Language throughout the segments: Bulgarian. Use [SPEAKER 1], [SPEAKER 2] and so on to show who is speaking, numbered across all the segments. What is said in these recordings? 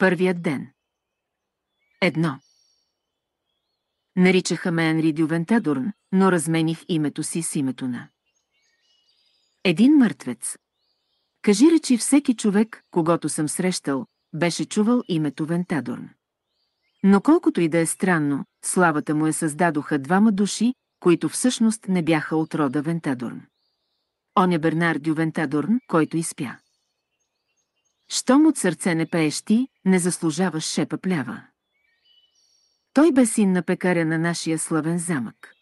[SPEAKER 1] Първият ден. Едно. Наричаха ме Енри Дювентадорн, но размених името си с името на. Един мъртвец. Кажи речи всеки човек, когато съм срещал, беше чувал името Вентадорн. Но колкото и да е странно, славата му е създадоха двама души, които всъщност не бяха от рода Вентадорн. Он е Бернардю който изпя. Щом от сърце не пееш ти, не заслужаваш шепа плява. Той бе син на пекаря на нашия славен замък.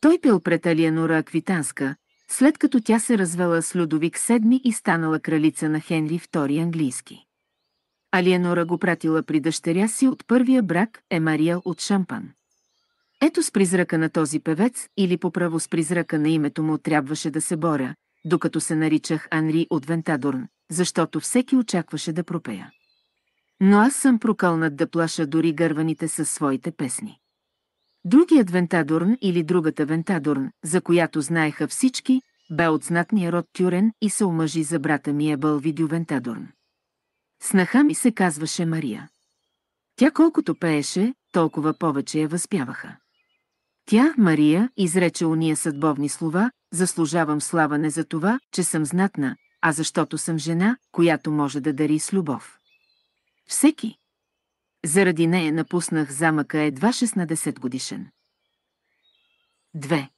[SPEAKER 1] Той пил пред Алиенора Аквитанска, след като тя се развела с Людовик VII и станала кралица на Хенри II английски. Алиенора го пратила при дъщеря си от първия брак Емария от Шампан. Ето с призрака на този певец или по право с призрака на името му трябваше да се боря, докато се наричах Анри от Вентадорн, защото всеки очакваше да пропея но аз съм прокалнат да плаша дори гърваните със своите песни. Другият Вентадорн или другата Вентадорн, за която знаеха всички, бе от знатния род Тюрен и се омъжи за брата ми Ебъл Видю Вентадорн. Снаха ми се казваше Мария. Тя колкото пееше, толкова повече я възпяваха. Тя, Мария, изрече уния съдбовни слова, заслужавам слава не за това, че съм знатна, а защото съм жена, която може да дари с любов. Всеки. Заради нея напуснах замъка едва 16 годишен. Две.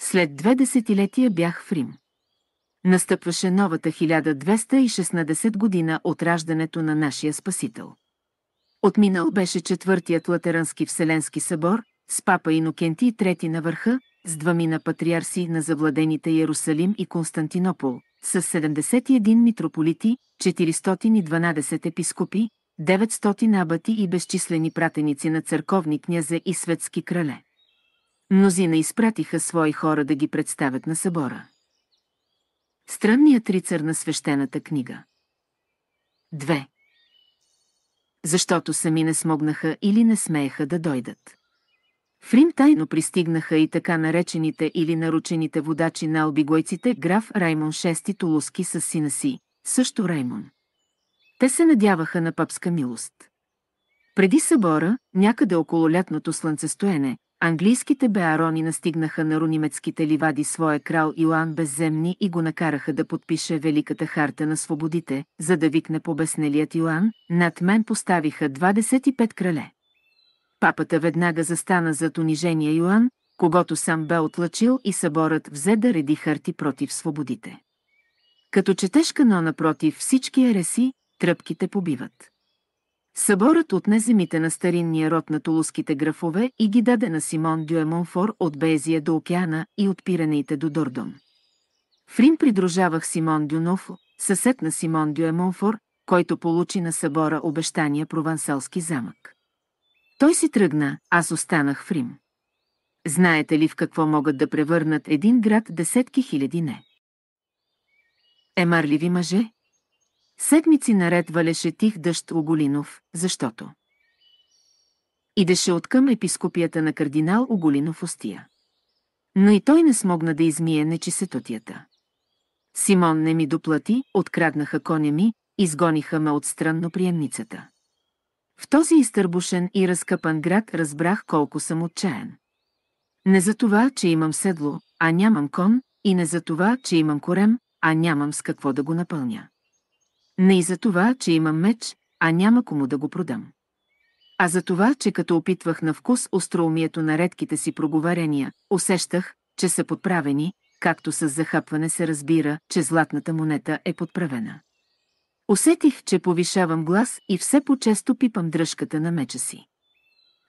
[SPEAKER 1] След две десетилетия бях в Рим. Настъпваше новата 1216 година от раждането на нашия Спасител. Отминал беше четвъртият латерански вселенски събор с папа и трети на върха, с двамина патриарси на завладените Иерусалим и Константинопол, с 71 митрополити, 412 епископи, 900 абати и безчислени пратеници на църковни князе и светски крале. Мнозина изпратиха свои хора да ги представят на събора. Странният рицар на свещената книга. 2. Защото сами не смогнаха или не смееха да дойдат. В Рим тайно пристигнаха и така наречените или наручените водачи на албигойците граф Раймон VI Тулуски с сина си, също Раймон. Те се надяваха на папска милост. Преди събора, някъде около лятното слънцестоене, английските беарони настигнаха на рунимецките ливади своя крал Йоан Безземни и го накараха да подпише Великата харта на свободите, за да викне побеснелият Йоан, над мен поставиха 25 крале. Папата веднага застана зад унижения Йоан, когато сам бе отлъчил и съборът взе да реди харти против свободите. Като четеш канона против всички ереси, тръпките побиват. Съборът отне земите на старинния род на тулуските графове и ги даде на Симон Дюемонфор от Безия до океана и от Пиренеите до Дордон. Фрим придружавах Симон Дюнофо, съсед на Симон Дюемонфор, който получи на събора обещания провансалски замък. Той си тръгна, аз останах в Рим. Знаете ли в какво могат да превърнат един град десетки хиляди не? Емарливи мъже? Седмици наред валеше тих дъжд Оголинов, защото идеше откъм епископията на кардинал Оголинов Остия. Но и той не смогна да измие нечисетотията. Симон не ми доплати, откраднаха коня ми, изгониха ме от странно приемницата. В този изтърбушен и разкъпан град разбрах колко съм отчаян. Не за това, че имам седло, а нямам кон, и не за това, че имам корем, а нямам с какво да го напълня. Не и за това, че имам меч, а няма кому да го продам. А за това, че като опитвах на вкус остроумието на редките си проговарения, усещах, че са подправени, както с захапване се разбира, че златната монета е подправена. Усетих, че повишавам глас и все по-често пипам дръжката на меча си.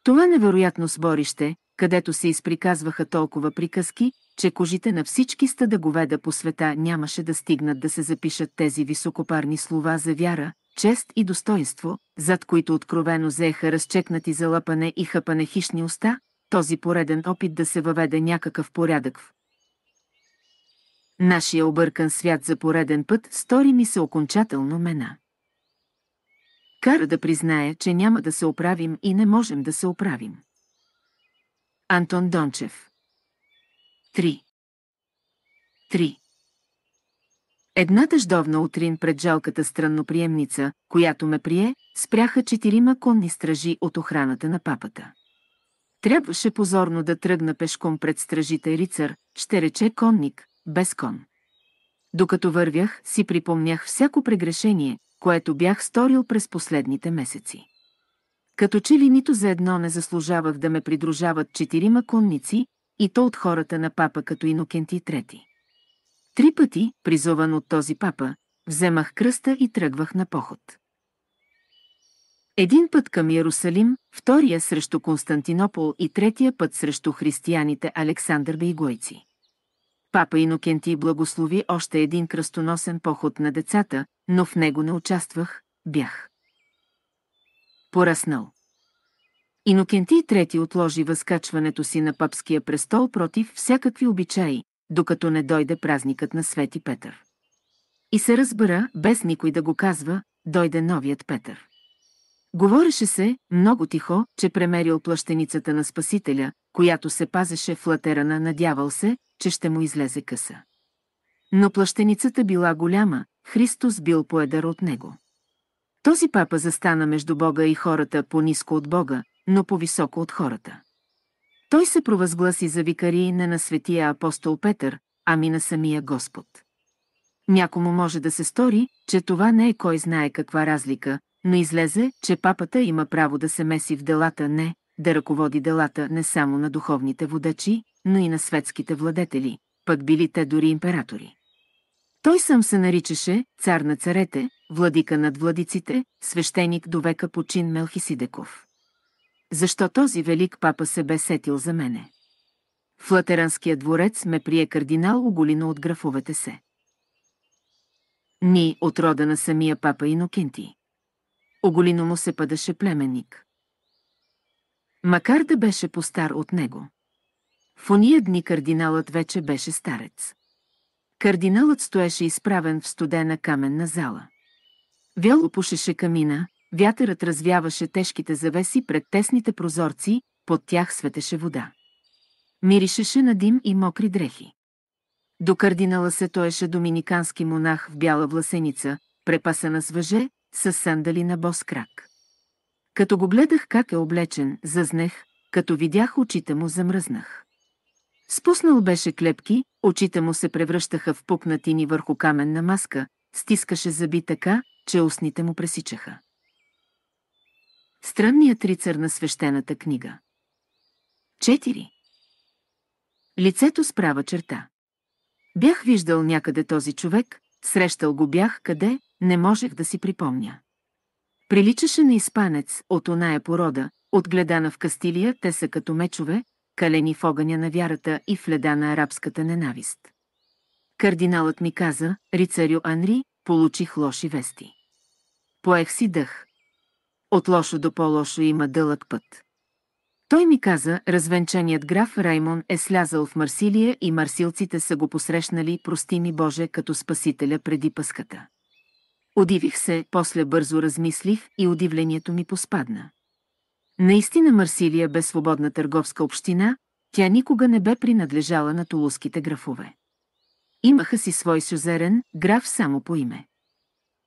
[SPEAKER 1] Това невероятно сборище, където се изприказваха толкова приказки, че кожите на всички стадагове по света нямаше да стигнат да се запишат тези високопарни слова за вяра, чест и достоинство, зад които откровено заеха разчекнати за лъпане и хапане хищни уста, този пореден опит да се въведе някакъв порядък в Нашия объркан свят за пореден път стори ми се окончателно мена. Кара да призная, че няма да се оправим и не можем да се оправим. Антон Дончев Три. Три. Една дъждовна утрин пред жалката странноприемница, която ме прие, спряха четирима конни стражи от охраната на папата. Трябваше позорно да тръгна пешком пред стражите рицар, ще рече конник, без кон. Докато вървях, си припомнях всяко прегрешение, което бях сторил през последните месеци. Като че ли нито за едно не заслужавах да ме придружават четирима конници, и то от хората на папа като Инокенти трети. Три пъти, призован от този папа, вземах кръста и тръгвах на поход. Един път към Иерусалим, втория срещу Константинопол и третия път срещу християните Александър Бейгойци. Папа инокенти благослови още един кръстоносен поход на децата, но в него не участвах, бях. Пораснал. Инокенти III отложи възкачването си на папския престол против всякакви обичаи, докато не дойде празникът на Свети Петър. И се разбера, без никой да го казва, дойде новият Петър. Говореше се, много тихо, че премерил плащеницата на Спасителя, която се пазеше в латерана, надявал се, че ще му излезе къса. Но плащеницата била голяма, Христос бил поедър от него. Този папа застана между Бога и хората по-низко от Бога, но по-високо от хората. Той се провъзгласи за викари не на светия апостол Петър, ами на самия Господ. Някому може да се стори, че това не е кой знае каква разлика, но излезе, че папата има право да се меси в делата не, да ръководи делата не само на духовните водачи, но и на светските владетели, пък били те дори императори. Той сам се наричаше цар на царете, владика над владиците, свещеник до века почин Мелхисидеков. Защо този велик папа се бе сетил за мене? В латеранския дворец ме прие кардинал Оголино от графовете се. Ни от рода на самия папа Инокенти. Оголино му се падаше племенник. Макар да беше по-стар от него. В ония дни кардиналът вече беше старец. Кардиналът стоеше изправен в студена каменна зала. Вяло пушеше камина, вятърът развяваше тежките завеси пред тесните прозорци, под тях светеше вода. Миришеше на дим и мокри дрехи. До кардинала се тоеше доминикански монах в бяла власеница, препасана с въже, с сандали на бос крак. Като го гледах как е облечен, зазнех, като видях очите му замръзнах. Спуснал беше клепки, очите му се превръщаха в пукнатини върху каменна маска, стискаше зъби така, че устните му пресичаха. Странният рицар на свещената книга. 4. Лицето справа черта. Бях виждал някъде този човек, срещал го бях къде, не можех да си припомня. Приличаше на испанец от оная порода, отгледана в Кастилия, те са като мечове, калени в огъня на вярата и в леда на арабската ненавист. Кардиналът ми каза, рицарю Анри, получих лоши вести. Поех си дъх. От лошо до по-лошо има дълъг път. Той ми каза, развенчаният граф Раймон е слязал в Марсилия и марсилците са го посрещнали, прости ми Боже, като спасителя преди пъската. Удивих се, после бързо размислих и удивлението ми поспадна. Наистина Марсилия бе свободна търговска община, тя никога не бе принадлежала на тулуските графове. Имаха си свой сюзерен, граф само по име.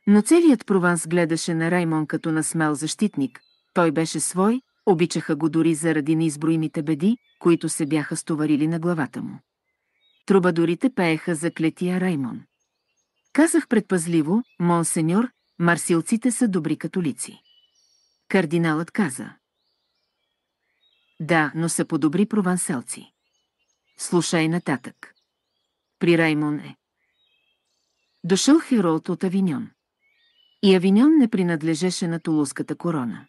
[SPEAKER 1] Но целият Прованс гледаше на Раймон като на смел защитник, той беше свой, обичаха го дори заради неизброимите беди, които се бяха стоварили на главата му. Трубадорите пееха за клетия Раймон. Казах предпазливо, монсеньор, марсилците са добри католици. Кардиналът каза. Да, но са по-добри прованселци. Слушай нататък. При Раймон е. Дошъл Херолт от Авиньон. И Авиньон не принадлежеше на Тулуската корона.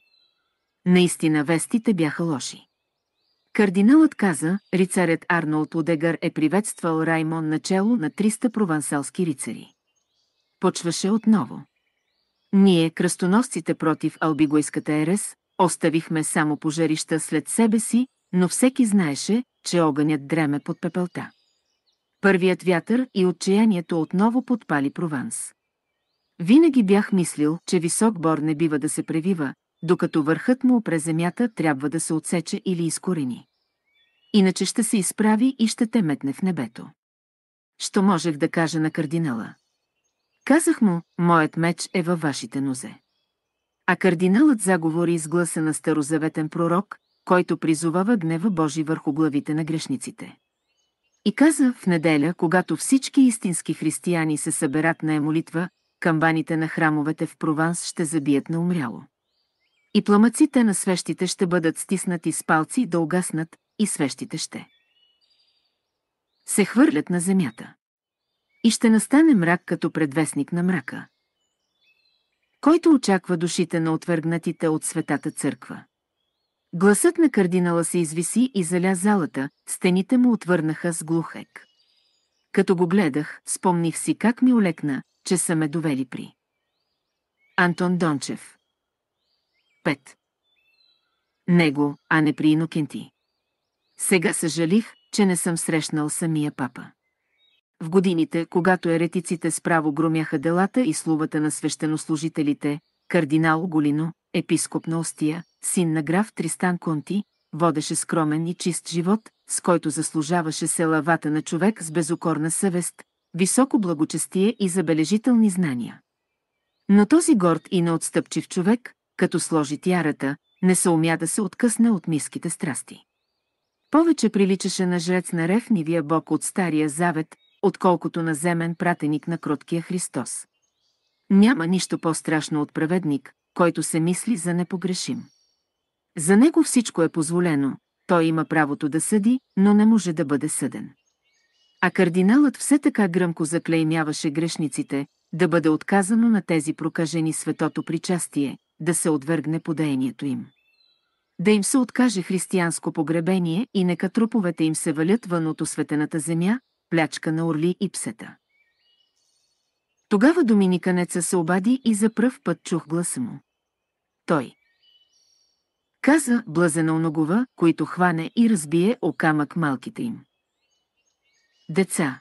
[SPEAKER 1] Наистина вестите бяха лоши. Кардиналът каза, рицарят Арнолд Одегар е приветствал Раймон начело на 300 провансалски рицари. Почваше отново. Ние, кръстоносците против Албигойската ерес, Оставихме само пожарища след себе си, но всеки знаеше, че огънят дреме под пепелта. Първият вятър и отчаянието отново подпали Прованс. Винаги бях мислил, че висок бор не бива да се превива, докато върхът му опре земята трябва да се отсече или изкорени. Иначе ще се изправи и ще те метне в небето. Що можех да кажа на кардинала? Казах му, моят меч е във вашите нозе. А кардиналът заговори с гласа на старозаветен пророк, който призовава гнева Божи върху главите на грешниците. И каза в неделя, когато всички истински християни се съберат на емолитва, камбаните на храмовете в Прованс ще забият на умряло. И пламъците на свещите ще бъдат стиснати с палци да угаснат, и свещите ще. Се хвърлят на земята. И ще настане мрак като предвестник на мрака който очаква душите на отвъргнатите от Светата Църква. Гласът на кардинала се извиси и заля залата, стените му отвърнаха с глухек. Като го гледах, спомних си как ми олекна, че са ме довели при. Антон Дончев 5. Него, а не при Инокенти. Сега съжалих, че не съм срещнал самия папа. В годините, когато еретиците справо громяха делата и слувата на свещенослужителите, кардинал Голино, епископ на Остия, син на граф Тристан Конти, водеше скромен и чист живот, с който заслужаваше се лавата на човек с безокорна съвест, високо благочестие и забележителни знания. Но този горд и неотстъпчив човек, като сложи тярата, не съумя да се откъсне от миските страсти. Повече приличаше на жрец на ревнивия бог от Стария Завет, отколкото на земен пратеник на кроткия Христос. Няма нищо по-страшно от праведник, който се мисли за непогрешим. За него всичко е позволено, той има правото да съди, но не може да бъде съден. А кардиналът все така гръмко заклеймяваше грешниците, да бъде отказано на тези прокажени светото причастие, да се отвъргне подаението им. Да им се откаже християнско погребение и нека труповете им се валят вън от осветената земя, плячка на орли и псета. Тогава доминиканеца се обади и за пръв път чух гласа му. Той. Каза блазена оногова, които хване и разбие о камък малките им. Деца.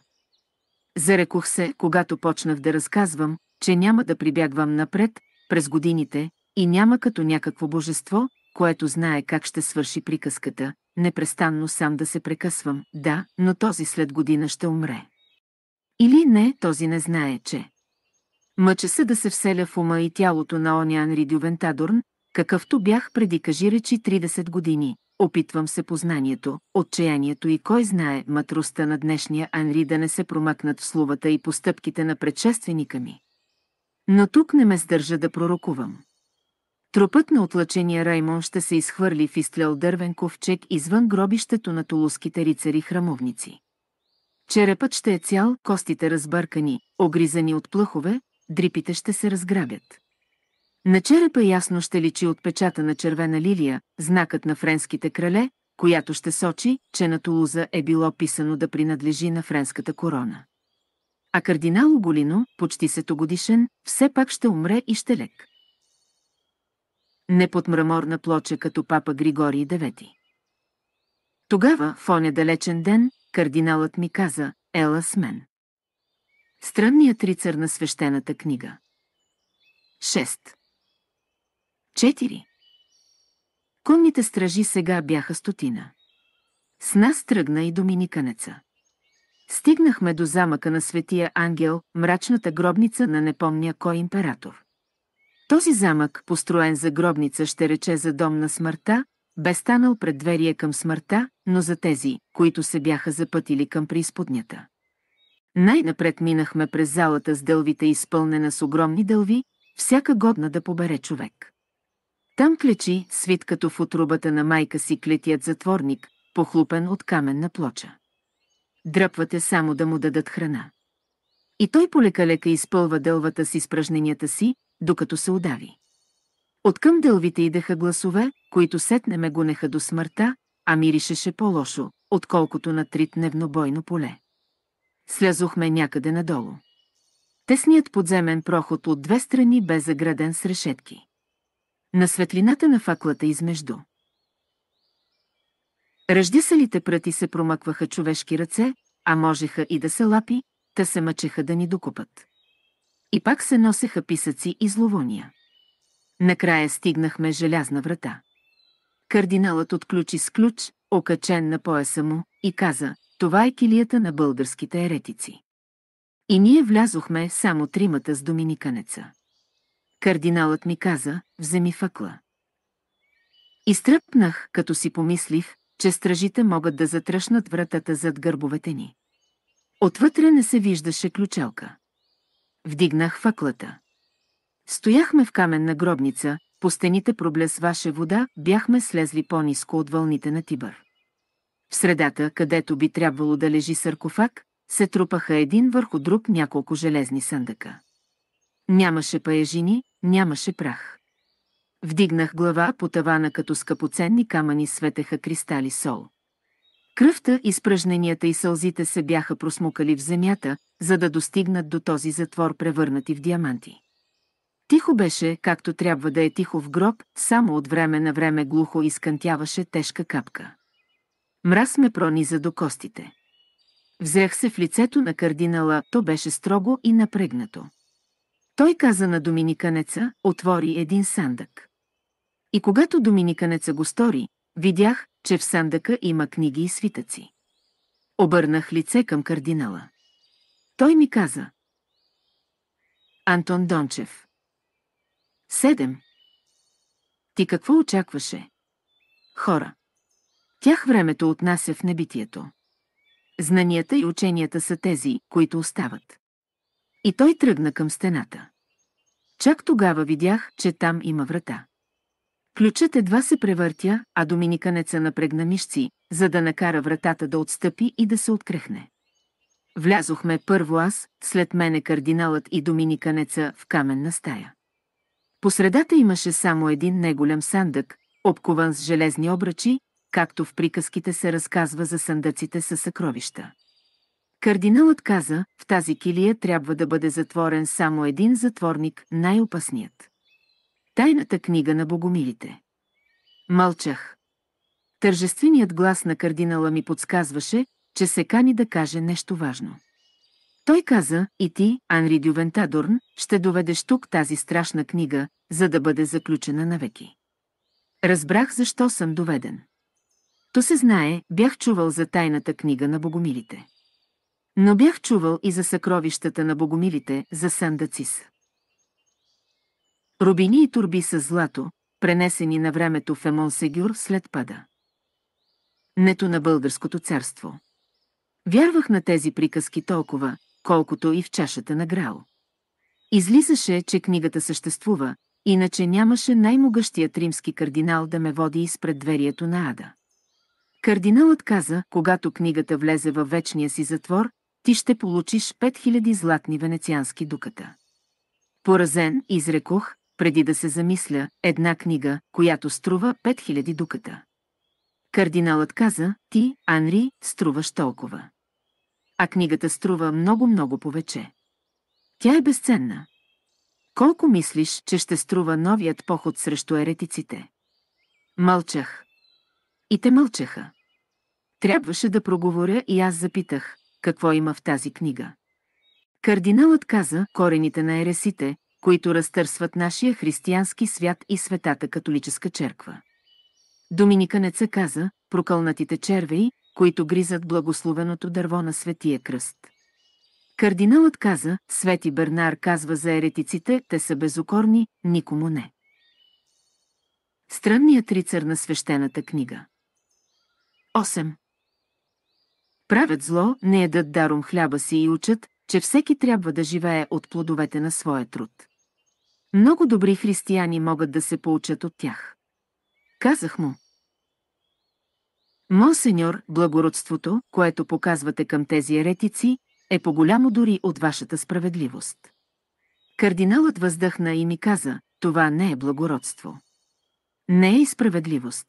[SPEAKER 1] Зарекох се, когато почнах да разказвам, че няма да прибягвам напред, през годините, и няма като някакво божество, което знае как ще свърши приказката, непрестанно сам да се прекъсвам, да, но този след година ще умре. Или не, този не знае, че. Мъча се да се вселя в ума и тялото на оня Анри Дювентадорн, какъвто бях преди кажи речи 30 години. Опитвам се познанието, отчаянието и кой знае матроста на днешния Анри да не се промъкнат в словата и постъпките на предшественика ми. Но тук не ме сдържа да пророкувам. Тропът на отлъчения Раймон ще се изхвърли в изтлял дървен ковчег извън гробището на тулуските рицари-храмовници. Черепът ще е цял, костите разбъркани, огризани от плъхове, дрипите ще се разграбят. На черепа ясно ще личи отпечата на червена лилия, знакът на френските крале, която ще сочи, че на Тулуза е било писано да принадлежи на френската корона. А кардинал Оголино, почти сетогодишен, все пак ще умре и ще лек не под мраморна плоча като папа Григорий IX. Тогава, в оня далечен ден, кардиналът ми каза «Ела с мен». Странният рицар на свещената книга. 6. 4. Конните стражи сега бяха стотина. С нас тръгна и доминиканеца. Стигнахме до замъка на светия ангел, мрачната гробница на непомня кой император. Този замък, построен за гробница, ще рече за дом на смъртта, бе станал пред дверия към смъртта, но за тези, които се бяха запътили към преизподнята. Най-напред минахме през залата с дълвите, изпълнена с огромни дълви, всяка годна да побере човек. Там клечи, свит като в отрубата на майка си клетият затворник, похлупен от каменна плоча. Дръпвате само да му дадат храна. И той полека-лека изпълва дълвата с изпражненията си, докато се удави. Откъм дълвите идеха гласове, които сетне ме гонеха до смъртта, а миришеше по-лошо, отколкото на три бойно поле. Слязохме някъде надолу. Тесният подземен проход от две страни бе заграден с решетки. На светлината на факлата измежду. Ръждисалите пръти се промъкваха човешки ръце, а можеха и да се лапи, та се мъчеха да ни докупат. И пак се носеха писъци и зловония. Накрая стигнахме желязна врата. Кардиналът отключи с ключ, окачен на пояса му, и каза, това е килията на българските еретици. И ние влязохме само тримата с доминиканеца. Кардиналът ми каза, вземи фъкла. Изтръпнах, като си помислих, че стражите могат да затръшнат вратата зад гърбовете ни. Отвътре не се виждаше ключалка. Вдигнах факлата. Стояхме в каменна гробница, по стените проблесваше вода, бяхме слезли по низко от вълните на Тибър. В средата, където би трябвало да лежи саркофаг, се трупаха един върху друг няколко железни съндъка. Нямаше паежини, нямаше прах. Вдигнах глава по тавана като скъпоценни камъни светеха кристали сол. Кръвта, изпражненията и сълзите се бяха просмукали в земята, за да достигнат до този затвор превърнати в диаманти. Тихо беше, както трябва да е тихо в гроб, само от време на време глухо изкантяваше тежка капка. Мраз ме прониза до костите. Взех се в лицето на кардинала, то беше строго и напрегнато. Той каза на доминиканеца, отвори един сандък. И когато доминиканеца го стори, видях, че в сандъка има книги и свитъци. Обърнах лице към кардинала. Той ми каза. Антон Дончев. Седем. Ти какво очакваше? Хора. Тях времето отнася в небитието. Знанията и ученията са тези, които остават. И той тръгна към стената. Чак тогава видях, че там има врата. Ключът едва се превъртя, а доминиканеца напрегна мишци, за да накара вратата да отстъпи и да се открехне. Влязохме първо аз, след мене кардиналът и доминиканеца в каменна стая. По средата имаше само един неголям сандък, обкован с железни обръчи, както в приказките се разказва за сандъците със съкровища. Кардиналът каза, в тази килия трябва да бъде затворен само един затворник, най-опасният. Тайната книга на богомилите. Мълчах. Тържественият глас на кардинала ми подсказваше, че се кани да каже нещо важно. Той каза, и ти, Анри Дювентадорн, ще доведеш тук тази страшна книга, за да бъде заключена навеки. Разбрах защо съм доведен. То се знае, бях чувал за тайната книга на богомилите. Но бях чувал и за съкровищата на богомилите, за Сандацис. Рубини и турби с злато, пренесени на времето в Емонсегюр след пада. Нето на българското царство. Вярвах на тези приказки толкова, колкото и в чашата на грал. Излизаше, че книгата съществува, иначе нямаше най-могъщият римски кардинал да ме води изпред преддверието на Ада. Кардиналът каза, когато книгата влезе във вечния си затвор, ти ще получиш 5000 златни венециански дуката. Поразен, изрекох, преди да се замисля, една книга, която струва 5000 дуката. Кардиналът каза, ти, Анри, струваш толкова. А книгата струва много-много повече. Тя е безценна. Колко мислиш, че ще струва новият поход срещу еретиците? Мълчах. И те мълчаха. Трябваше да проговоря и аз запитах, какво има в тази книга. Кардиналът каза, корените на ересите, които разтърсват нашия християнски свят и светата католическа черква. Доминиканеца каза, прокълнатите червеи, които гризат благословеното дърво на Светия кръст. Кардиналът каза, Свети Бернар казва за еретиците, те са безокорни, никому не. Странният рицар на свещената книга. 8. Правят зло, не едат даром хляба си и учат, че всеки трябва да живее от плодовете на своя труд. Много добри християни могат да се получат от тях. Казах му. Монсеньор, благородството, което показвате към тези еретици, е по-голямо дори от вашата справедливост. Кардиналът въздъхна и ми каза, това не е благородство. Не е и справедливост.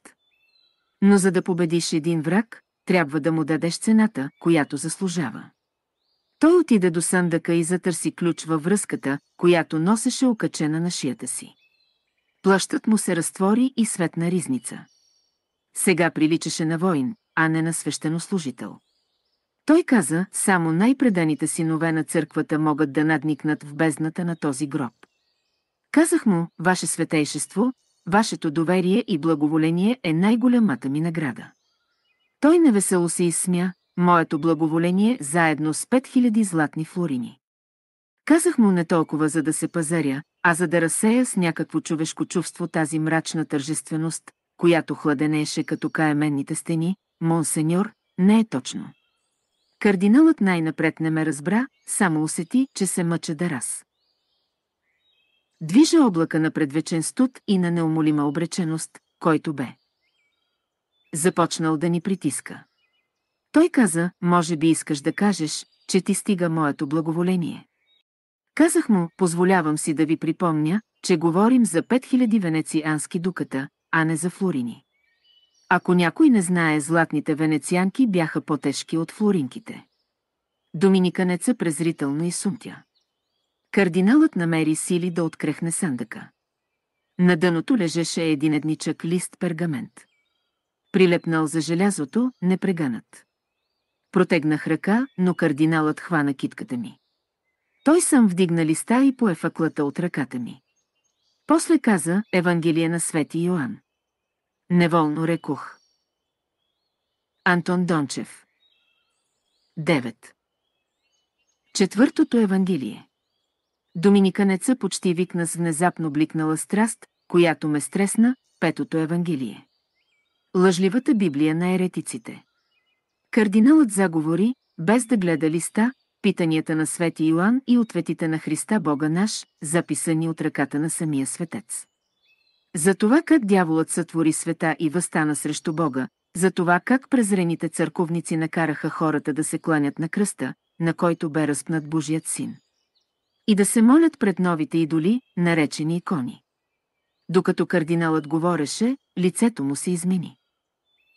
[SPEAKER 1] Но за да победиш един враг, трябва да му дадеш цената, която заслужава. Той отиде до съндъка и затърси ключ във връзката, която носеше окачена на шията си. Плащът му се разтвори и светна ризница. Сега приличаше на воин, а не на свещенослужител. Той каза, само най-преданите синове на църквата могат да надникнат в бездната на този гроб. Казах му, ваше светейшество, вашето доверие и благоволение е най-голямата ми награда. Той невесело се изсмя, моето благоволение е заедно с 5000 златни флорини. Казах му не толкова за да се пазаря, а за да разсея с някакво човешко чувство тази мрачна тържественост, която хладенееше като каеменните стени, монсеньор, не е точно. Кардиналът най-напред не ме разбра, само усети, че се мъча да раз. Движа облака на предвечен студ и на неумолима обреченост, който бе. Започнал да ни притиска. Той каза, може би искаш да кажеш, че ти стига моето благоволение. Казах му, позволявам си да ви припомня, че говорим за 5000 венециански дуката, а не за флорини. Ако някой не знае, златните венецианки бяха по-тежки от флоринките. Доминиканеца презрително и сумтя. Кардиналът намери сили да открехне сандъка. На дъното лежеше един едничък лист пергамент. Прилепнал за желязото, непрегънат. Протегнах ръка, но кардиналът хвана китката ми. Той съм вдигна листа и пое факлата от ръката ми. После каза Евангелие на Свети Йоанн. Неволно рекох. Антон Дончев 9. Четвъртото Евангелие Доминиканеца почти викна с внезапно бликнала страст, която ме стресна, Петото Евангелие. Лъжливата Библия на еретиците Кардиналът заговори, без да гледа листа, питанията на Свети Йоан и ответите на Христа Бога наш, записани от ръката на самия светец. За това как дяволът сътвори света и възстана срещу Бога, за това как презрените църковници накараха хората да се кланят на кръста, на който бе разпнат Божият син. И да се молят пред новите идоли, наречени икони. Докато кардиналът говореше, лицето му се измени.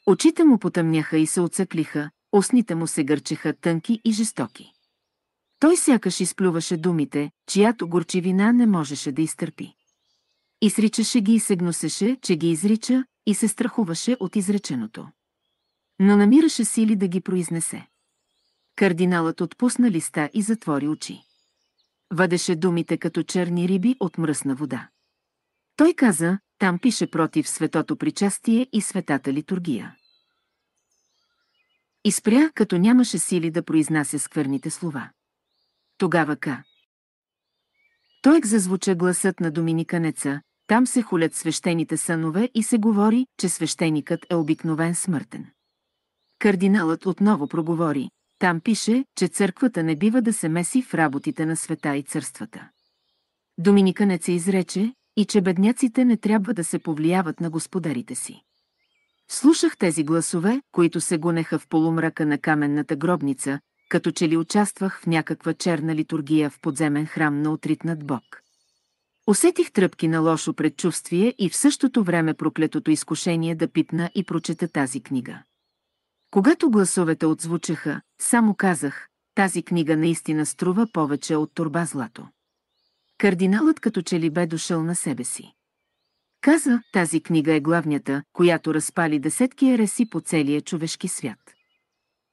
[SPEAKER 1] Очите му потъмняха и се отсъклиха, устните му се гърчеха тънки и жестоки. Той сякаш изплюваше думите, чиято горчивина не можеше да изтърпи. Изричаше ги и се гносеше, че ги изрича, и се страхуваше от изреченото. Но намираше сили да ги произнесе. Кардиналът отпусна листа и затвори очи. Въдеше думите като черни риби от мръсна вода. Той каза, там пише против светото причастие и светата литургия. Изпря, като нямаше сили да произнася скверните слова. Тогава ка. Той зазвуча гласът на Доминиканеца, там се хулят свещените сънове и се говори, че свещеникът е обикновен смъртен. Кардиналът отново проговори. Там пише, че църквата не бива да се меси в работите на света и църствата. Доминиканец се изрече, и че бедняците не трябва да се повлияват на господарите си. Слушах тези гласове, които се гонеха в полумрака на каменната гробница, като че ли участвах в някаква черна литургия в подземен храм на отритнат Бог. Усетих тръпки на лошо предчувствие и в същото време проклетото изкушение да питна и прочета тази книга. Когато гласовете отзвучаха, само казах, тази книга наистина струва повече от турба злато. Кардиналът като че ли бе дошъл на себе си. Каза, тази книга е главнята, която разпали десетки ереси по целия човешки свят.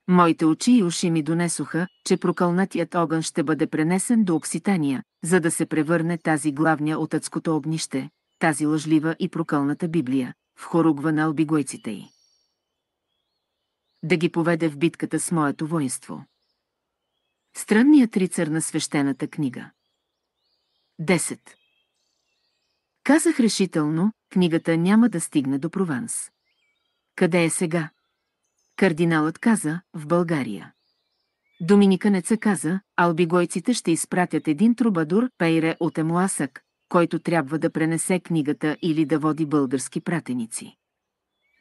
[SPEAKER 1] Моите очи и уши ми донесоха, че прокълнатият огън ще бъде пренесен до Окситания, за да се превърне тази главня от адското огнище, тази лъжлива и прокълната Библия, в хоругва на албигойците й. Да ги поведе в битката с моето воинство. Странният рицар на свещената книга. 10. Казах решително, книгата няма да стигне до Прованс. Къде е сега? Кардиналът каза, в България. Доминиканеца каза, албигойците ще изпратят един трубадур, Пейре от Емуасък, който трябва да пренесе книгата или да води български пратеници.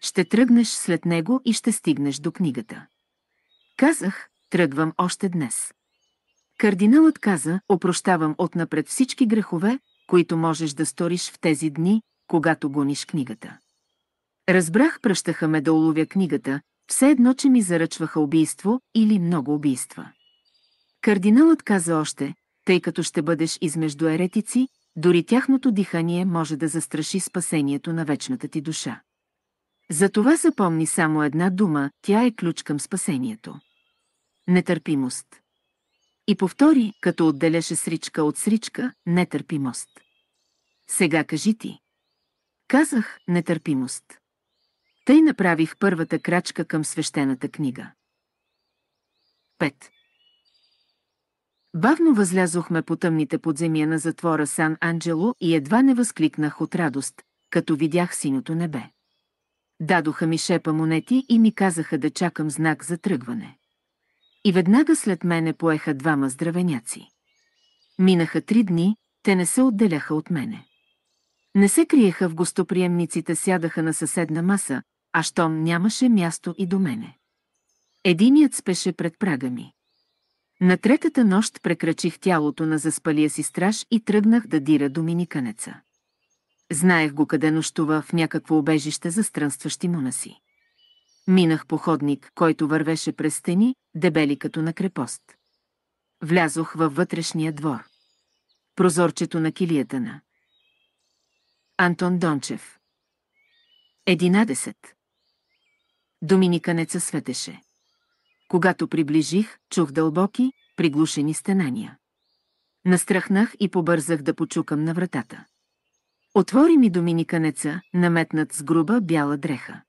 [SPEAKER 1] Ще тръгнеш след него и ще стигнеш до книгата. Казах, тръгвам още днес. Кардиналът каза, опрощавам отнапред всички грехове, които можеш да сториш в тези дни, когато гониш книгата. Разбрах, пръщаха ме да уловя книгата, все едно, че ми заръчваха убийство или много убийства. Кардиналът каза още, тъй като ще бъдеш измежду еретици, дори тяхното дихание може да застраши спасението на вечната ти душа. Затова запомни само една дума, тя е ключ към спасението. Нетърпимост. И повтори, като отделяше сричка от сричка, нетърпимост. Сега кажи ти. Казах нетърпимост. Тъй направих първата крачка към свещената книга. 5. Бавно възлязохме по тъмните подземия на затвора Сан-Анджело и едва не възкликнах от радост, като видях синото небе. Дадоха ми шепа монети и ми казаха да чакам знак за тръгване. И веднага след мене поеха двама здравеняци. Минаха три дни, те не се отделяха от мене. Не се криеха в гостоприемниците, сядаха на съседна маса, а щом нямаше място и до мене. Единият спеше пред прага ми. На третата нощ прекрачих тялото на заспалия си страж и тръгнах да дира доминиканеца. Знаех го къде нощува в някакво обежище за странстващи монаси. Минах походник, който вървеше през стени, дебели като на крепост. Влязох във вътрешния двор. Прозорчето на килията на Антон Дончев. 11. Доминиканеца светеше. Когато приближих, чух дълбоки, приглушени стенания. Настрахнах и побързах да почукам на вратата. Отвори ми доминиканеца, наметнат с груба бяла дреха.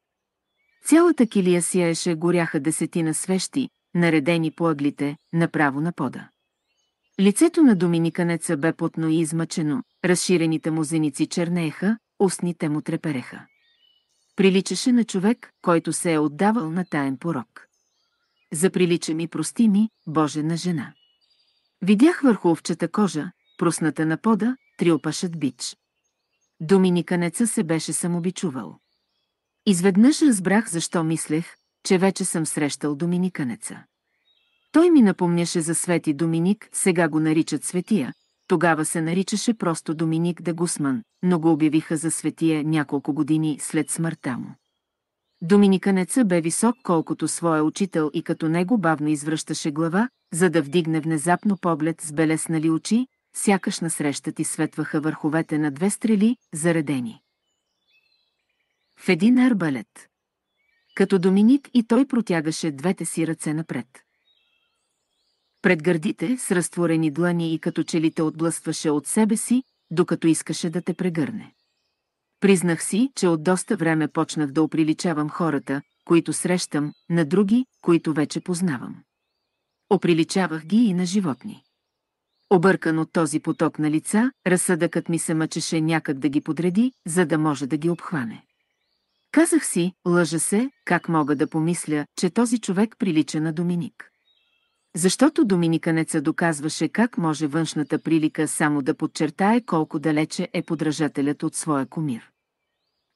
[SPEAKER 1] Цялата килия сияеше, горяха десетина свещи, наредени по ъглите, направо на пода. Лицето на доминиканеца бе потно и измъчено, разширените му зеници чернееха, устните му трепереха. Приличаше на човек, който се е отдавал на таен порок. Заприлича ми, прости ми, Боже на жена. Видях върху овчата кожа, просната на пода, триопашът бич. Доминиканеца се беше самобичувал. Изведнъж разбрах защо мислех, че вече съм срещал доминиканеца. Той ми напомняше за Свети Доминик, сега го наричат Светия, тогава се наричаше просто Доминик де Гусман, но го обявиха за Светия няколко години след смъртта му. Доминиканеца бе висок колкото своя учител и като него бавно извръщаше глава, за да вдигне внезапно поглед с белеснали очи, сякаш насреща ти светваха върховете на две стрели, заредени в един арбалет. Като Доминик и той протягаше двете си ръце напред. Пред гърдите с разтворени длани и като челите отблъстваше от себе си, докато искаше да те прегърне. Признах си, че от доста време почнах да оприличавам хората, които срещам, на други, които вече познавам. Оприличавах ги и на животни. Объркан от този поток на лица, разсъдъкът ми се мъчеше някак да ги подреди, за да може да ги обхване. Казах си, лъжа се, как мога да помисля, че този човек прилича на Доминик. Защото доминиканеца доказваше как може външната прилика само да подчертае колко далече е подражателят от своя комир.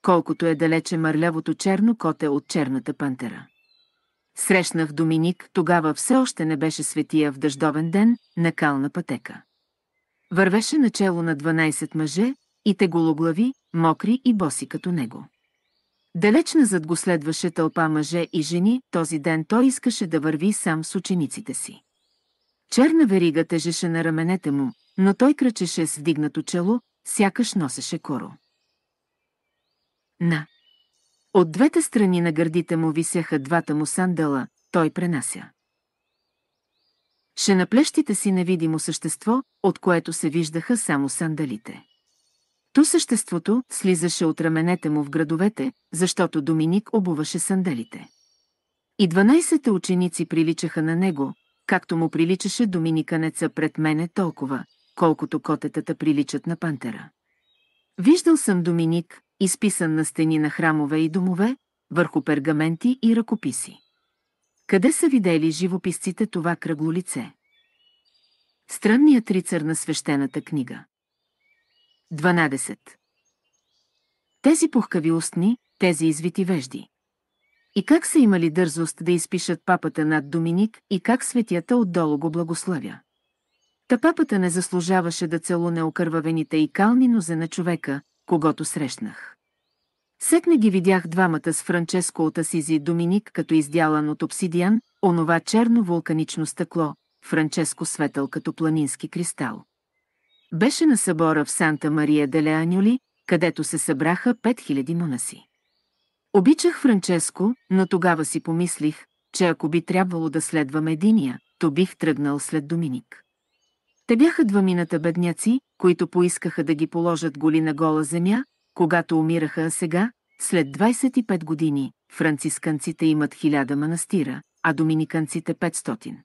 [SPEAKER 1] Колкото е далече мърлявото черно коте от черната пантера. Срещнах Доминик, тогава все още не беше светия в дъждовен ден, на кална пътека. Вървеше начело на 12 мъже и те гологлави, мокри и боси като него. Далеч назад го следваше тълпа мъже и жени, този ден той искаше да върви сам с учениците си. Черна верига тежеше на раменете му, но той кръчеше с вдигнато чело, сякаш носеше коро. На. От двете страни на гърдите му висяха двата му сандала, той пренася. Ще на плещите си невидимо същество, от което се виждаха само сандалите. То съществото слизаше от раменете му в градовете, защото Доминик обуваше сандалите. И 12 ученици приличаха на него, както му приличаше доминиканеца пред мене толкова, колкото котетата приличат на пантера. Виждал съм Доминик, изписан на стени на храмове и домове, върху пергаменти и ръкописи. Къде са видели живописците това кръгло лице? Странният рицар на свещената книга. 12. Тези пухкави устни, тези извити вежди. И как са имали дързост да изпишат папата над Доминик и как светята отдолу го благославя. Та папата не заслужаваше да целуне окървавените и кални нозе на човека, когато срещнах. Сетне ги видях двамата с Франческо от Асизи Доминик като издялан от обсидиан, онова черно вулканично стъкло, Франческо светъл като планински кристал беше на събора в Санта Мария де Леанюли, където се събраха 5000 монаси. Обичах Франческо, но тогава си помислих, че ако би трябвало да следвам единия, то бих тръгнал след Доминик. Те бяха двамината бедняци, които поискаха да ги положат голи на гола земя, когато умираха, а сега, след 25 години, францисканците имат хиляда манастира, а доминиканците 500.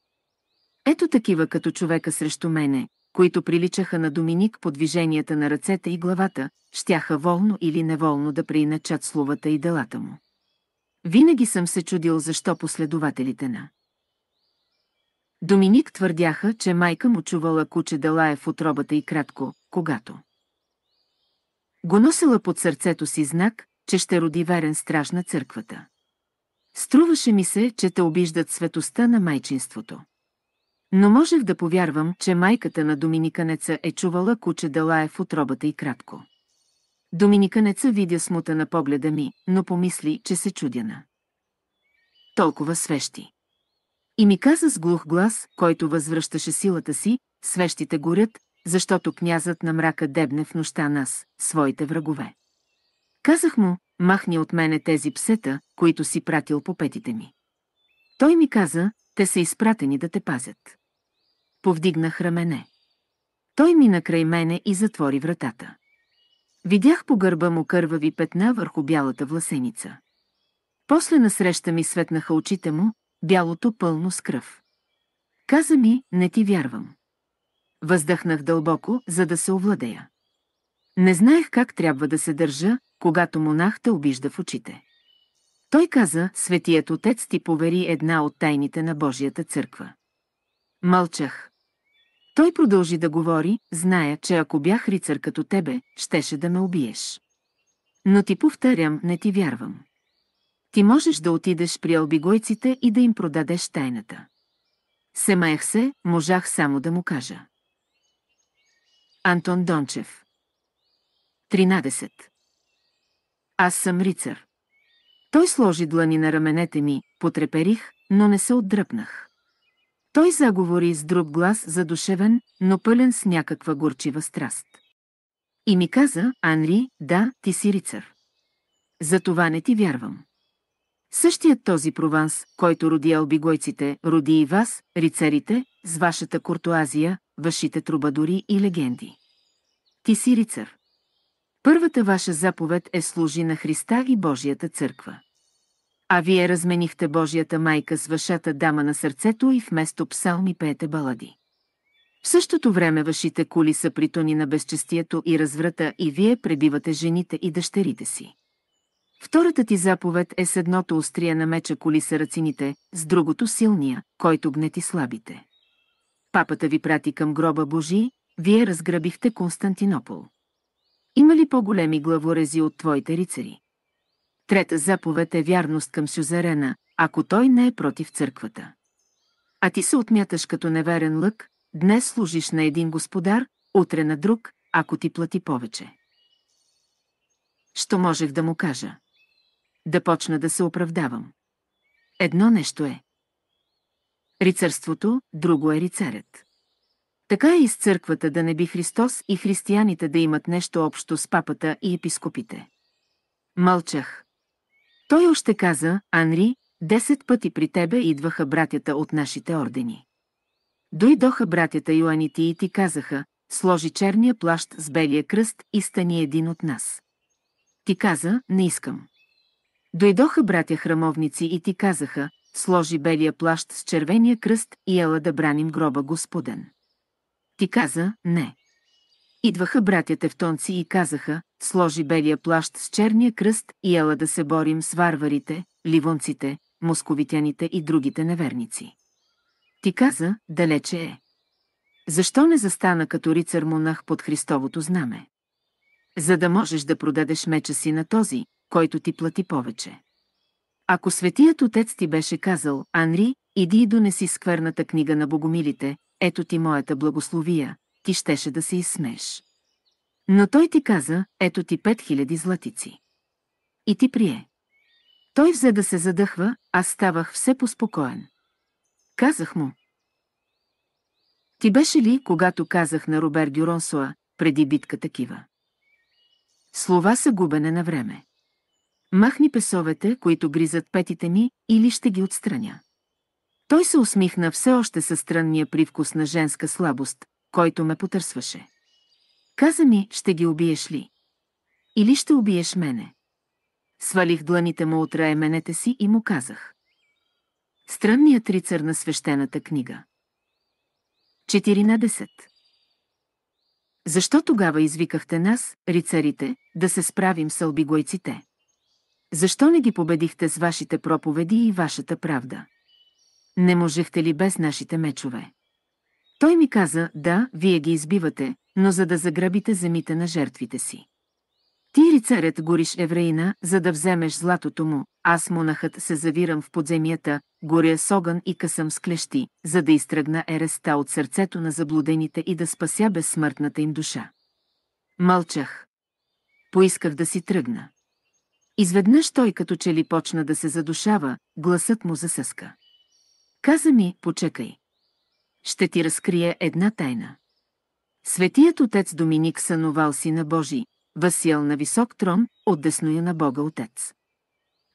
[SPEAKER 1] Ето такива като човека срещу мене, които приличаха на Доминик по движенията на ръцете и главата, щяха волно или неволно да преиначат словата и делата му. Винаги съм се чудил защо последователите на Доминик твърдяха, че майка му чувала куче да лае в отробата и кратко, когато го носила под сърцето си знак, че ще роди верен страж на църквата. Струваше ми се, че те обиждат светостта на майчинството. Но можех да повярвам, че майката на доминиканеца е чувала куче да лае в отробата и кратко. Доминиканеца видя смута на погледа ми, но помисли, че се чудяна. Толкова свещи. И ми каза с глух глас, който възвръщаше силата си, свещите горят, защото князът на мрака дебне в нощта нас, своите врагове. Казах му, махни от мене тези псета, които си пратил по петите ми. Той ми каза, те са изпратени да те пазят. Повдигнах рамене. Той мина край мене и затвори вратата. Видях по гърба му кървави петна върху бялата власеница. После насреща ми светнаха очите му, бялото пълно с кръв. Каза ми, не ти вярвам. Въздъхнах дълбоко, за да се овладея. Не знаех как трябва да се държа, когато монах те обижда в очите. Той каза, Светият Отец ти повери една от тайните на Божията църква. Мълчах, той продължи да говори, зная, че ако бях рицар като тебе, щеше да ме убиеш. Но ти повтарям, не ти вярвам. Ти можеш да отидеш при албигойците и да им продадеш тайната. Семаях се, можах само да му кажа. Антон Дончев 13. Аз съм рицар. Той сложи длани на раменете ми, потреперих, но не се отдръпнах. Той заговори с друг глас задушевен, но пълен с някаква горчива страст. И ми каза, Анри, да, ти си рицар. За това не ти вярвам. Същият този Прованс, който роди албигойците, роди и вас, рицарите, с вашата куртуазия, вашите трубадори и легенди. Ти си рицар. Първата ваша заповед е служи на Христа и Божията църква. А вие разменихте Божията майка с вашата дама на сърцето и вместо псалми пеете балади. В същото време вашите кули са притони на безчестието и разврата и вие пребивате жените и дъщерите си. Втората ти заповед е с едното острие на меча коли са ръцините, с другото силния, който гнети слабите. Папата ви прати към гроба Божи, вие разграбихте Константинопол. Има ли по-големи главорези от твоите рицари? Трета заповед е вярност към сюзерена, ако той не е против църквата. А ти се отмяташ като неверен лък, днес служиш на един господар, утре на друг, ако ти плати повече. Що можех да му кажа? Да почна да се оправдавам. Едно нещо е. Рицарството, друго е рицарят. Така е и с църквата да не би Христос и християните да имат нещо общо с папата и епископите. Мълчах, той още каза, Анри, десет пъти при тебе идваха братята от нашите ордени. Дойдоха братята Йоанити и ти казаха, сложи черния плащ с белия кръст и стани един от нас. Ти каза, не искам. Дойдоха братя храмовници и ти казаха, сложи белия плащ с червения кръст и ела да браним гроба Господен. Ти каза, не. Идваха братята в тонци и казаха, сложи белия плащ с черния кръст и ела да се борим с варварите, ливонците, московитяните и другите неверници. Ти каза, далече е. Защо не застана като рицар монах под Христовото знаме? За да можеш да продадеш меча си на този, който ти плати повече. Ако светият отец ти беше казал, Анри, иди и донеси скверната книга на богомилите, ето ти моята благословия, ти щеше да се изсмееш. Но той ти каза, ето ти пет хиляди златици. И ти прие. Той взе да се задъхва, аз ставах все поспокоен. Казах му. Ти беше ли, когато казах на Робер Дюронсоа, преди битка такива? Слова са губене на време. Махни песовете, които гризат петите ми, или ще ги отстраня. Той се усмихна все още със странния привкус на женска слабост, който ме потърсваше. Каза ми, ще ги убиеш ли? Или ще убиеш мене? Свалих дланите му от раеменете си и му казах. Странният рицар на свещената книга. 14. Защо тогава извикахте нас, рицарите, да се справим с албигойците? Защо не ги победихте с вашите проповеди и вашата правда? Не можехте ли без нашите мечове? Той ми каза, да, вие ги избивате, но за да заграбите земите на жертвите си. Ти, рицарят, гориш евреина, за да вземеш златото му, аз, монахът, се завирам в подземията, горя с огън и късам с клещи, за да изтръгна ереста от сърцето на заблудените и да спася безсмъртната им душа. Мълчах. Поисках да си тръгна. Изведнъж той като че ли почна да се задушава, гласът му засъска. Каза ми, почекай. Ще ти разкрия една тайна. Светият отец Доминик си сина Божий, васил на висок трон, от десноя на Бога отец.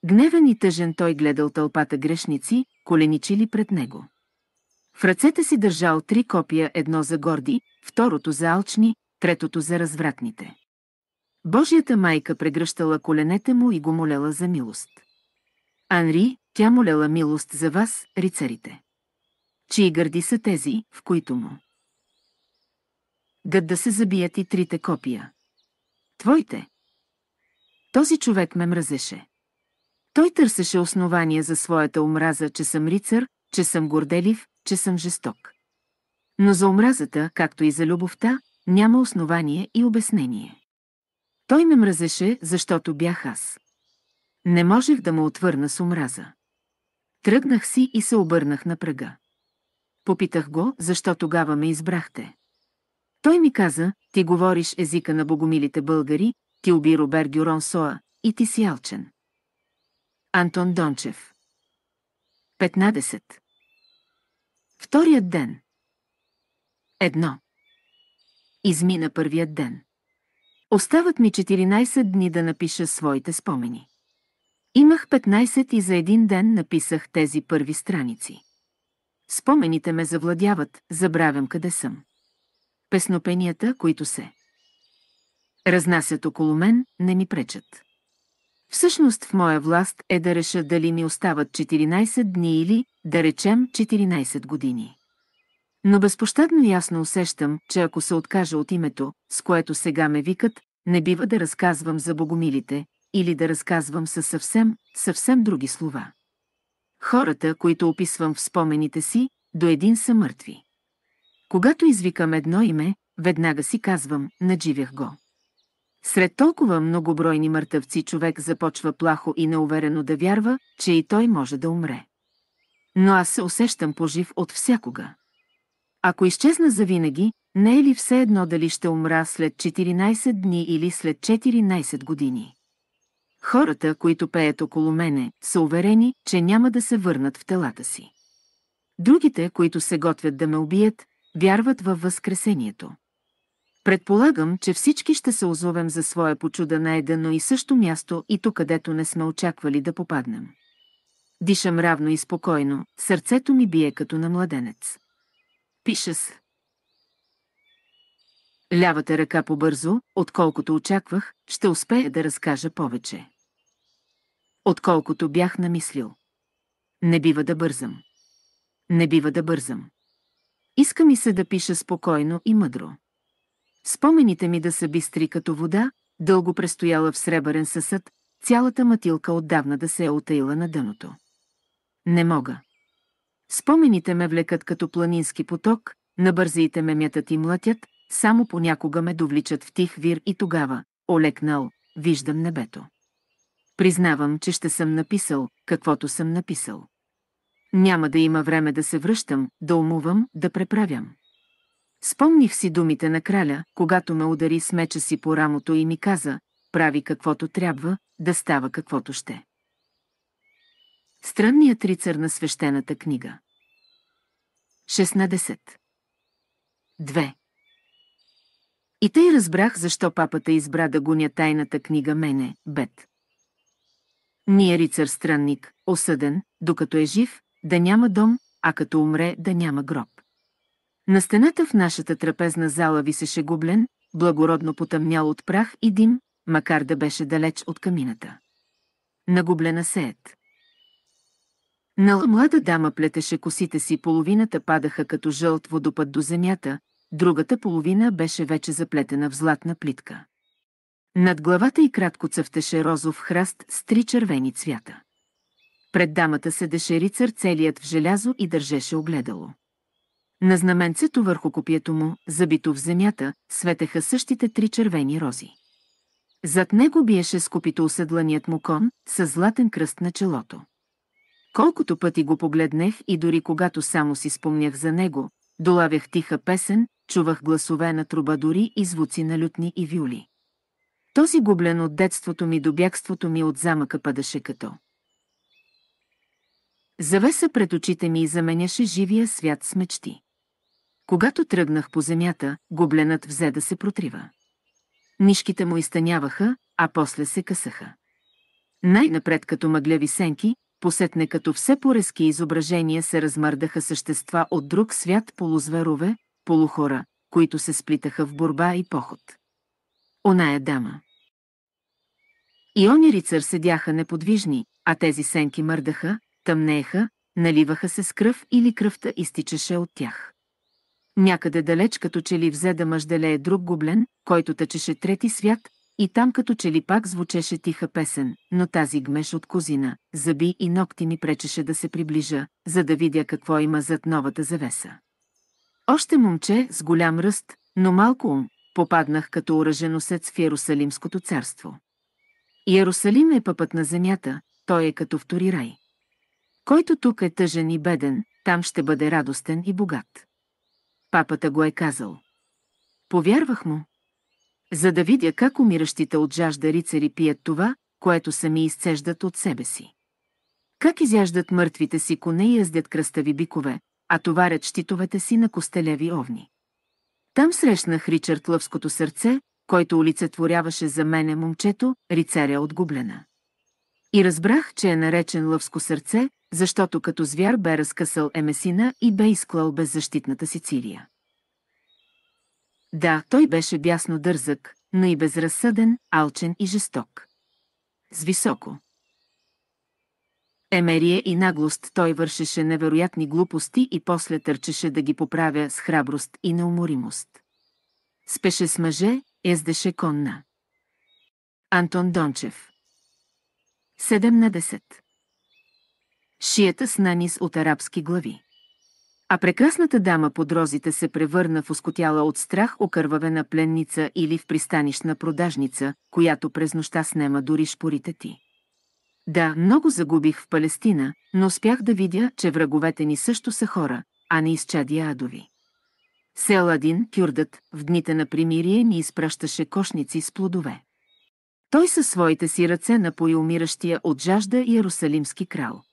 [SPEAKER 1] Гневен и тъжен той гледал тълпата грешници, коленичили пред него. В ръцете си държал три копия, едно за горди, второто за алчни, третото за развратните. Божията майка прегръщала коленете му и го молела за милост. Анри, тя молела милост за вас, рицарите чии гърди са тези, в които му. Гът да се забият и трите копия. Твоите. Този човек ме мразеше. Той търсеше основания за своята омраза, че съм рицар, че съм горделив, че съм жесток. Но за омразата, както и за любовта, няма основание и обяснение. Той ме мразеше, защото бях аз. Не можех да му отвърна с омраза. Тръгнах си и се обърнах на пръга. Попитах го, защо тогава ме избрахте. Той ми каза, ти говориш езика на богомилите българи, ти уби Робер Дюрон Соа и ти си алчен. Антон Дончев 15. Вторият ден Едно. Измина първият ден. Остават ми 14 дни да напиша своите спомени. Имах 15 и за един ден написах тези първи страници. Спомените ме завладяват, забравям къде съм. Песнопенията, които се разнасят около мен, не ми пречат. Всъщност в моя власт е да реша дали ми остават 14 дни или, да речем, 14 години. Но безпощадно ясно усещам, че ако се откажа от името, с което сега ме викат, не бива да разказвам за богомилите или да разказвам със съвсем, съвсем други слова. Хората, които описвам в спомените си, до един са мъртви. Когато извикам едно име, веднага си казвам, надживях го. Сред толкова многобройни мъртъвци човек започва плахо и неуверено да вярва, че и той може да умре. Но аз се усещам пожив от всякога. Ако изчезна завинаги, не е ли все едно дали ще умра след 14 дни или след 14 години? Хората, които пеят около мене, са уверени, че няма да се върнат в телата си. Другите, които се готвят да ме убият, вярват във Възкресението. Предполагам, че всички ще се озовем за своя почуда на едно и също място и тук, където не сме очаквали да попаднем. Дишам равно и спокойно, сърцето ми бие като на младенец. Пиша с. Лявата ръка побързо, отколкото очаквах, ще успея да разкажа повече отколкото бях намислил. Не бива да бързам. Не бива да бързам. Иска ми се да пиша спокойно и мъдро. Спомените ми да са бистри като вода, дълго престояла в сребърен съсъд, цялата матилка отдавна да се е отаила на дъното. Не мога. Спомените ме влекат като планински поток, набързите ме мятат и млътят, само понякога ме довличат в тих вир и тогава, олекнал, виждам небето. Признавам, че ще съм написал, каквото съм написал. Няма да има време да се връщам, да умувам, да преправям. Спомних си думите на краля, когато ме удари с меча си по рамото и ми каза, прави каквото трябва, да става каквото ще. Странният рицар на свещената книга 16. 2. И тъй разбрах защо папата избра да гоня тайната книга мене, Бет. Ние рицар-странник, осъден, докато е жив, да няма дом, а като умре да няма гроб. На стената в нашата трапезна зала висеше гублен, благородно потъмнял от прах и дим, макар да беше далеч от камината. На гублена сеят. На млада дама плетеше косите си, половината падаха като жълт водопад до земята, другата половина беше вече заплетена в златна плитка. Над главата й кратко цъфтеше розов храст с три червени цвята. Пред дамата седеше рицар целият в желязо и държеше огледало. На знаменцето върху копието му, забито в земята, светеха същите три червени рози. Зад него биеше скупито оседланият му кон с златен кръст на челото. Колкото пъти го погледнах и дори когато само си спомнях за него, долавях тиха песен, чувах гласове на труба дори и звуци на лютни и вюли. Този гублен от детството ми до бягството ми от замъка падаше като. Завеса пред очите ми заменяше живия свят с мечти. Когато тръгнах по земята, губленът взе да се протрива. Нишките му изтъняваха, а после се късаха. Най-напред като мъгляви сенки, посетне като все порезки изображения се размърдаха същества от друг свят полузверове, полухора, които се сплитаха в борба и поход. Оная дама. И они рицар седяха неподвижни, а тези сенки мърдаха, тъмнееха, наливаха се с кръв или кръвта изтичаше от тях. Някъде далеч като че ли взе да мъжделее друг гоблен, който тъчеше трети свят, и там като че ли пак звучеше тиха песен, но тази гмеш от козина, зъби и ногти ми пречеше да се приближа, за да видя какво има зад новата завеса. Още момче с голям ръст, но малко ум, попаднах като оръженосец в Ярусалимското царство. Иерусалим е пъпът на земята, той е като втори рай. Който тук е тъжен и беден, там ще бъде радостен и богат. Папата го е казал. Повярвах му. За да видя как умиращите от жажда рицари пият това, което сами изцеждат от себе си. Как изяждат мъртвите си коне и яздят кръстави бикове, а товарят щитовете си на костелеви овни. Там срещнах Ричард Лъвското сърце, който олицетворяваше за мене момчето, рицаря от Гублена. И разбрах, че е наречен лъвско сърце, защото като звяр бе разкъсал Емесина и бе изклал беззащитната Сицилия. Да, той беше бясно дързък, но и безразсъден, алчен и жесток. С високо. Емерие и наглост той вършеше невероятни глупости и после търчеше да ги поправя с храброст и неуморимост. Спеше с мъже, Ездеше конна. Антон Дончев. 7 на 10. Шията с нанис от арабски глави. А прекрасната дама под розите се превърна в оскотяла от страх окървавена пленница или в пристанищна продажница, която през нощта снема дори шпорите ти. Да, много загубих в Палестина, но успях да видя, че враговете ни също са хора, а не изчадия адови. Селадин Кюрдът в дните на примирие ни изпращаше кошници с плодове. Той със своите си ръце напои умиращия от жажда Иерусалимски крал.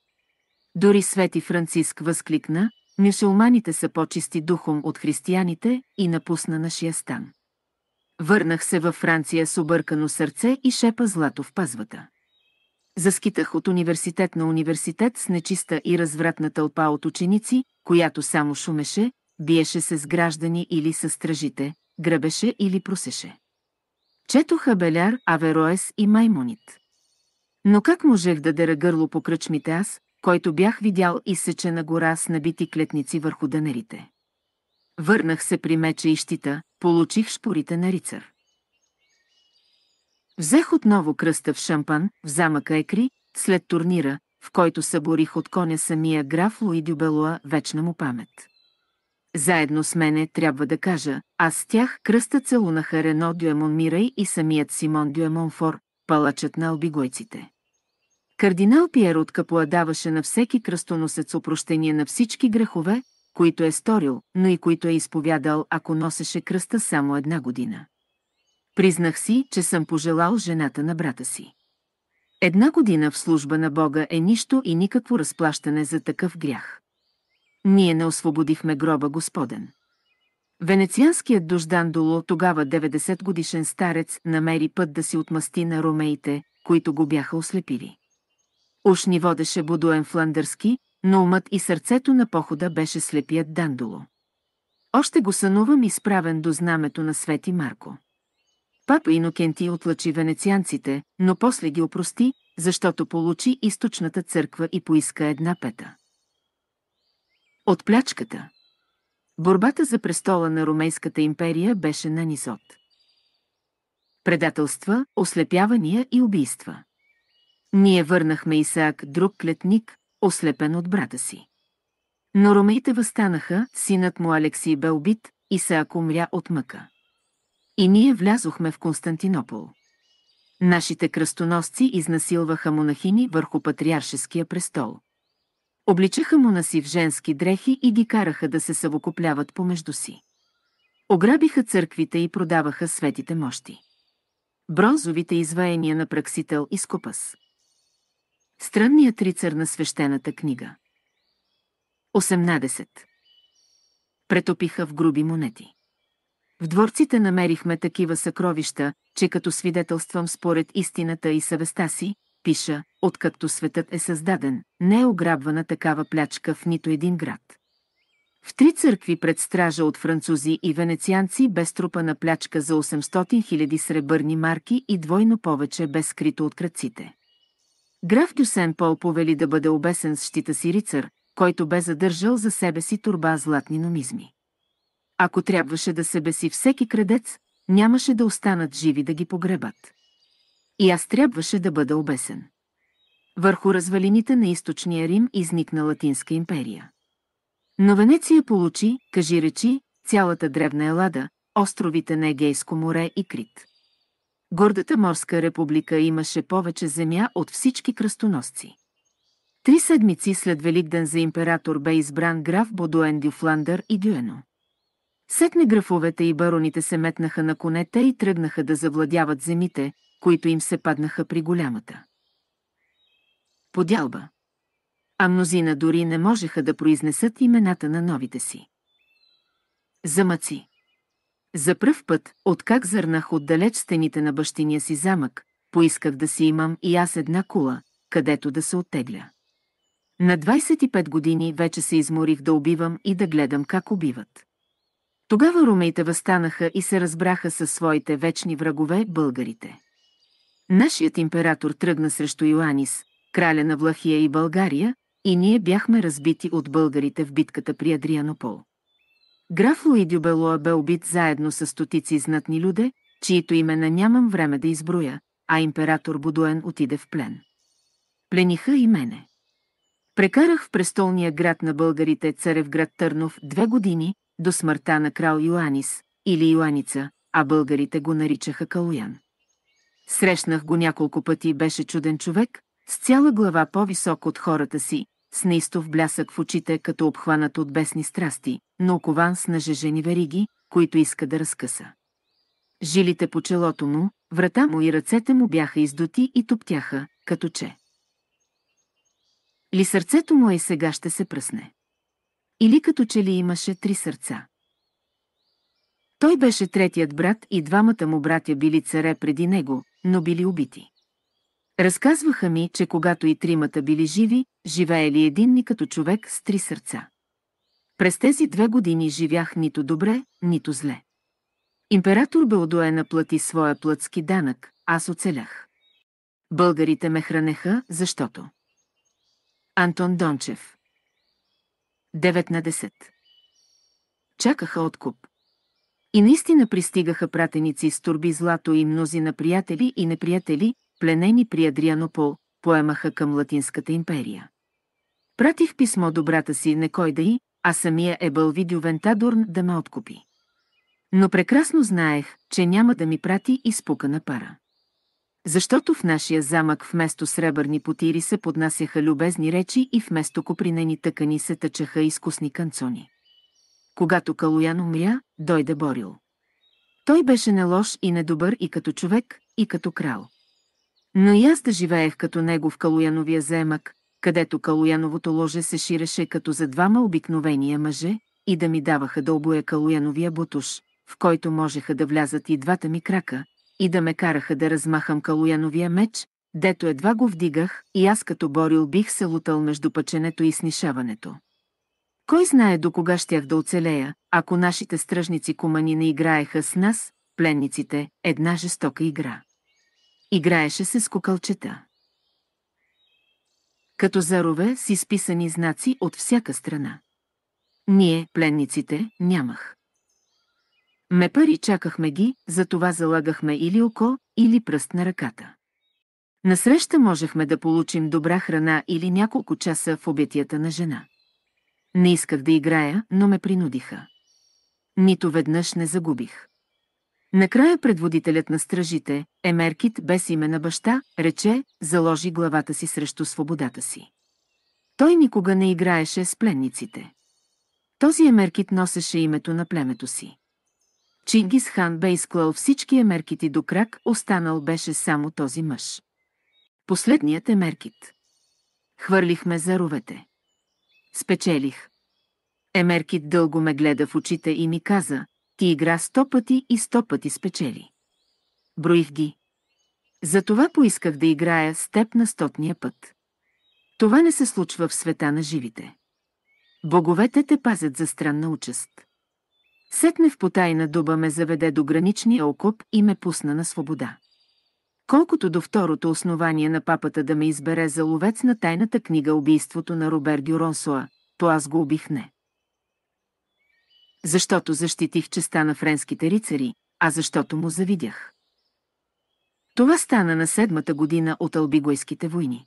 [SPEAKER 1] Дори Свети Франциск възкликна, мюсулманите са по-чисти духом от християните и напусна нашия стан. Върнах се във Франция с объркано сърце и шепа злато в пазвата. Заскитах от университет на университет с нечиста и развратна тълпа от ученици, която само шумеше, биеше се с граждани или с стражите, гръбеше или просеше. Четоха Беляр, Авероес и Маймонит. Но как можех да дера гърло по кръчмите аз, който бях видял изсечена гора с набити клетници върху дънерите? Върнах се при меча и щита, получих шпорите на рицар. Взех отново кръста в шампан, в замъка Екри, след турнира, в който съборих от коня самия граф Луи Дюбелуа вечна му памет. Заедно с мене трябва да кажа, аз с тях кръста целунаха Рено Дюемон Мирай и самият Симон Дюемон Фор, палачът на обигойците. Кардинал Пьер от Капуа даваше на всеки кръстоносец опрощение на всички грехове, които е сторил, но и които е изповядал, ако носеше кръста само една година. Признах си, че съм пожелал жената на брата си. Една година в служба на Бога е нищо и никакво разплащане за такъв грях. Ние не освободихме гроба Господен. Венецианският Дождан Доло, тогава 90 годишен старец, намери път да си отмъсти на ромеите, които го бяха ослепили. Уж ни водеше будуен Фландърски, но умът и сърцето на похода беше слепият Дандоло. Още го сънувам изправен до знамето на Свети Марко. Папа Инокенти отлъчи венецианците, но после ги опрости, защото получи източната църква и поиска една пета. От плячката. Борбата за престола на Румейската империя беше на низот. Предателства, ослепявания и убийства. Ние върнахме Исаак друг клетник, ослепен от брата си. Но румеите възстанаха, синът му Алексий бе убит, Исаак умря от мъка. И ние влязохме в Константинопол. Нашите кръстоносци изнасилваха монахини върху патриаршеския престол. Обличаха му на сив женски дрехи и ги караха да се съвокупляват помежду си. Ограбиха църквите и продаваха светите мощи. Бронзовите изваяния на праксител и скупас. Странният рицар на свещената книга. 18. Претопиха в груби монети. В дворците намерихме такива съкровища, че като свидетелствам според истината и съвестта си, пиша, откакто светът е създаден, не е ограбвана такава плячка в нито един град. В три църкви пред стража от французи и венецианци трупа на плячка за 800 000 сребърни марки и двойно повече без скрито от кръците. Граф Дюсен Пол повели да бъде обесен с щита си рицар, който бе задържал за себе си турба златни номизми. Ако трябваше да се беси всеки крадец, нямаше да останат живи да ги погребат. И аз трябваше да бъда обесен. Върху развалините на източния Рим изникна Латинска империя. Но Венеция получи, кажи речи, цялата древна Елада, островите на Егейско море и Крит. Гордата морска република имаше повече земя от всички кръстоносци. Три седмици след Великден за император бе избран граф Бодуен Дюфландър и Дюено. Сетне графовете и бароните се метнаха на конете и тръгнаха да завладяват земите, които им се паднаха при голямата. Подялба. А мнозина дори не можеха да произнесат имената на новите си. Замъци. За пръв път, откак зърнах отдалеч стените на бащиния си замък, поисках да си имам и аз една кула, където да се оттегля. На 25 години вече се изморих да убивам и да гледам как убиват. Тогава румейте възстанаха и се разбраха със своите вечни врагове – българите. Нашият император тръгна срещу Йоанис, краля на Влахия и България, и ние бяхме разбити от българите в битката при Адрианопол. Граф Луидио Белоа е бе убит заедно с стотици знатни люде, чието имена нямам време да изброя, а император Будуен отиде в плен. Плениха и мене. Прекарах в престолния град на българите Царев град Търнов две години до смъртта на крал Йоанис или Йоаница, а българите го наричаха Калуян. Срещнах го няколко пъти, беше чуден човек, с цяла глава по-висок от хората си, с неистов блясък в очите, като обхванат от бесни страсти, но окован с нажежени вериги, които иска да разкъса. Жилите по челото му, врата му и ръцете му бяха издоти и топтяха, като че. Ли сърцето му е и сега ще се пръсне. Или като че ли имаше три сърца. Той беше третият брат и двамата му братя били царе преди него, но били убити. Разказваха ми, че когато и тримата били живи, живеели един ни като човек с три сърца. През тези две години живях нито добре, нито зле. Император Белдуена плати своя плътски данък, аз оцелях. Българите ме хранеха, защото... Антон Дончев 9 на 10 Чакаха откуп. И наистина пристигаха пратеници с турби злато и мнози на приятели и неприятели, пленени при Адрианопол, поемаха към Латинската империя. Пратих писмо до брата си некой да и, а самия Ебъл Видио Вентадорн да ме откупи. Но прекрасно знаех, че няма да ми прати изпукана пара. Защото в нашия замък вместо сребърни потири се поднасяха любезни речи и вместо копринени тъкани се тъчаха изкусни канцони. Когато Калуян умря, дойде Борил. Той беше не лош и недобър и като човек, и като крал. Но и аз да живеех като него в калуяновия земък, където Калояновото ложе се ширеше като за двама обикновения мъже, и да ми даваха да обуя Калуяновия бутуш, в който можеха да влязат и двата ми крака, и да ме караха да размахам калуяновия меч, дето едва го вдигах и аз като борил бих се лутал между пъченето и снишаването. Кой знае до кога щях да оцелея, ако нашите стражници кумани не играеха с нас, пленниците, една жестока игра. Играеше се с кукълчета. Като зарове с изписани знаци от всяка страна. Ние, пленниците, нямах. Ме пари чакахме ги, затова залагахме или око, или пръст на ръката. Насреща можехме да получим добра храна или няколко часа в обетията на жена. Не исках да играя, но ме принудиха. Нито веднъж не загубих. Накрая предводителят на стражите, Емеркит без име на баща, рече, заложи главата си срещу свободата си. Той никога не играеше с пленниците. Този Емеркит носеше името на племето си. Чингис хан бе изклал всички емеркити до крак, останал беше само този мъж. Последният емеркит. Хвърлихме заровете. Спечелих. Емеркит дълго ме гледа в очите и ми каза, ти игра сто пъти и сто пъти спечели. Броих ги. Затова поисках да играя с теб на стотния път. Това не се случва в света на живите. Боговете те пазят за странна участ. Сетне в потайна дуба ме заведе до граничния окоп и ме пусна на свобода. Колкото до второто основание на папата да ме избере за ловец на тайната книга «Убийството на Робер Дюросоа», то аз го убих не. Защото защитих честа на френските рицари, а защото му завидях. Това стана на седмата година от Албигойските войни.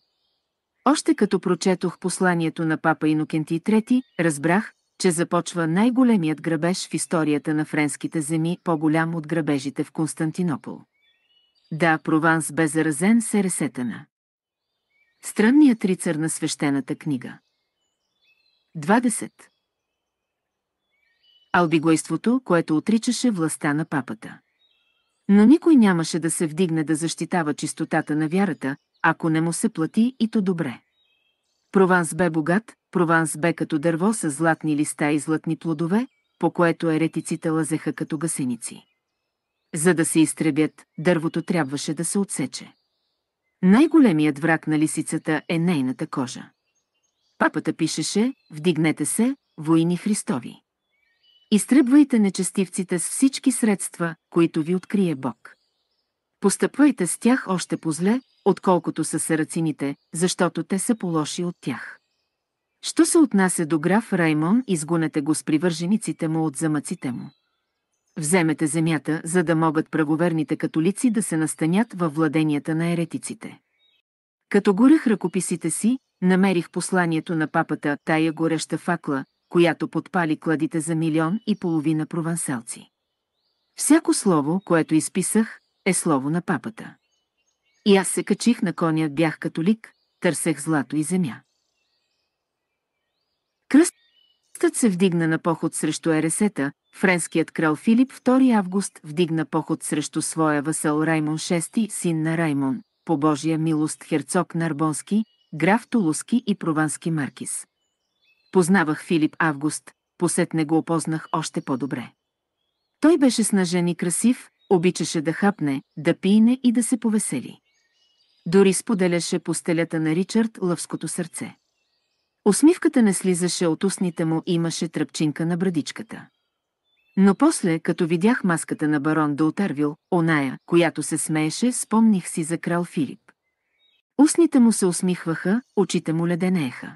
[SPEAKER 1] Още като прочетох посланието на папа Инокенти III, разбрах, че започва най-големият грабеж в историята на френските земи, по-голям от грабежите в Константинопол. Да, Прованс бе заразен с ересетана. Странният рицар на свещената книга. 20. Албигойството, което отричаше властта на папата. Но никой нямаше да се вдигне да защитава чистотата на вярата, ако не му се плати и то добре. Прованс бе богат, Прованс бе като дърво с златни листа и златни плодове, по което еретиците лазеха като гасеници. За да се изтребят, дървото трябваше да се отсече. Най-големият враг на лисицата е нейната кожа. Папата пишеше «Вдигнете се, войни Христови». Изтръбвайте нечестивците с всички средства, които ви открие Бог. Постъпвайте с тях още по-зле, отколкото са сарацините, защото те са по-лоши от тях. Що се отнася до граф Раймон, изгонете го с привържениците му от замъците му вземете земята, за да могат правоверните католици да се настанят във владенията на еретиците. Като горех ръкописите си, намерих посланието на папата тая гореща факла, която подпали кладите за милион и половина провансалци. Всяко слово, което изписах, е слово на папата. И аз се качих на коня, бях католик, търсех злато и земя. Кръст Стът се вдигна на поход срещу ересета, френският крал Филип 2 август вдигна поход срещу своя васел Раймон VI, син на Раймон, по Божия милост херцог Нарбонски, граф Тулуски и провански маркис. Познавах Филип Август, посетне го опознах още по-добре. Той беше снажен и красив, обичаше да хапне, да пине и да се повесели. Дори споделяше постелята на Ричард Лъвското сърце. Усмивката не слизаше от устните му и имаше тръпчинка на брадичката. Но после, като видях маската на барон Долтервил, оная, която се смееше, спомних си за крал Филип. Устните му се усмихваха, очите му леденееха.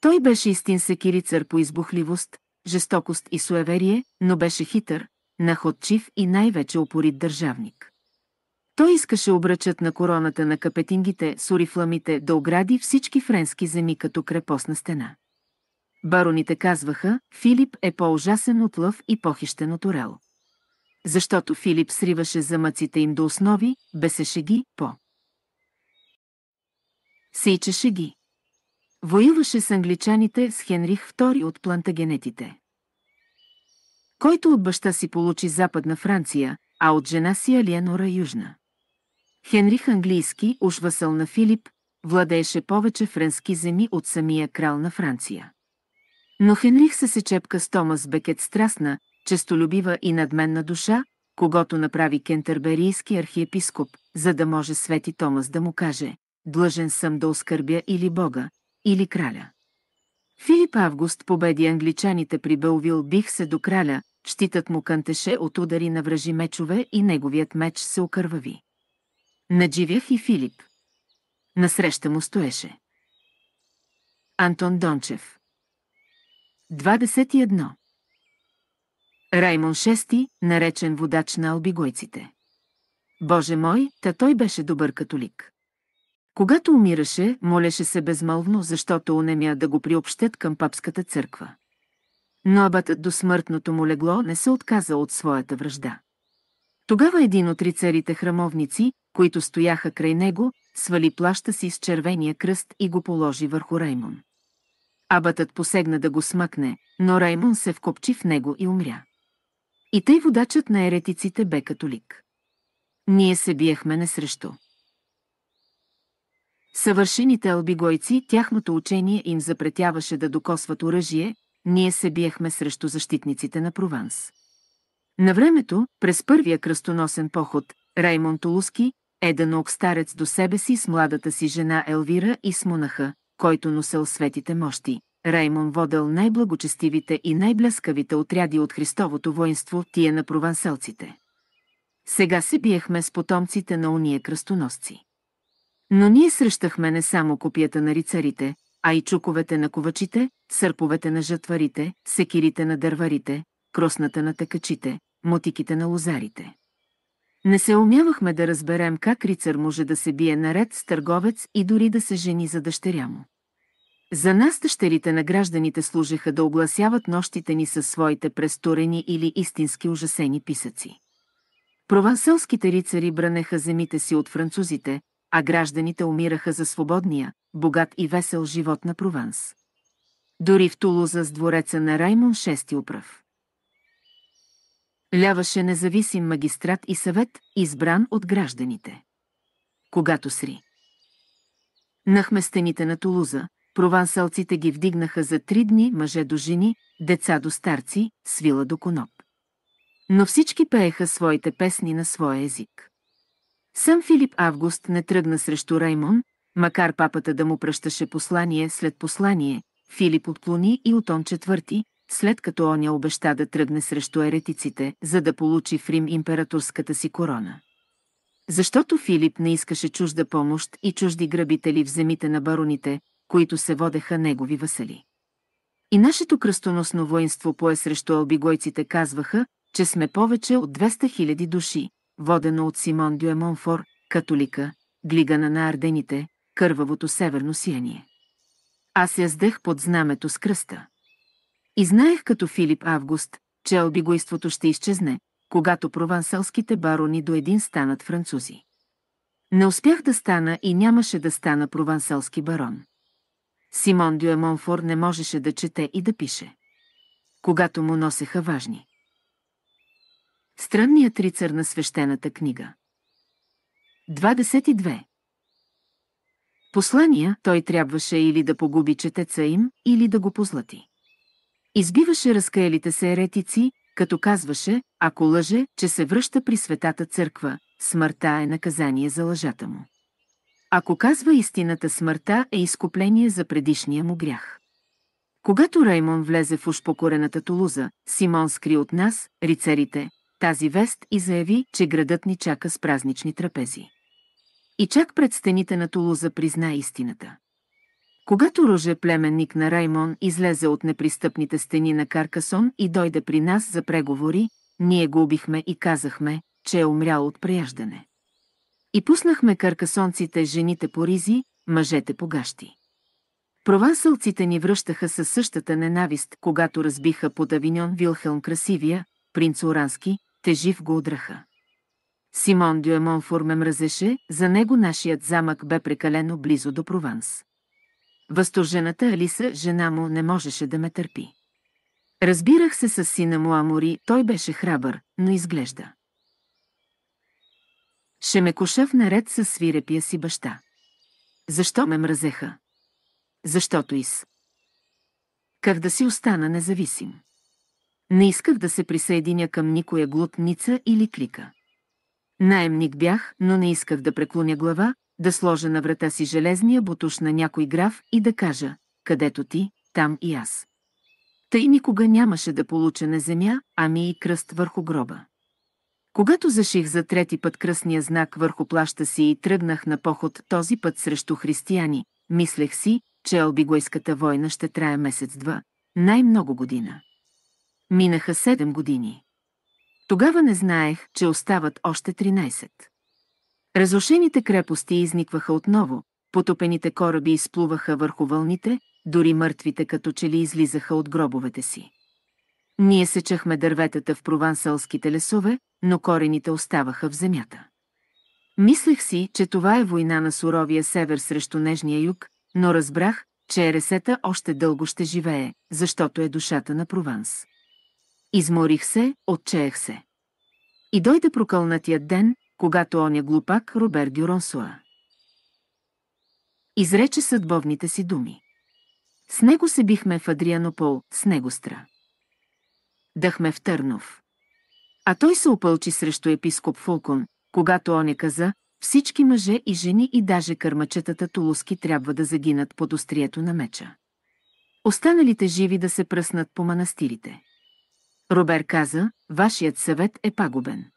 [SPEAKER 1] Той беше истин рицар по избухливост, жестокост и суеверие, но беше хитър, находчив и най-вече опорит държавник. Той искаше обръчът на короната на капетингите с орифламите да огради всички френски земи като крепостна стена. Бароните казваха, Филип е по-ужасен от лъв и похищен от орел. Защото Филип сриваше замъците им до основи, бесеше ги, по. Сейчеше ги. Воюваше с англичаните с Хенрих II от плантагенетите. Който от баща си получи Западна Франция, а от жена си Алиенора Южна. Хенрих Английски, уж васъл на Филип, владееше повече френски земи от самия крал на Франция. Но Хенрих се сечепка с Томас Бекет страстна, честолюбива и надменна душа, когато направи кентерберийски архиепископ, за да може свети Томас да му каже «Длъжен съм да оскърбя или Бога, или краля». Филип Август победи англичаните при Бълвил бих се до краля, щитът му кънтеше от удари на вражи мечове и неговият меч се окървави. Надживях и Филип. Насреща му стоеше. Антон Дончев. 21. Раймон VI, наречен водач на албигойците. Боже мой, та той беше добър католик. Когато умираше, молеше се безмълвно, защото онемя да го приобщат към папската църква. Но абатът до смъртното му легло не се отказа от своята връжда. Тогава един от рицарите храмовници, които стояха край него, свали плаща си с червения кръст и го положи върху Раймон. Абатът посегна да го смъкне, но Раймон се вкопчи в него и умря. И тъй водачът на еретиците бе католик. Ние се биехме не срещу. Съвършените албигойци, тяхното учение им запретяваше да докосват оръжие, ние се биехме срещу защитниците на Прованс. На времето, през първия кръстоносен поход, Раймон Тулуски, еденок старец до себе си с младата си жена Елвира и с монаха, който носел светите мощи. Раймон водел най-благочестивите и най-бляскавите отряди от Христовото воинство, тия на прованселците. Сега се биехме с потомците на уния кръстоносци. Но ние срещахме не само копията на рицарите, а и чуковете на ковачите, сърповете на жатварите, секирите на дърварите, кросната на тъкачите, мотиките на лозарите. Не се умявахме да разберем как рицар може да се бие наред с търговец и дори да се жени за дъщеря му. За нас дъщерите на гражданите служиха да огласяват нощите ни със своите престорени или истински ужасени писъци. Провансълските рицари бранеха земите си от французите, а гражданите умираха за свободния, богат и весел живот на Прованс. Дори в Тулуза с двореца на Раймон VI управ. Ляваше независим магистрат и съвет, избран от гражданите. Когато сри. Нахме стените на Тулуза, провансалците ги вдигнаха за три дни мъже до жени, деца до старци, свила до коноп. Но всички пееха своите песни на своя език. Сам Филип Август не тръгна срещу Раймон, макар папата да му пръщаше послание след послание, Филип отклони и Отон четвърти след като оня обеща да тръгне срещу еретиците, за да получи в Рим императорската си корона. Защото Филип не искаше чужда помощ и чужди грабители в земите на бароните, които се водеха негови васали. И нашето кръстоносно воинство пое срещу албигойците казваха, че сме повече от 200 000 души, водено от Симон Дюемонфор, католика, глигана на Ардените, кървавото северно сияние. Аз яздех под знамето с кръста. И знаех като Филип Август, че албигойството ще изчезне, когато прованселските барони до един станат французи. Не успях да стана и нямаше да стана прованселски барон. Симон Дюе Монфор не можеше да чете и да пише. Когато му носеха важни. Странният рицар на свещената книга. 22. Послания той трябваше или да погуби четеца им, или да го позлати. Избиваше разкаялите се еретици, като казваше, ако лъже, че се връща при Светата Църква, смъртта е наказание за лъжата му. Ако казва истината, смъртта е изкупление за предишния му грях. Когато Раймон влезе в ушпокорената Тулуза, Симон скри от нас, рицарите, тази вест и заяви, че градът ни чака с празнични трапези. И чак пред стените на Тулуза призна истината. Когато Роже племенник на Раймон излезе от непристъпните стени на Каркасон и дойде при нас за преговори, ние го убихме и казахме, че е умрял от прияждане. И пуснахме каркасонците жените по ризи, мъжете по гащи. Провансълците ни връщаха със същата ненавист, когато разбиха под Авиньон Вилхелм Красивия, принц Орански, те жив го удраха. Симон Дюемон Фурме мразеше, за него нашият замък бе прекалено близо до Прованс. Възторжената Алиса, жена му, не можеше да ме търпи. Разбирах се с сина му Амори, той беше храбър, но изглежда. Ще кошав наред с свирепия си баща. Защо ме мразеха? Защото из. Как да си остана независим? Не исках да се присъединя към никоя глутница или клика. Наемник бях, но не исках да преклоня глава, да сложа на врата си железния бутуш на някой граф и да кажа, където ти, там и аз. Тъй никога нямаше да получа на земя, ами и кръст върху гроба. Когато заших за трети път кръстния знак върху плаща си и тръгнах на поход този път срещу християни, мислех си, че Албигойската война ще трае месец-два, най-много година. Минаха седем години. Тогава не знаех, че остават още 13. Разрушените крепости изникваха отново, потопените кораби изплуваха върху вълните, дори мъртвите като че ли излизаха от гробовете си. Ние сечахме дърветата в провансалските лесове, но корените оставаха в земята. Мислех си, че това е война на суровия север срещу нежния юг, но разбрах, че Ересета още дълго ще живее, защото е душата на Прованс. Изморих се, отчеях се. И дойде прокълнатият ден, когато он е глупак Робер Гюронсуа. Изрече съдбовните си думи. С него се бихме в Адрианопол, с него стра. Дъхме в Търнов. А той се опълчи срещу епископ Фулкон, когато он е каза, всички мъже и жени и даже кърмачетата тулуски трябва да загинат под острието на меча. Останалите живи да се пръснат по манастирите. Робер каза, вашият съвет е пагубен.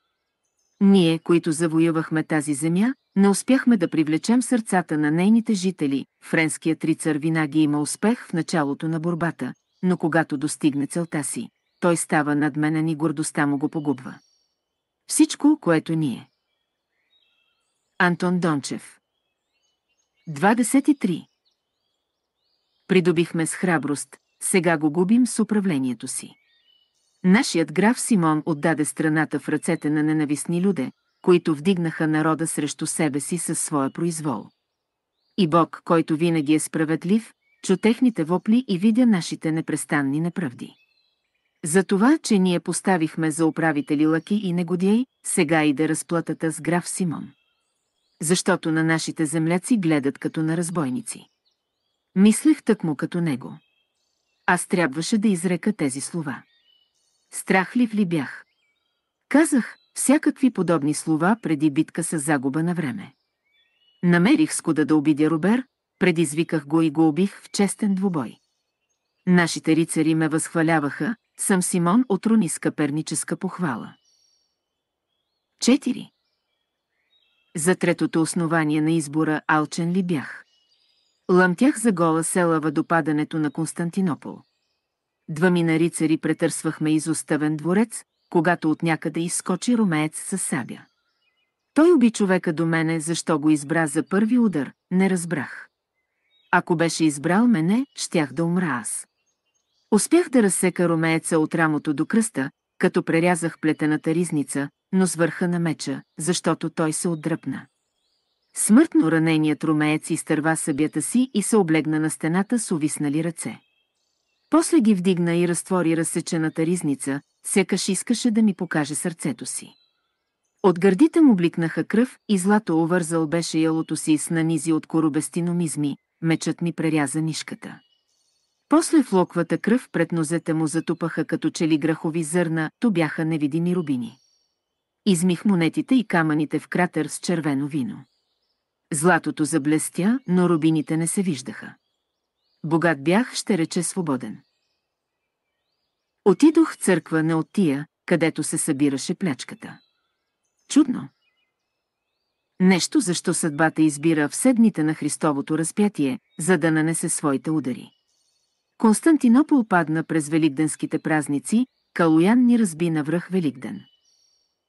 [SPEAKER 1] Ние, които завоювахме тази земя, не успяхме да привлечем сърцата на нейните жители. Френският рицар винаги има успех в началото на борбата, но когато достигне целта си, той става надменен и гордостта му го погубва. Всичко, което ние. Антон Дончев 23. Придобихме с храброст, сега го губим с управлението си. Нашият граф Симон отдаде страната в ръцете на ненавистни люде, които вдигнаха народа срещу себе си със своя произвол. И Бог, който винаги е справедлив, чу техните вопли и видя нашите непрестанни неправди. За това, че ние поставихме за управители лъки и негодяй, сега и да разплатата с граф Симон. Защото на нашите земляци гледат като на разбойници. Мислех тъкмо като него. Аз трябваше да изрека тези слова. Страхлив ли бях? Казах всякакви подобни слова преди битка с загуба на време. Намерих скуда да обидя Робер, предизвиках го и го убих в честен двубой. Нашите рицари ме възхваляваха, съм Симон от руниска перническа похвала. 4. За третото основание на избора алчен ли бях? Лъмтях за гола селава до падането на Константинопол. Двамина рицари претърсвахме изоставен дворец, когато от някъде изскочи ромеец със сабя. Той уби човека до мене, защо го избра за първи удар, не разбрах. Ако беше избрал мене, щях да умра аз. Успях да разсека ромееца от рамото до кръста, като прерязах плетената ризница, но с върха на меча, защото той се отдръпна. Смъртно раненият ромеец изтърва събята си и се облегна на стената с увиснали ръце. После ги вдигна и разтвори разсечената ризница, сякаш искаше да ми покаже сърцето си. От гърдите му бликнаха кръв и злато увързал беше ялото си с нанизи от номизми, мечът ми преряза нишката. После в локвата кръв пред нозете му затупаха като че ли грахови зърна, то бяха невидими рубини. Измих монетите и камъните в кратер с червено вино. Златото заблестя, но рубините не се виждаха. Богат бях, ще рече свободен. Отидох в църква не от тия, където се събираше плячката. Чудно. Нещо, защо съдбата избира в седмите на Христовото разпятие, за да нанесе своите удари. Константинопол падна през великденските празници, Калуян ни разби навръх Великден.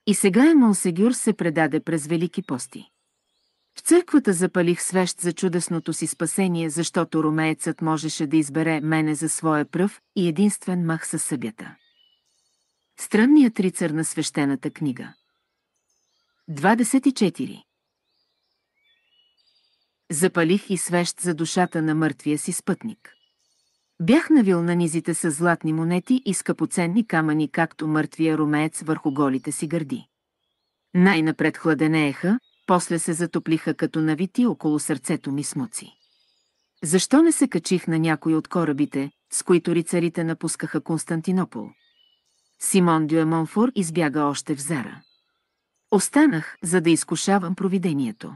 [SPEAKER 1] И сега Монсегюр се предаде през Велики пости. В църквата запалих свещ за чудесното си спасение, защото ромеецът можеше да избере мене за своя пръв и единствен мах със събята. Странният рицар на свещената книга 24. Запалих и свещ за душата на мъртвия си спътник. Бях навил на низите с златни монети и скъпоценни камъни, както мъртвия ромеец върху голите си гърди. Най-напред хладенееха, после се затоплиха като навити около сърцето ми смуци. Защо не се качих на някой от корабите, с които рицарите напускаха Константинопол? Симон Дюе Монфор избяга още в Зара. Останах, за да изкушавам провидението.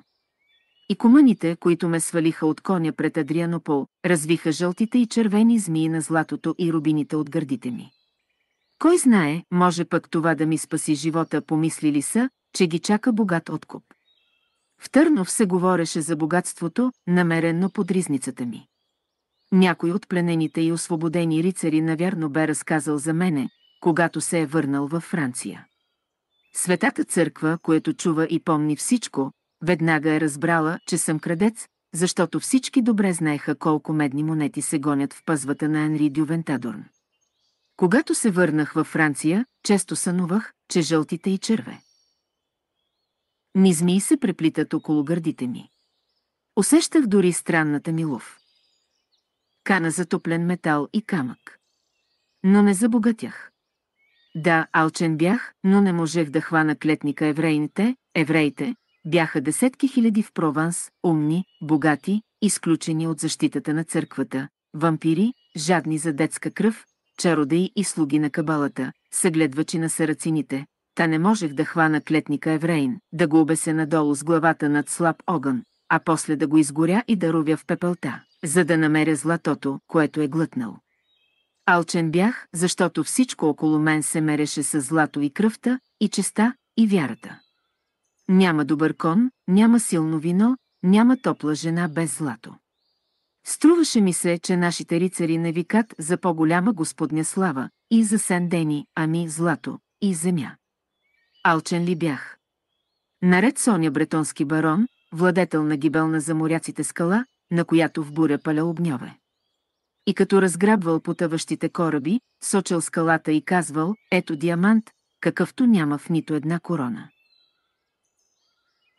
[SPEAKER 1] И куманите, които ме свалиха от коня пред Адрианопол, развиха жълтите и червени змии на златото и рубините от гърдите ми. Кой знае, може пък това да ми спаси живота, помислили са, че ги чака богат откуп. В Търнов се говореше за богатството, намерено под ризницата ми. Някой от пленените и освободени рицари навярно бе разказал за мене, когато се е върнал във Франция. Светата църква, което чува и помни всичко, веднага е разбрала, че съм крадец, защото всички добре знаеха колко медни монети се гонят в пъзвата на Анри Дювентадорн. Когато се върнах във Франция, често сънувах, че жълтите и черве. Ни змии се преплитат около гърдите ми. Усещах дори странната ми лов. Кана топлен метал и камък. Но не забогатях. Да, алчен бях, но не можех да хвана клетника евреините, евреите, бяха десетки хиляди в Прованс, умни, богати, изключени от защитата на църквата, вампири, жадни за детска кръв, чародеи и слуги на кабалата, съгледвачи на сарацините, Та не можех да хвана клетника Еврейн, да го обесе надолу с главата над слаб огън, а после да го изгоря и да ровя в пепелта, за да намеря златото, което е глътнал. Алчен бях, защото всичко около мен се мереше с злато и кръвта, и честа, и вярата. Няма добър кон, няма силно вино, няма топла жена без злато. Струваше ми се, че нашите рицари не викат за по-голяма господня слава, и за сендени, ами злато, и земя. Алчен ли бях? Наред с оня бретонски барон, владетел на гибелна за моряците скала, на която в буря паля огньове. И като разграбвал потъващите кораби, сочил скалата и казвал, ето диамант, какъвто няма в нито една корона.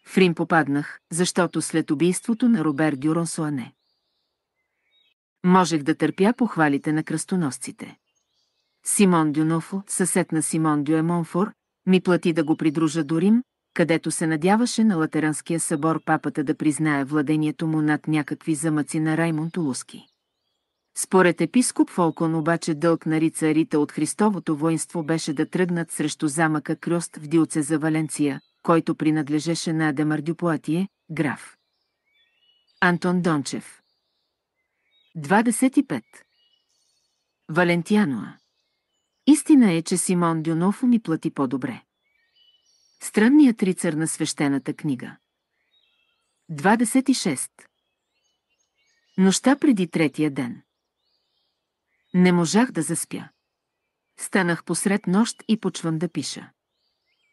[SPEAKER 1] В Рим попаднах, защото след убийството на Робер Дюрон Суане. Можех да търпя похвалите на кръстоносците. Симон Дюнофо, съсед на Симон Дюемонфор, ми плати да го придружа до Рим, където се надяваше на Латеранския събор папата да признае владението му над някакви замъци на Раймонд Улуски. Според епископ Фолкон обаче дълг на рицарите от Христовото воинство беше да тръгнат срещу замъка Крюст в за Валенция, който принадлежеше на Адемар Дюпуатие, граф. Антон Дончев 25. Валентиануа Истина е, че Симон Дюнофо ми плати по-добре. Странният рицар на свещената книга. 26. Нощта преди третия ден. Не можах да заспя. Станах посред нощ и почвам да пиша.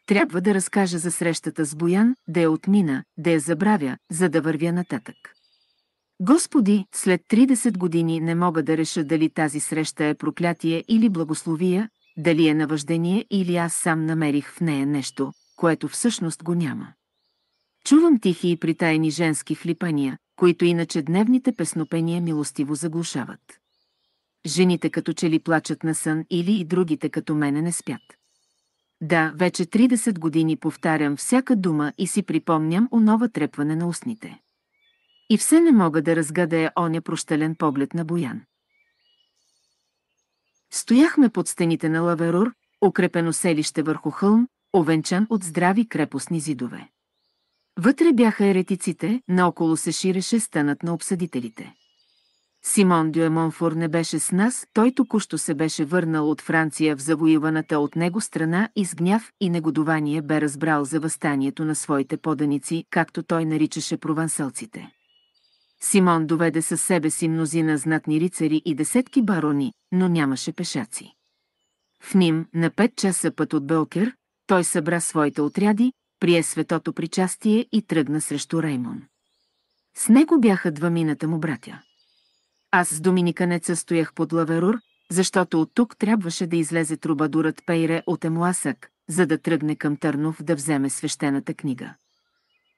[SPEAKER 1] Трябва да разкажа за срещата с Боян, да я отмина, да я забравя, за да вървя нататък. Господи, след 30 години не мога да реша дали тази среща е проклятие или благословия, дали е наваждение или аз сам намерих в нея нещо, което всъщност го няма. Чувам тихи и притайни женски хлипания, които иначе дневните песнопения милостиво заглушават. Жените като че ли плачат на сън или и другите като мене не спят. Да, вече 30 години повтарям всяка дума и си припомням онова трепване на устните. И все не мога да разгадая оня прощален поглед на Боян. Стояхме под стените на Лаверур, укрепено селище върху хълм, овенчан от здрави крепостни зидове. Вътре бяха еретиците, наоколо се ширеше станат на обсъдителите. Симон Дюемонфор не беше с нас, той току-що се беше върнал от Франция в завоюваната от него страна и с гняв и негодование бе разбрал за възстанието на своите поданици, както той наричаше провансълците. Симон доведе със себе си мнозина знатни рицари и десетки барони, но нямаше пешаци. В Ним, на пет часа път от Бълкер, той събра своите отряди, прие светото причастие и тръгна срещу Реймон. С него бяха двамината му братя. Аз с доминиканеца стоях под лаверур, защото от тук трябваше да излезе трубадурът Пейре от Емласък, за да тръгне към Търнов да вземе свещената книга.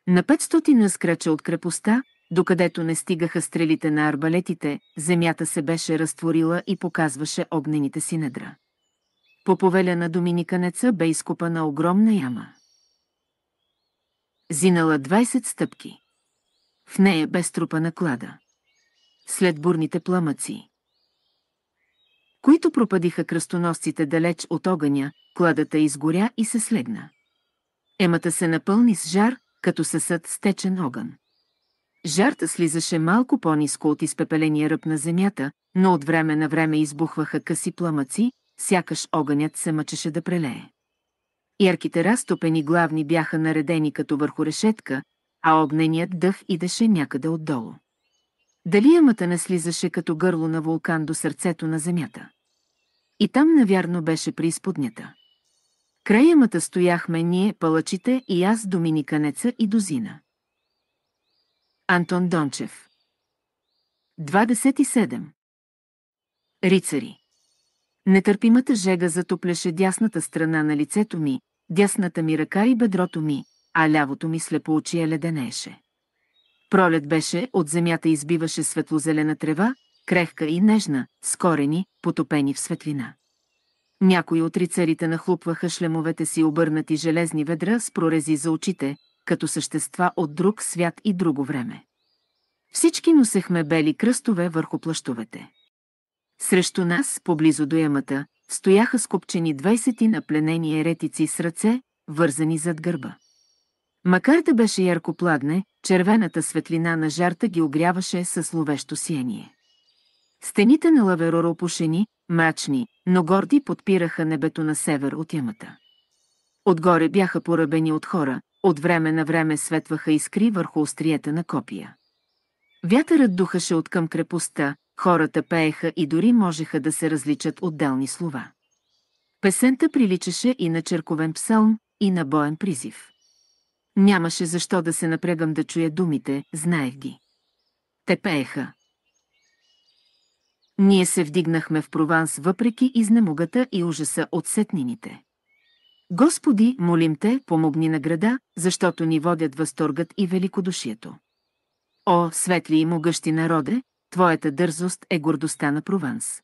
[SPEAKER 1] На 500 на от крепостта, Докъдето не стигаха стрелите на арбалетите, земята се беше разтворила и показваше огнените си недра. По повеля на доминиканеца бе изкопана огромна яма. Зинала 20 стъпки. В нея бе струпана клада. След бурните пламъци, които пропадиха кръстоносците далеч от огъня, кладата изгоря и се слегна. Емата се напълни с жар, като съсъд с течен огън. Жарта слизаше малко по низко от изпепеления ръб на земята, но от време на време избухваха къси пламъци, сякаш огънят се мъчеше да прелее. Ярките разтопени главни бяха наредени като върху решетка, а огненият дъх идеше някъде отдолу. Дали ямата не слизаше като гърло на вулкан до сърцето на земята? И там, навярно, беше при изподнята. Край ямата стояхме ние, палачите и аз, Доминиканеца и Дозина. Антон Дончев 27. Рицари Нетърпимата жега затопляше дясната страна на лицето ми, дясната ми ръка и бедрото ми, а лявото ми е леденееше. Пролет беше, от земята избиваше светлозелена трева, крехка и нежна, с корени, потопени в светлина. Някои от рицарите нахлупваха шлемовете си обърнати железни ведра с прорези за очите, като същества от друг свят и друго време. Всички носехме бели кръстове върху плащовете. Срещу нас, поблизо до ямата, стояха скопчени 20 на пленени еретици с ръце, вързани зад гърба. Макар да беше ярко пладне, червената светлина на жарта ги огряваше със словещо сияние. Стените на лавероро опушени, мрачни, но горди подпираха небето на север от ямата. Отгоре бяха поръбени от хора, от време на време светваха искри върху острията на копия. Вятърът духаше от към крепостта, хората пееха и дори можеха да се различат отделни слова. Песента приличаше и на черковен псалм, и на боен призив. Нямаше защо да се напрягам да чуя думите, знаех ги. Те пееха. Ние се вдигнахме в Прованс въпреки изнемогата и ужаса от сетнините. Господи, молим Те, помогни на града, защото ни водят възторгът и великодушието. О, светли и могъщи народе, Твоята дързост е гордостта на Прованс.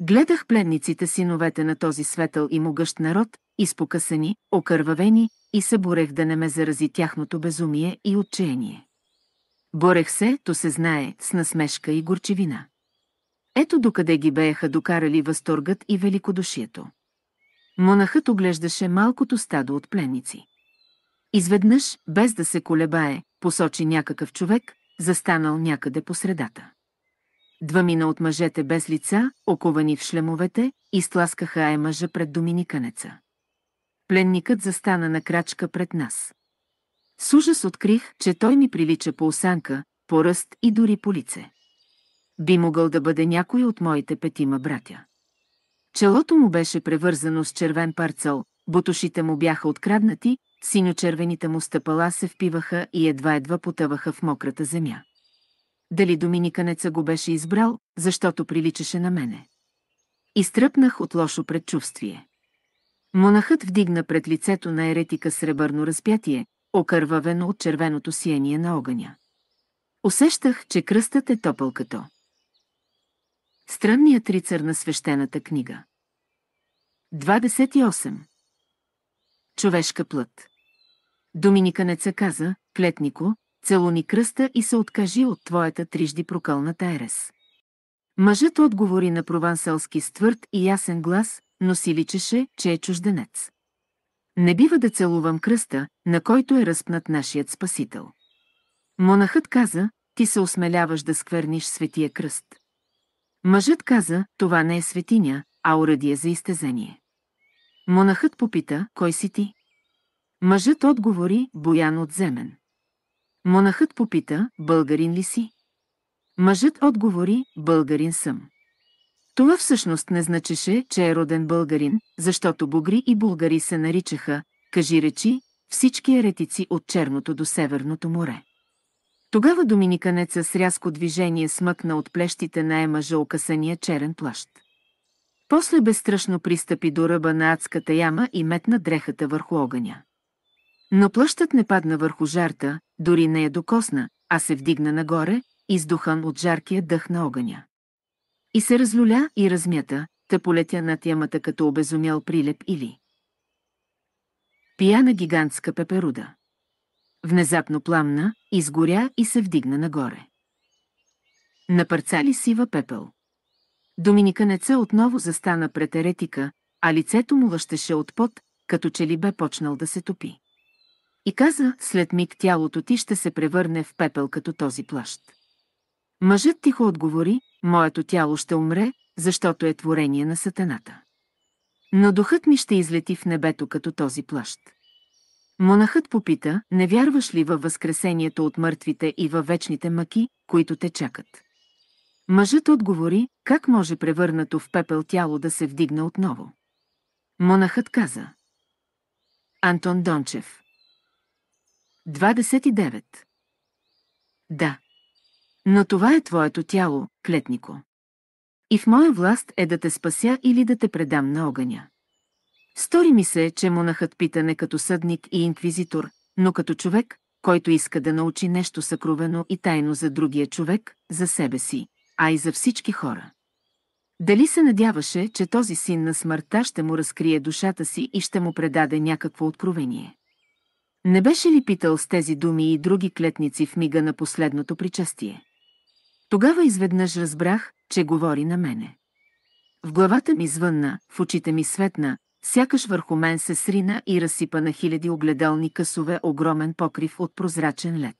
[SPEAKER 1] Гледах пленниците синовете на този светъл и могъщ народ, изпокъсани, окървавени, и се борех да не ме зарази тяхното безумие и отчаяние. Борех се, то се знае, с насмешка и горчевина. Ето докъде ги бееха докарали възторгът и великодушието. Монахът оглеждаше малкото стадо от пленници. Изведнъж, без да се колебае, посочи някакъв човек, застанал някъде по средата. Двамина от мъжете без лица, оковани в шлемовете, изтласкаха е мъжа пред доминиканеца. Пленникът застана на крачка пред нас. С ужас открих, че той ми прилича по осанка, по ръст и дори по лице. Би могъл да бъде някой от моите петима братя. Челото му беше превързано с червен парцел, бутушите му бяха откраднати, синьо-червените му стъпала се впиваха и едва-едва потъваха в мократа земя. Дали доминиканеца го беше избрал, защото приличаше на мене. Изтръпнах от лошо предчувствие. Монахът вдигна пред лицето на еретика сребърно разпятие, окървавено от червеното сияние на огъня. Усещах, че кръстът е топъл като. Странният рицар на свещената книга. 28. Човешка плът. Доминиканеца каза, клетнико, целуни кръста и се откажи от твоята трижди прокълната ерес. Мъжът отговори на провансалски с твърд и ясен глас, но си личеше, че е чужденец. Не бива да целувам кръста, на който е разпнат нашият спасител. Монахът каза, ти се осмеляваш да скверниш светия кръст. Мъжът каза, това не е светиня, а урадие за изтезение. Монахът попита, кой си ти? Мъжът отговори, Боян от Земен. Монахът попита, българин ли си? Мъжът отговори, българин съм. Това всъщност не значеше, че е роден българин, защото бугри и българи се наричаха, кажи речи, всички еретици от Черното до Северното море. Тогава доминиканеца с рязко движение смъкна от плещите на емъжа окасания черен плащ. После безстрашно пристъпи до ръба на адската яма и метна дрехата върху огъня. Но плащът не падна върху жарта, дори не я докосна, а се вдигна нагоре, издухан от жаркия дъх на огъня. И се разлюля и размята, та полетя над ямата като обезумял прилеп или пияна гигантска пеперуда. Внезапно пламна, изгоря и се вдигна нагоре. Напърцали сива пепел. Доминиканеца отново застана пред еретика, а лицето му лъщеше от пот, като че ли бе почнал да се топи. И каза, след миг тялото ти ще се превърне в пепел като този плащ. Мъжът тихо отговори, моето тяло ще умре, защото е творение на сатаната. Но духът ми ще излети в небето като този плащ. Монахът попита, не вярваш ли във възкресението от мъртвите и във вечните мъки, които те чакат? Мъжът отговори, как може превърнато в пепел тяло да се вдигне отново? Монахът каза. Антон Дончев 29. Да. Но това е твоето тяло, клетнико. И в моя власт е да те спася или да те предам на огъня. Стори ми се, че монахът пита не като съдник и инквизитор, но като човек, който иска да научи нещо съкровено и тайно за другия човек, за себе си, а и за всички хора. Дали се надяваше, че този син на смъртта ще му разкрие душата си и ще му предаде някакво откровение? Не беше ли питал с тези думи и други клетници в мига на последното причастие? Тогава изведнъж разбрах, че говори на мене. В главата ми звънна, в очите ми светна, Сякаш върху мен се срина и разсипа на хиляди огледални късове огромен покрив от прозрачен лед.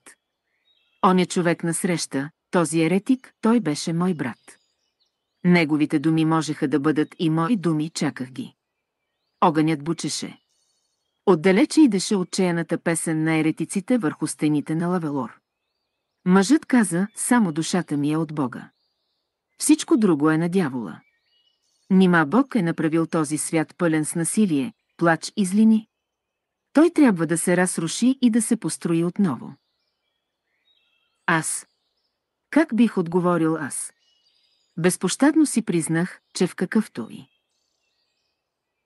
[SPEAKER 1] Оня е човек насреща, този еретик, той беше мой брат. Неговите думи можеха да бъдат и мои думи, чаках ги. Огънят бучеше. Отдалече идеше отчаяната песен на еретиците върху стените на Лавелор. Мъжът каза, само душата ми е от Бога. Всичко друго е на дявола. Нима Бог е направил този свят пълен с насилие, плач и злини. Той трябва да се разруши и да се построи отново. Аз. Как бих отговорил аз? Безпощадно си признах, че в какъвто и.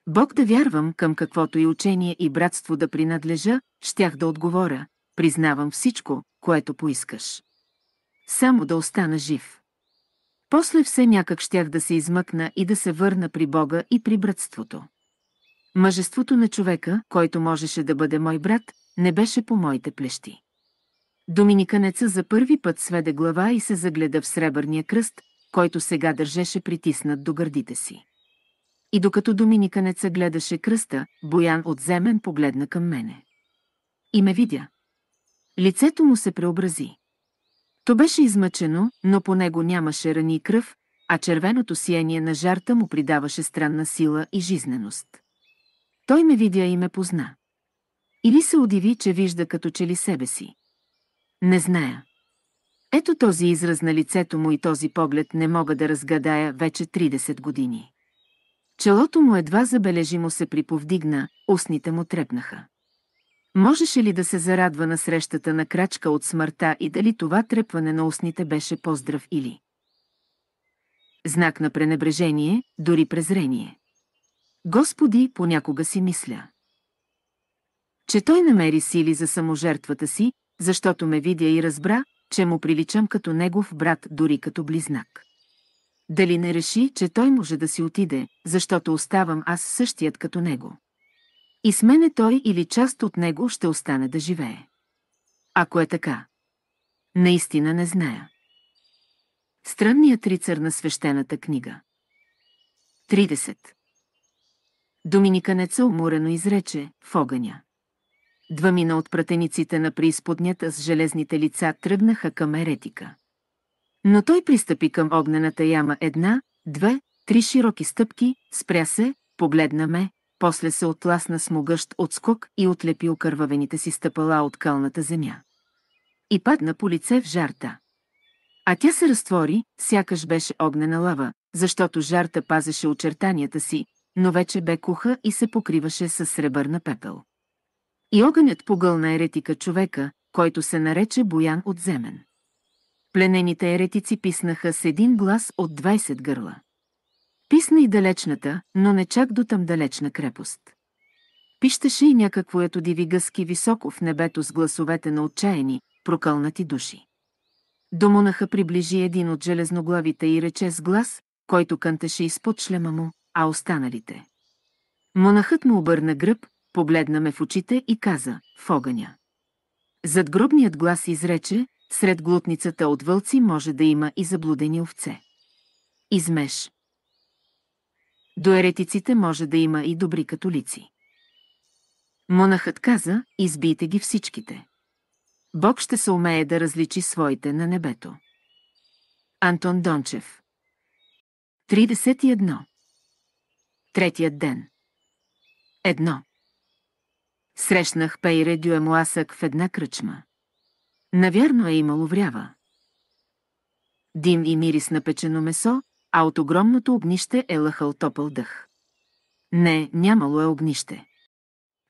[SPEAKER 1] Бог да вярвам към каквото и учение и братство да принадлежа, щях да отговоря, признавам всичко, което поискаш. Само да остана жив. После все някак щях да се измъкна и да се върна при Бога и при братството. Мъжеството на човека, който можеше да бъде мой брат, не беше по моите плещи. Доминиканеца за първи път сведе глава и се загледа в сребърния кръст, който сега държеше притиснат до гърдите си. И докато доминиканеца гледаше кръста, Боян от земен погледна към мене. И ме видя. Лицето му се преобрази. То беше измъчено, но по него нямаше рани и кръв, а червеното сияние на жарта му придаваше странна сила и жизненост. Той ме видя и ме позна. Или се удиви, че вижда като че ли себе си. Не зная. Ето този израз на лицето му и този поглед не мога да разгадая вече 30 години. Челото му едва забележимо се приповдигна, устните му трепнаха. Можеше ли да се зарадва на срещата на крачка от смъртта и дали това трепване на устните беше поздрав или знак на пренебрежение, дори презрение? Господи, понякога си мисля, че той намери сили за саможертвата си, защото ме видя и разбра, че му приличам като негов брат, дори като близнак. Дали не реши, че той може да си отиде, защото оставам аз същият като него? И с мене той или част от него ще остане да живее. Ако е така. Наистина не зная. Странният рицар на свещената книга. 30. Доминиканеца уморено изрече в огъня. Двамина от пратениците на преизподнята с железните лица тръгнаха към еретика. Но той пристъпи към огнената яма една, две, три широки стъпки, спря се, погледна ме, после се отласна с могъщ отскок и отлепи окървавените си стъпала от кълната земя. И падна по лице в жарта. А тя се разтвори, сякаш беше огнена лава, защото жарта пазеше очертанията си, но вече бе куха и се покриваше с сребърна пепел. И огънят погълна еретика човека, който се нарече Боян от Земен. Пленените еретици писнаха с един глас от 20 гърла. Писна и далечната, но не чак до там далечна крепост. Пищаше и някакво ето диви гъски високо в небето с гласовете на отчаяни, прокълнати души. До монаха приближи един от железноглавите и рече с глас, който кънтеше изпод шлема му, а останалите. Монахът му обърна гръб, погледна ме в очите и каза «в огъня». Зад гробният глас изрече, сред глутницата от вълци може да има и заблудени овце. Измеш. До еретиците може да има и добри католици. Монахът каза, избийте ги всичките. Бог ще се умее да различи своите на небето. Антон Дончев 31. Третият ден. Едно. Срещнах Пейре Дюемуасък в една кръчма. Навярно е имало врява. Дим и мирис на печено месо, а от огромното огнище е лъхал топъл дъх. Не, нямало е огнище.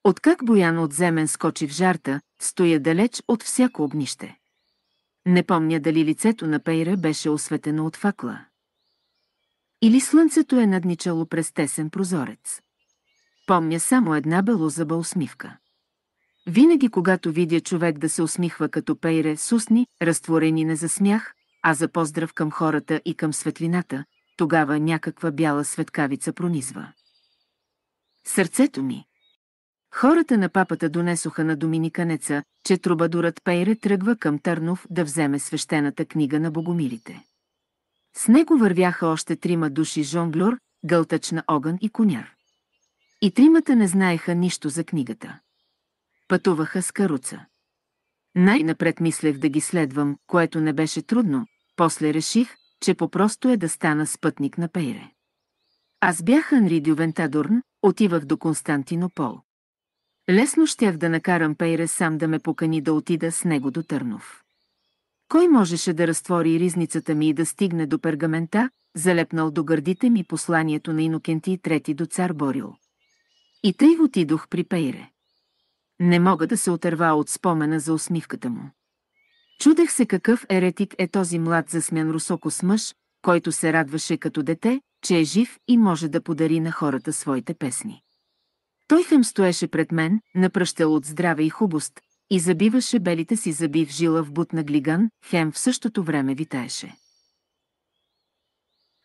[SPEAKER 1] Откак Боян от земен скочи в жарта, стоя далеч от всяко огнище. Не помня дали лицето на Пейра беше осветено от факла. Или слънцето е надничало през тесен прозорец. Помня само една белозаба усмивка. Винаги, когато видя човек да се усмихва като Пейре с устни, разтворени не за смях, а за поздрав към хората и към светлината, тогава някаква бяла светкавица пронизва. Сърцето ми. Хората на папата донесоха на доминиканеца, че трубадурът Пейре тръгва към Търнов да вземе свещената книга на богомилите. С него вървяха още трима души жонглюр, гълтач на огън и коняр. И тримата не знаеха нищо за книгата. Пътуваха с каруца. Най-напред мислех да ги следвам, което не беше трудно, после реших, че попросто е да стана спътник на Пейре. Аз бях Анри Дювентадурн, отивах до Константинопол. Лесно щях да накарам Пейре сам да ме покани да отида с него до Търнов. Кой можеше да разтвори ризницата ми и да стигне до пергамента, залепнал до гърдите ми посланието на Инокенти трети до цар Борил. И тъй отидох при Пейре. Не мога да се отърва от спомена за усмивката му. Чудех се какъв еретик е този млад засмян русоко с мъж, който се радваше като дете, че е жив и може да подари на хората своите песни. Той хем стоеше пред мен, напръщал от здраве и хубост, и забиваше белите си зъби в жила в бутна глиган, хем в същото време витаеше.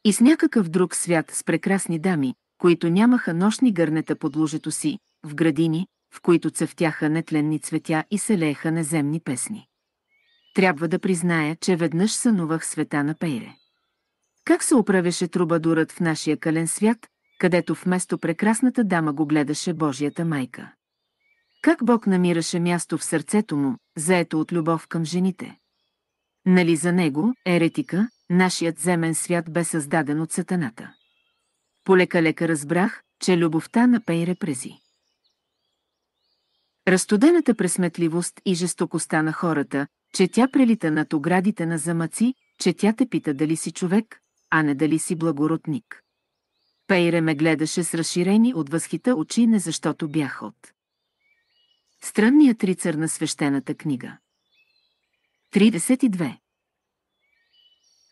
[SPEAKER 1] И с някакъв друг свят с прекрасни дами, които нямаха нощни гърнета под лужето си, в градини, в които цъфтяха нетленни цветя и се лееха неземни песни. Трябва да призная, че веднъж сънувах света на Пейре. Как се оправяше трубадурът в нашия кален свят, където вместо прекрасната дама го гледаше Божията майка? Как Бог намираше място в сърцето му, заето от любов към жените? Нали за него, еретика, нашият земен свят бе създаден от сатаната? Полека-лека разбрах, че любовта на Пейре прези. Разтудената пресметливост и жестокостта на хората, че тя прелита над оградите на замъци, че тя те пита дали си човек, а не дали си благородник. Пейре ме гледаше с разширени от възхита очи не защото бях от. Странният рицар на свещената книга. 32.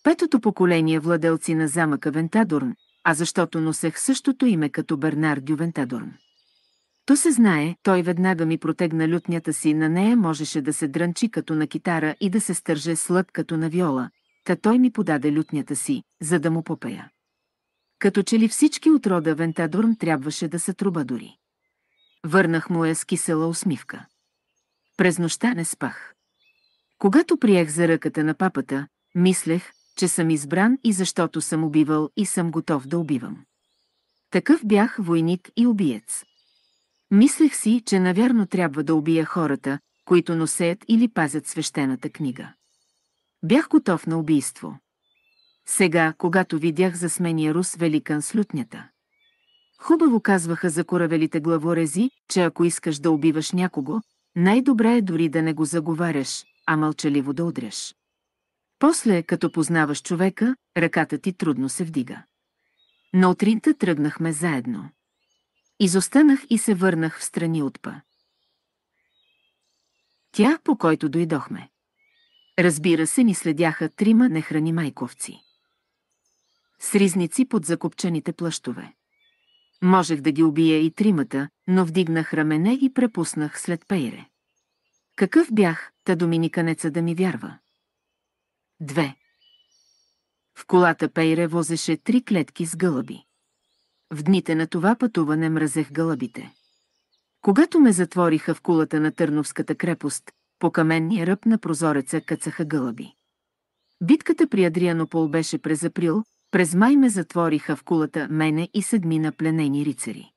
[SPEAKER 1] Петото поколение владелци на замъка Вентадорн, а защото носех същото име като Вентадорн. 33. То се знае, той веднага ми протегна лютнята си, на нея можеше да се дрънчи като на китара и да се стърже слът като на виола, та той ми подаде лютнята си, за да му попея. Като че ли всички от рода Вентадурн трябваше да са дори. Върнах му я с кисела усмивка. През нощта не спах. Когато приех за ръката на папата, мислех, че съм избран и защото съм убивал и съм готов да убивам. Такъв бях войник и убиец. Мислех си, че навярно трябва да убия хората, които носеят или пазят свещената книга. Бях готов на убийство. Сега, когато видях за смения рус великан с лютнята. Хубаво казваха за коравелите главорези, че ако искаш да убиваш някого, най-добре е дори да не го заговаряш, а мълчаливо да удряш. После, като познаваш човека, ръката ти трудно се вдига. На утринта тръгнахме заедно. Изостанах и се върнах в страни от па. Тя, по който дойдохме. Разбира се, ни следяха трима нехрани майковци. С ризници под закопчените плащове. Можех да ги убия и тримата, но вдигнах рамене и препуснах след пейре. Какъв бях, та доминиканеца да ми вярва? Две. В колата пейре возеше три клетки с гълъби. В дните на това пътуване мразех гълъбите. Когато ме затвориха в кулата на Търновската крепост, по каменния ръб на прозореца кацаха гълъби. Битката при Адрианопол беше през април, през май ме затвориха в кулата мене и седмина пленени рицари.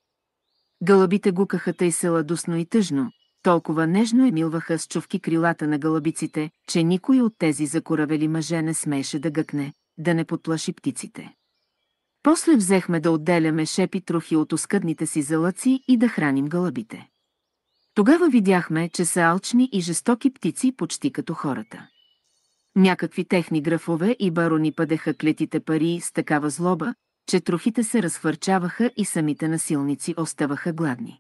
[SPEAKER 1] Гълъбите гукаха тъй се ладусно и тъжно, толкова нежно емилваха с чувки крилата на гълъбиците, че никой от тези закоравели мъже не смееше да гъкне, да не подплаши птиците. После взехме да отделяме шепи трохи от оскъдните си залъци и да храним гълъбите. Тогава видяхме, че са алчни и жестоки птици почти като хората. Някакви техни графове и барони падеха клетите пари с такава злоба, че трохите се разхвърчаваха и самите насилници оставаха гладни.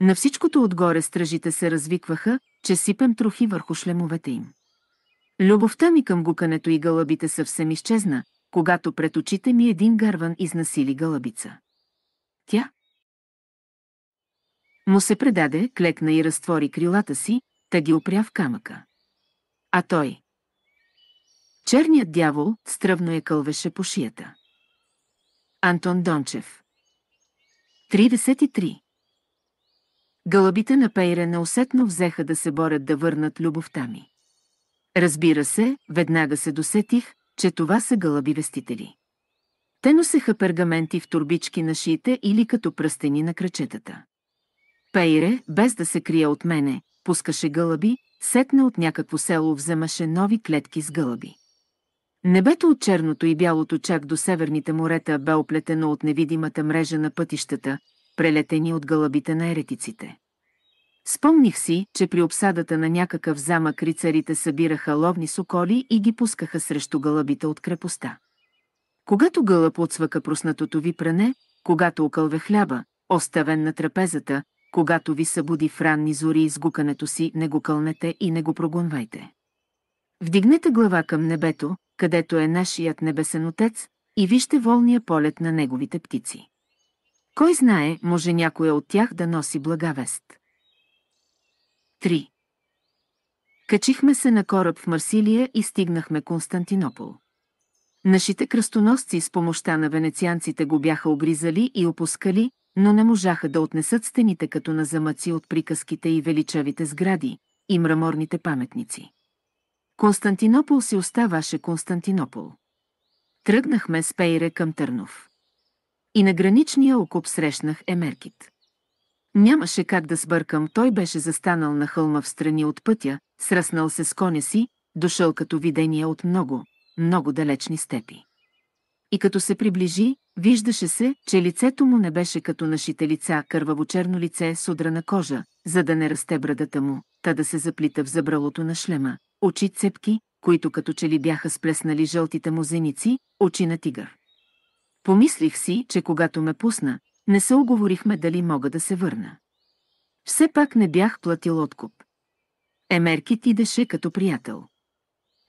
[SPEAKER 1] На всичкото отгоре стражите се развикваха, че сипем трохи върху шлемовете им. Любовта ми към гукането и гълъбите съвсем изчезна, когато пред очите ми един гарван изнасили гълъбица. Тя му се предаде, клекна и разтвори крилата си, та ги опря в камъка. А той... Черният дявол стръвно я кълвеше по шията. Антон Дончев 33 Гълъбите на Пейре неусетно взеха да се борят да върнат любовта ми. Разбира се, веднага се досетих, че това са гълъби вестители. Те носеха пергаменти в турбички на шиите или като пръстени на кръчетата. Пейре, без да се крие от мене, пускаше гълъби, сетна от някакво село вземаше нови клетки с гълъби. Небето от черното и бялото чак до северните морета бе оплетено от невидимата мрежа на пътищата, прелетени от гълъбите на еретиците. Спомних си, че при обсадата на някакъв замък рицарите събираха ловни соколи и ги пускаха срещу гълъбите от крепостта. Когато гълъб отсвъка проснатото ви пране, когато окълве хляба, оставен на трапезата, когато ви събуди в ранни зори изгукането си, не го кълнете и не го прогонвайте. Вдигнете глава към небето, където е нашият небесен отец, и вижте волния полет на неговите птици. Кой знае, може някоя от тях да носи блага вест. 3. Качихме се на кораб в Марсилия и стигнахме Константинопол. Нашите кръстоносци с помощта на венецианците го бяха обризали и опускали, но не можаха да отнесат стените като на замъци от приказките и величавите сгради и мраморните паметници. Константинопол си оставаше Константинопол. Тръгнахме с Пейре към Търнов. И на граничния окоп срещнах Емеркит. Нямаше как да сбъркам, той беше застанал на хълма в страни от пътя, сраснал се с коня си, дошъл като видение от много, много далечни степи. И като се приближи, виждаше се, че лицето му не беше като нашите лица, кърваво-черно лице с удрана кожа, за да не расте брадата му, та да се заплита в забралото на шлема, очи цепки, които като че ли бяха сплеснали жълтите му зеници, очи на тигър. Помислих си, че когато ме пусна, не се оговорихме дали мога да се върна. Все пак не бях платил откуп. Емеркит идеше като приятел.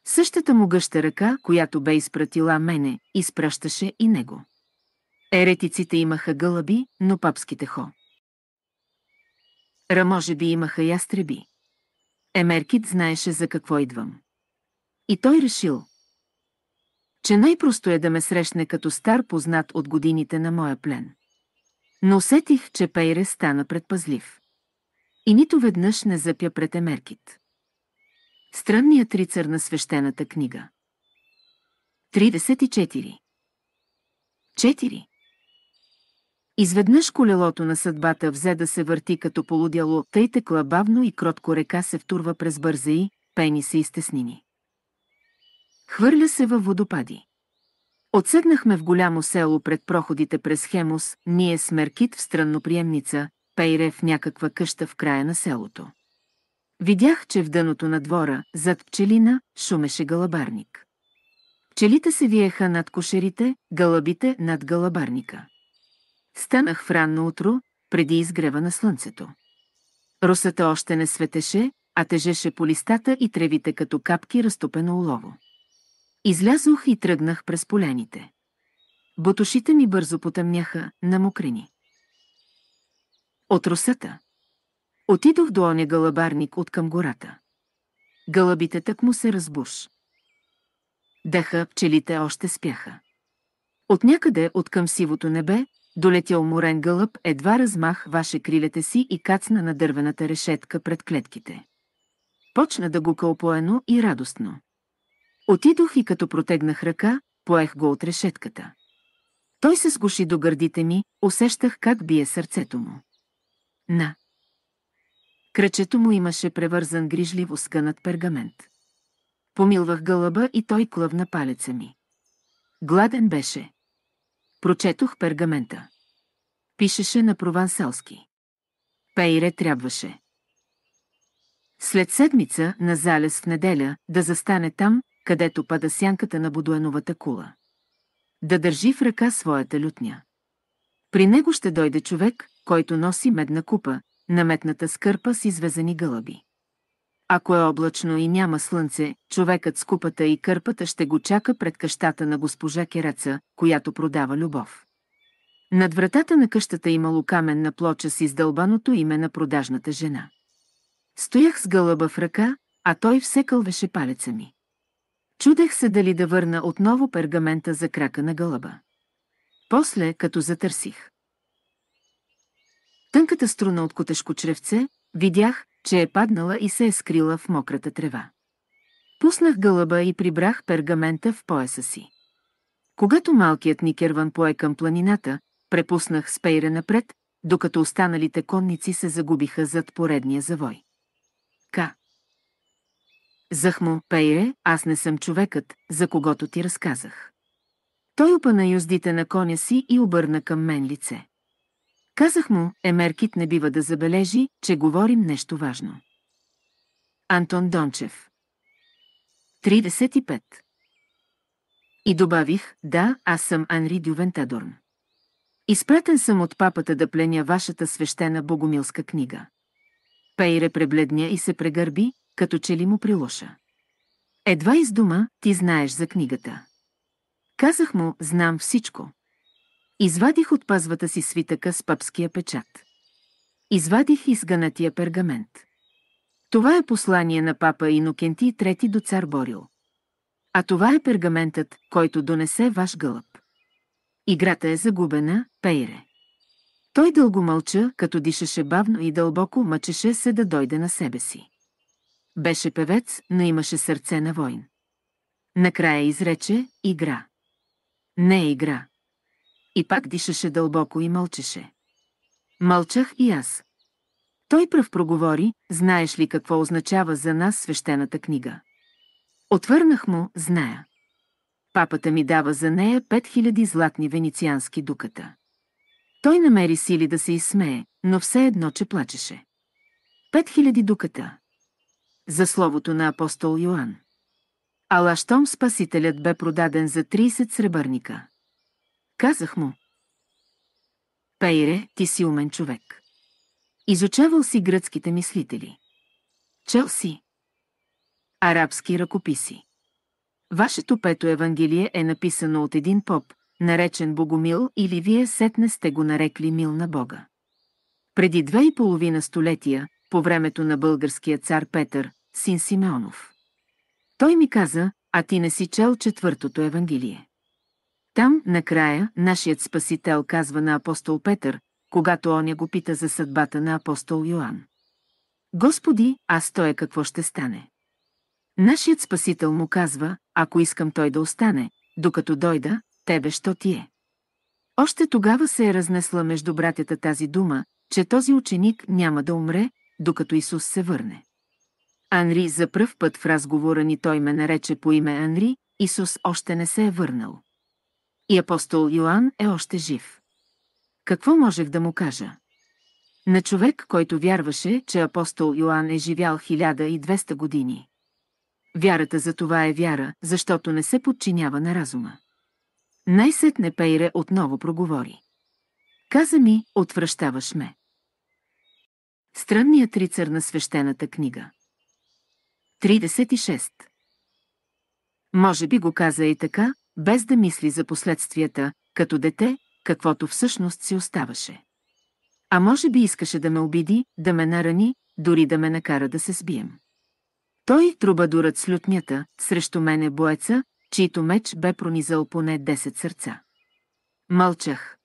[SPEAKER 1] Същата му гъща ръка, която бе изпратила мене, изпращаше и него. Еретиците имаха гълъби, но папските хо. Ра може би имаха ястреби. Емеркит знаеше за какво идвам. И той решил, че най-просто е да ме срещне като стар познат от годините на моя плен. Но усетих, че Пейре стана предпазлив. И нито веднъж не запя пред Емеркит. Странният рицар на свещената книга. 34. 4. Изведнъж колелото на съдбата взе да се върти като полудяло, тъй текла бавно и кротко река се втурва през бързаи, пени се и стеснини. Хвърля се във водопади. Отседнахме в голямо село пред проходите през Хемус, ние с Меркит в странноприемница, Пейре в някаква къща в края на селото. Видях, че в дъното на двора, зад пчелина, шумеше галабарник. Пчелите се виеха над кошерите, галабите над галабарника. Станах в ранно утро, преди изгрева на слънцето. Русата още не светеше, а тежеше по листата и тревите като капки разтопено олово. Излязох и тръгнах през поляните. Ботушите ми бързо потъмняха, намокрени. От росата. Отидох до оня галабарник от към гората. Гълъбите так му се разбуш. Даха, пчелите още спяха. От някъде от към сивото небе, долетял морен гълъб, едва размах ваше крилете си и кацна на дървената решетка пред клетките. Почна да го кълпоено и радостно. Отидох и като протегнах ръка, поех го от решетката. Той се сгуши до гърдите ми, усещах как бие сърцето му. На. Кръчето му имаше превързан грижливо скънат пергамент. Помилвах гълъба и той клъвна палеца ми. Гладен беше. Прочетох пергамента. Пишеше на провансалски. Пейре трябваше. След седмица на залез в неделя да застане там, където пада сянката на Бодуеновата кула. Да държи в ръка своята лютня. При него ще дойде човек, който носи медна купа, наметната скърпа с извезени гълъби. Ако е облачно и няма слънце, човекът с купата и кърпата ще го чака пред къщата на госпожа Кереца, която продава любов. Над вратата на къщата имало каменна плоча с издълбаното име на продажната жена. Стоях с гълъба в ръка, а той все кълвеше палеца ми. Чудех се дали да върна отново пергамента за крака на гълъба. После, като затърсих. Тънката струна от котешко чревце, видях, че е паднала и се е скрила в мократа трева. Пуснах гълъба и прибрах пергамента в пояса си. Когато малкият Никерван пое към планината, препуснах спейре напред, докато останалите конници се загубиха зад поредния завой. Ка. Захмо, пее, аз не съм човекът, за когото ти разказах. Той опана юздите на коня си и обърна към мен лице. Казах му, Емеркит не бива да забележи, че говорим нещо важно. Антон Дончев 35 И добавих, да, аз съм Анри Дювентадорн. Изпратен съм от папата да пленя вашата свещена богомилска книга. Пейре пребледня и се прегърби, като че ли му прилоша. Едва из дума, ти знаеш за книгата. Казах му, знам всичко. Извадих от пазвата си свитъка с папския печат. Извадих изганатия пергамент. Това е послание на папа Инокенти III до цар Борил. А това е пергаментът, който донесе ваш гълъб. Играта е загубена, пейре. Той дълго мълча, като дишаше бавно и дълбоко, мъчеше се да дойде на себе си. Беше певец, но имаше сърце на войн. Накрая изрече «игра». Не е игра. И пак дишаше дълбоко и мълчеше. Мълчах и аз. Той пръв проговори, знаеш ли какво означава за нас свещената книга. Отвърнах му, зная. Папата ми дава за нея 5000 златни венециански дуката. Той намери сили да се изсмее, но все едно, че плачеше. 5000 дуката за словото на апостол Йоанн. Ала щом Спасителят бе продаден за 30 сребърника. Казах му. Пейре, ти си умен човек. Изучавал си гръцките мислители. Чел си. Арабски ръкописи. Вашето пето Евангелие е написано от един поп, наречен Богомил или вие сетне сте го нарекли мил на Бога. Преди две и половина столетия, по времето на българския цар Петър, син Симеонов. Той ми каза, а ти не си чел четвъртото Евангелие. Там, накрая, нашият Спасител казва на апостол Петър, когато оня го пита за съдбата на апостол Йоанн. Господи, аз той е, какво ще стане? Нашият Спасител му казва, ако искам той да остане, докато дойда, тебе що ти е? Още тогава се е разнесла между братята тази дума, че този ученик няма да умре, докато Исус се върне. Анри за пръв път в разговора ни той ме нарече по име Анри, Исус още не се е върнал. И апостол Йоанн е още жив. Какво можех да му кажа? На човек, който вярваше, че апостол Йоанн е живял 1200 години. Вярата за това е вяра, защото не се подчинява на разума. Най-сетне Пейре отново проговори. Каза ми, отвръщаваш ме. Странният рицар на свещената книга. 36. Може би го каза и така, без да мисли за последствията, като дете, каквото всъщност си оставаше. А може би искаше да ме обиди, да ме нарани, дори да ме накара да се сбием. Той труба дурат с лютнята, срещу мене боеца, чийто меч бе пронизал поне 10 сърца. Мълчах.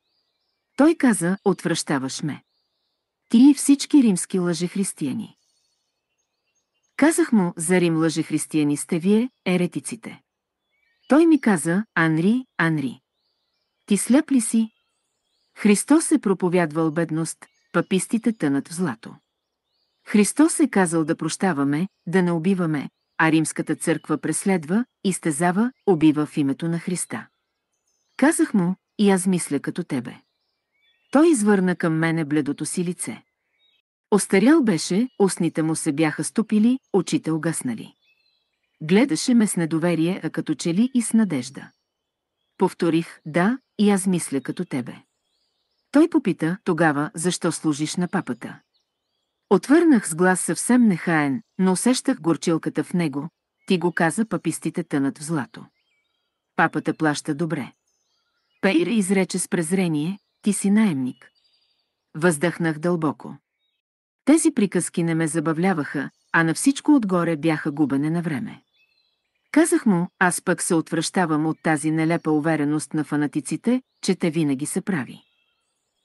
[SPEAKER 1] Той каза, отвръщаваш ме. Ти и всички римски лъжехристияни. Казах му, за Рим лъже християни сте вие, еретиците. Той ми каза, Анри, Анри. Ти сляп ли си? Христос е проповядвал бедност, папистите тънат в злато. Христос е казал да прощаваме, да не убиваме, а римската църква преследва, изтезава, убива в името на Христа. Казах му, и аз мисля като тебе. Той извърна към мене бледото си лице. Остарял беше, устните му се бяха стопили, очите угаснали. Гледаше ме с недоверие, а като че ли и с надежда. Повторих, да, и аз мисля като тебе. Той попита, тогава, защо служиш на папата. Отвърнах с глас съвсем нехаен, но усещах горчилката в него. Ти го каза, папистите тънат в злато. Папата плаща добре. Пейра изрече с презрение, ти си наемник. Въздъхнах дълбоко. Тези приказки не ме забавляваха, а на всичко отгоре бяха губене на време. Казах му, аз пък се отвръщавам от тази нелепа увереност на фанатиците, че те винаги са прави.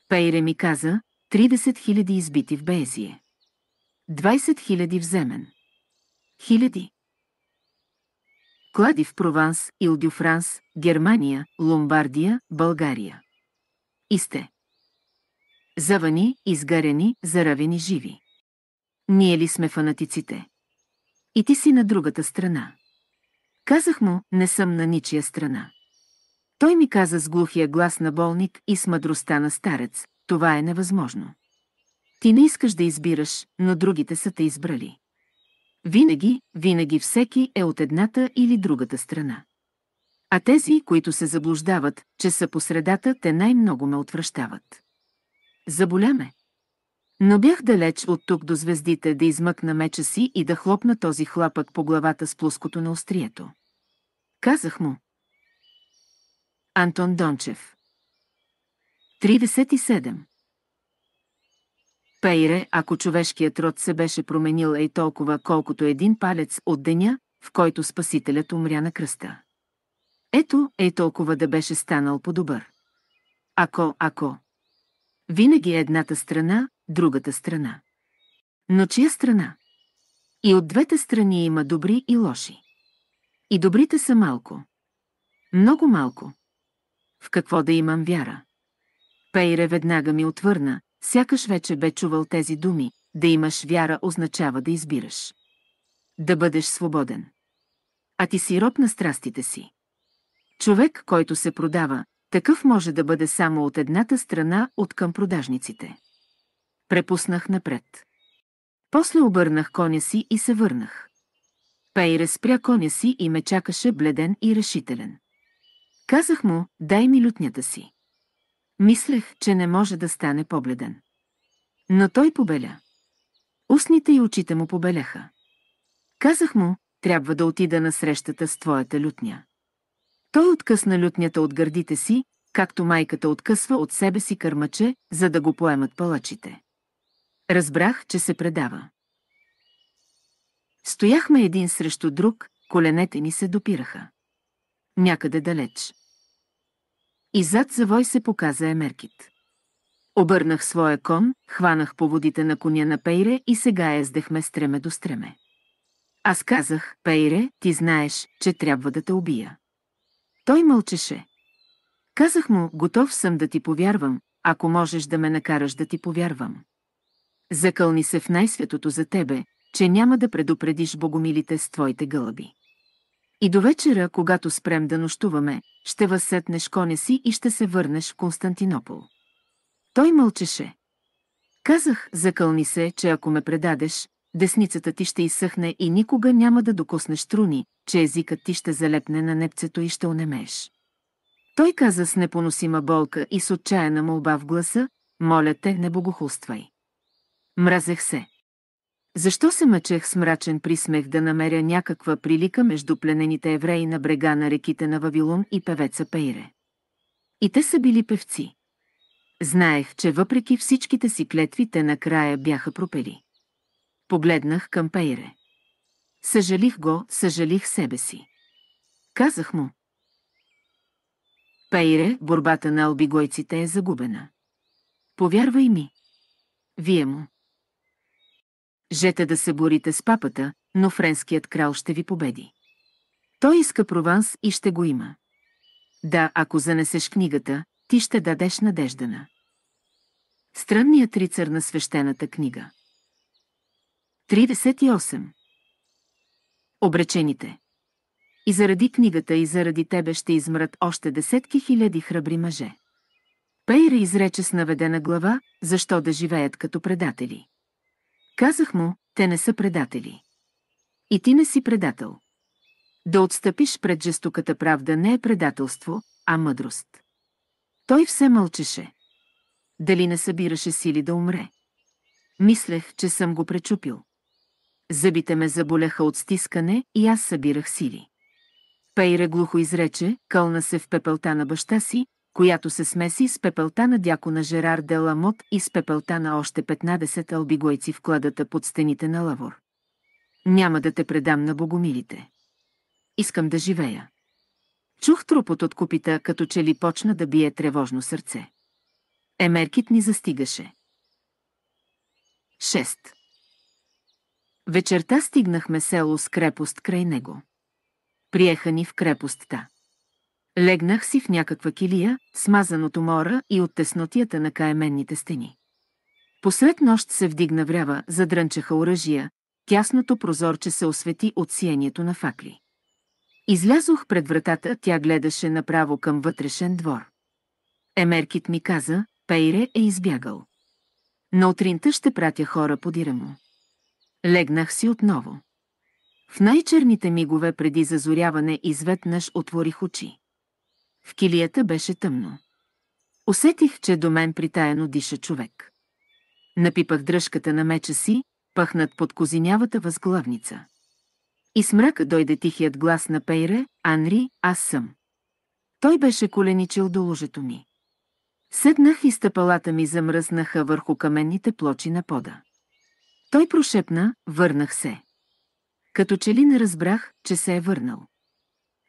[SPEAKER 1] Пейре ми каза, 30 000 избити в Бейзие. 20 000 в Земен. Хиляди. Клади в Прованс, Илдю Франс, Германия, Ломбардия, България. Исте. Завани, изгарени, заравени живи. Ние ли сме фанатиците? И ти си на другата страна. Казах му, не съм на ничия страна. Той ми каза с глухия глас на болник и с мъдростта на старец, това е невъзможно. Ти не искаш да избираш, но другите са те избрали. Винаги, винаги всеки е от едната или другата страна. А тези, които се заблуждават, че са по средата, те най-много ме отвръщават. Заболяме, Но бях далеч от тук до звездите да измъкна меча си и да хлопна този хлапък по главата с плоското на острието. Казах му. Антон Дончев 37 Пейре, ако човешкият род се беше променил ей толкова, колкото един палец от деня, в който Спасителят умря на кръста. Ето, ей толкова да беше станал по-добър. Ако, ако, винаги е едната страна, другата страна. Но чия страна? И от двете страни има добри и лоши. И добрите са малко. Много малко. В какво да имам вяра? Пейре веднага ми отвърна, сякаш вече бе чувал тези думи, да имаш вяра означава да избираш. Да бъдеш свободен. А ти си роб на страстите си. Човек, който се продава, такъв може да бъде само от едната страна от към продажниците. Препуснах напред. После обърнах коня си и се върнах. Пейре спря коня си и ме чакаше бледен и решителен. Казах му, дай ми лютнята си. Мислех, че не може да стане побледен. Но той побеля. Устните и очите му побеляха. Казах му, трябва да отида на срещата с твоята лютня. Той откъсна лютнята от гърдите си, както майката откъсва от себе си кърмаче, за да го поемат палачите. Разбрах, че се предава. Стояхме един срещу друг, коленете ни се допираха. Някъде далеч. И зад завой се показа Емеркит. Обърнах своя кон, хванах по водите на коня на Пейре и сега ездехме стреме до стреме. Аз казах, Пейре, ти знаеш, че трябва да те убия. Той мълчеше. Казах му, готов съм да ти повярвам, ако можеш да ме накараш да ти повярвам. Закълни се в най-светото за тебе, че няма да предупредиш богомилите с твоите гълъби. И до вечера, когато спрем да нощуваме, ще възсетнеш коня си и ще се върнеш в Константинопол. Той мълчеше. Казах, закълни се, че ако ме предадеш, десницата ти ще изсъхне и никога няма да докоснеш труни, че езикът ти ще залепне на непцето и ще унемееш. Той каза с непоносима болка и с отчаяна молба в гласа, моля те, не богохулствай. Мразех се. Защо се мъчех с мрачен присмех да намеря някаква прилика между пленените евреи на брега на реките на Вавилон и певеца Пейре? И те са били певци. Знаех, че въпреки всичките си клетви те накрая бяха пропели. Погледнах към Пейре. Съжалих го, съжалих себе си. Казах му. Пейре, борбата на албигойците е загубена. Повярвай ми. Вие му. Жете да се борите с папата, но френският крал ще ви победи. Той иска Прованс и ще го има. Да, ако занесеш книгата, ти ще дадеш надежда на. Странният рицар на свещената книга. 38. Обречените. И заради книгата и заради тебе ще измрат още десетки хиляди храбри мъже. Пейра изрече с наведена глава, защо да живеят като предатели. Казах му, те не са предатели. И ти не си предател. Да отстъпиш пред жестоката правда не е предателство, а мъдрост. Той все мълчеше. Дали не събираше сили да умре? Мислех, че съм го пречупил. Зъбите ме заболеха от стискане и аз събирах сили. Пейра глухо изрече, кълна се в пепелта на баща си, която се смеси с пепелта на дякона Жерар Деламот и с пепелта на още 15 албигойци в кладата под стените на лавор. Няма да те предам на богомилите. Искам да живея. Чух трупот от купита, като че ли почна да бие тревожно сърце. Емеркит ни застигаше. 6. Вечерта стигнахме село с крепост край него. Приеха ни в крепостта. Легнах си в някаква килия, смазаното мора и от теснотията на каеменните стени. Посред нощ се вдигна врява, задрънчаха оръжия, тясното прозорче се освети от сиянието на факли. Излязох пред вратата, тя гледаше направо към вътрешен двор. Емеркит ми каза, Пейре е избягал. На утринта ще пратя хора подира му. Легнах си отново. В най-черните мигове преди зазоряване изведнъж отворих очи. В килията беше тъмно. Усетих, че до мен притаяно диша човек. Напипах дръжката на меча си, пъхнат под козинявата възглавница. И с мрака дойде тихият глас на Пейре, Анри, аз съм. Той беше коленичил до ложето ми. Седнах и стъпалата ми замръзнаха върху каменните плочи на пода. Той прошепна, върнах се. Като че ли не разбрах, че се е върнал.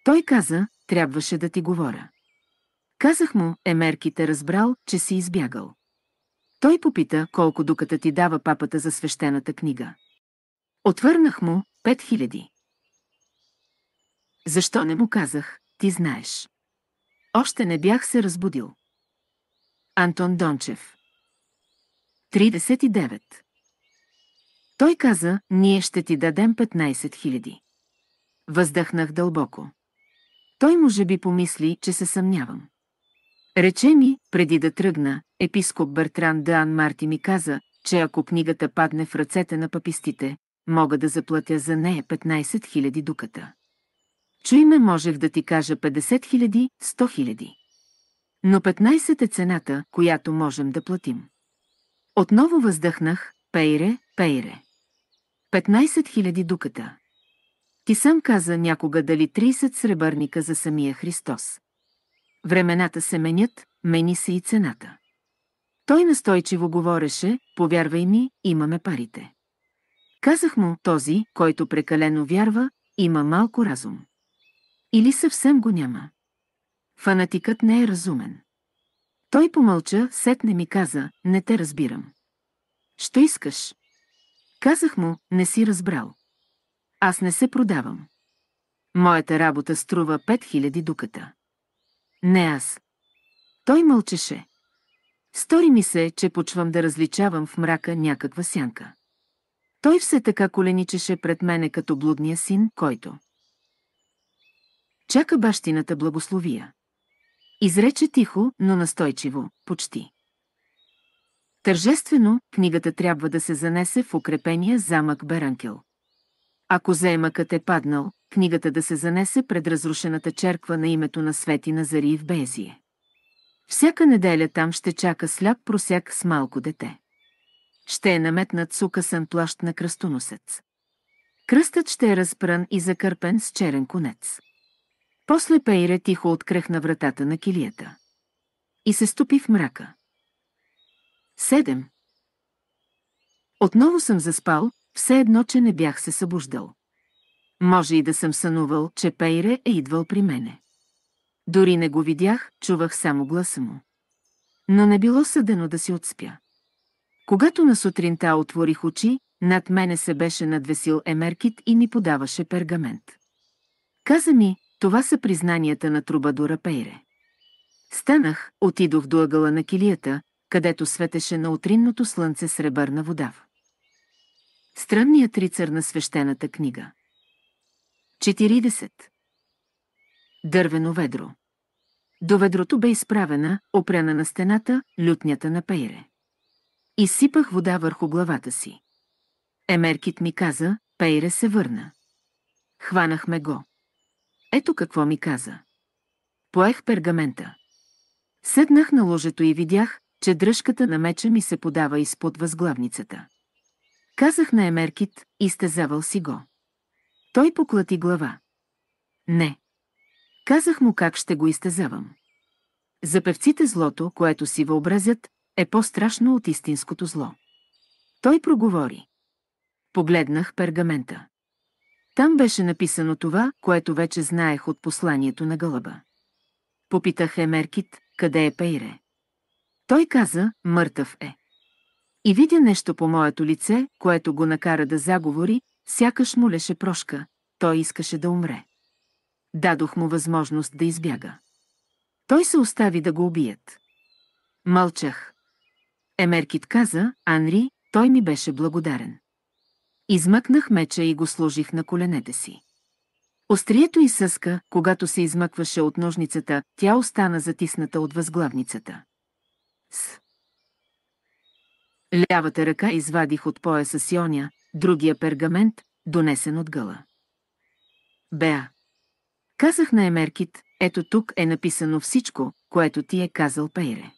[SPEAKER 1] Той каза, трябваше да ти говоря. Казах му, емерките разбрал, че си избягал. Той попита, колко докато ти дава папата за свещената книга. Отвърнах му, пет хиляди. Защо не му казах, ти знаеш. Още не бях се разбудил. Антон Дончев 39 той каза, ние ще ти дадем 15 000. Въздъхнах дълбоко. Той може би помисли, че се съмнявам. Рече ми, преди да тръгна, епископ Бертран Дан Марти ми каза, че ако книгата падне в ръцете на папистите, мога да заплатя за нея 15 000 дуката. Чуй ме, можех да ти кажа 50 000, 100 000. Но 15 е цената, която можем да платим. Отново въздъхнах, пейре, пейре. 15 000 дуката. Ти сам каза някога дали 30 сребърника за самия Христос. Времената се менят, мени се и цената. Той настойчиво говореше, повярвай ми, имаме парите. Казах му, този, който прекалено вярва, има малко разум. Или съвсем го няма. Фанатикът не е разумен. Той помълча, сетне ми каза, не те разбирам. Що искаш? Казах му, не си разбрал. Аз не се продавам. Моята работа струва 5000 дуката. Не аз. Той мълчеше. Стори ми се, че почвам да различавам в мрака някаква сянка. Той все така коленичеше пред мене като блудния син, който. Чака бащината благословия. Изрече тихо, но настойчиво, почти. Тържествено, книгата трябва да се занесе в укрепения замък Беранкел. Ако заемъкът е паднал, книгата да се занесе пред разрушената черква на името на Свети Назари в Безие. Всяка неделя там ще чака сляп просяк с малко дете. Ще е наметнат сукасен плащ на кръстоносец. Кръстът ще е разпран и закърпен с черен конец. После Пейре тихо открехна вратата на килията. И се стопи в мрака. Седем. Отново съм заспал, все едно, че не бях се събуждал. Може и да съм сънувал, че Пейре е идвал при мене. Дори не го видях, чувах само гласа му. Но не било съдено да си отспя. Когато на сутринта отворих очи, над мене се беше надвесил Емеркит и ми подаваше пергамент. Каза ми, това са признанията на трубадора Пейре. Станах, отидох до ъгъла на килията, където светеше на утринното слънце сребърна вода. Странният рицар на свещената книга. 40. Дървено ведро. До ведрото бе изправена, опряна на стената, лютнята на пейре. Изсипах вода върху главата си. Емеркит ми каза, пейре се върна. Хванахме го. Ето какво ми каза. Поех пергамента. Седнах на ложето и видях, че дръжката на меча ми се подава изпод възглавницата. Казах на Емеркит, изтезавал си го. Той поклати глава. Не. Казах му как ще го изтезавам. За певците злото, което си въобразят, е по-страшно от истинското зло. Той проговори. Погледнах пергамента. Там беше написано това, което вече знаех от посланието на гълъба. Попитах Емеркит, къде е Пейре. Той каза, мъртъв е. И видя нещо по моето лице, което го накара да заговори, сякаш му леше прошка, той искаше да умре. Дадох му възможност да избяга. Той се остави да го убият. Мълчах. Емеркит каза, Анри, той ми беше благодарен. Измъкнах меча и го сложих на коленете си. Острието и съска, когато се измъкваше от ножницата, тя остана затисната от възглавницата. С. Лявата ръка извадих от пояса си оня, другия пергамент, донесен от гъла. Беа. Казах на Емеркит, ето тук е написано всичко, което ти е казал Пейре.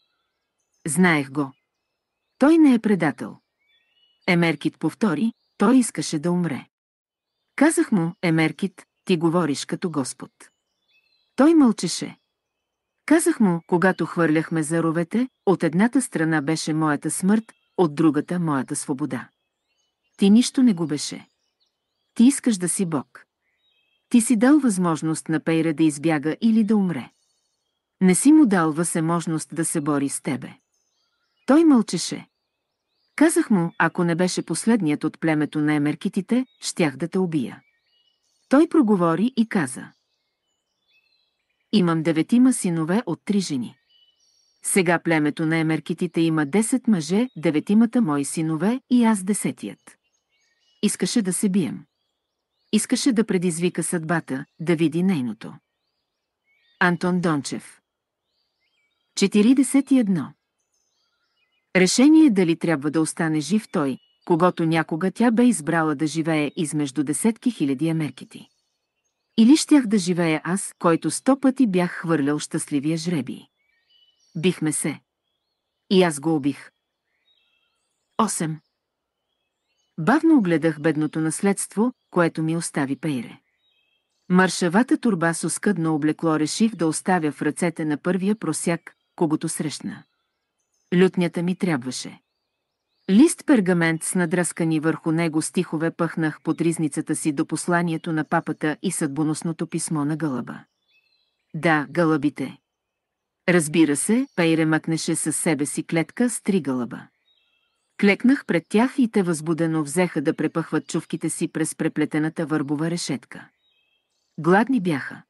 [SPEAKER 1] Знаех го. Той не е предател. Емеркит повтори, той искаше да умре. Казах му, Емеркит, ти говориш като Господ. Той мълчеше. Казах му, когато хвърляхме заровете, от едната страна беше моята смърт, от другата моята свобода. Ти нищо не губеше. Ти искаш да си Бог. Ти си дал възможност на Пейра да избяга или да умре. Не си му дал възможност да се бори с тебе. Той мълчеше. Казах му, ако не беше последният от племето на емеркитите, щях да те убия. Той проговори и каза. Имам деветима синове от три жени. Сега племето на емеркитите има 10 мъже, деветимата мои синове и аз десетият. Искаше да се бием. Искаше да предизвика съдбата, да види нейното. Антон Дончев 41. Решение дали трябва да остане жив той, когато някога тя бе избрала да живее измежду десетки хиляди емеркити. Или щях да живея аз, който сто пъти бях хвърлял щастливия жреби. Бихме се. И аз го убих. 8. Бавно огледах бедното наследство, което ми остави Пейре. Маршавата турба с оскъдно облекло реших да оставя в ръцете на първия просяк, когато срещна. Лютнята ми трябваше. Лист пергамент с надръскани върху него стихове пъхнах под ризницата си до посланието на папата и съдбоносното писмо на гълъба. Да, гълъбите. Разбира се, Пейре мъкнеше със себе си клетка с три гълъба. Клекнах пред тях и те възбудено взеха да препъхват чувките си през преплетената върбова решетка. Гладни бяха.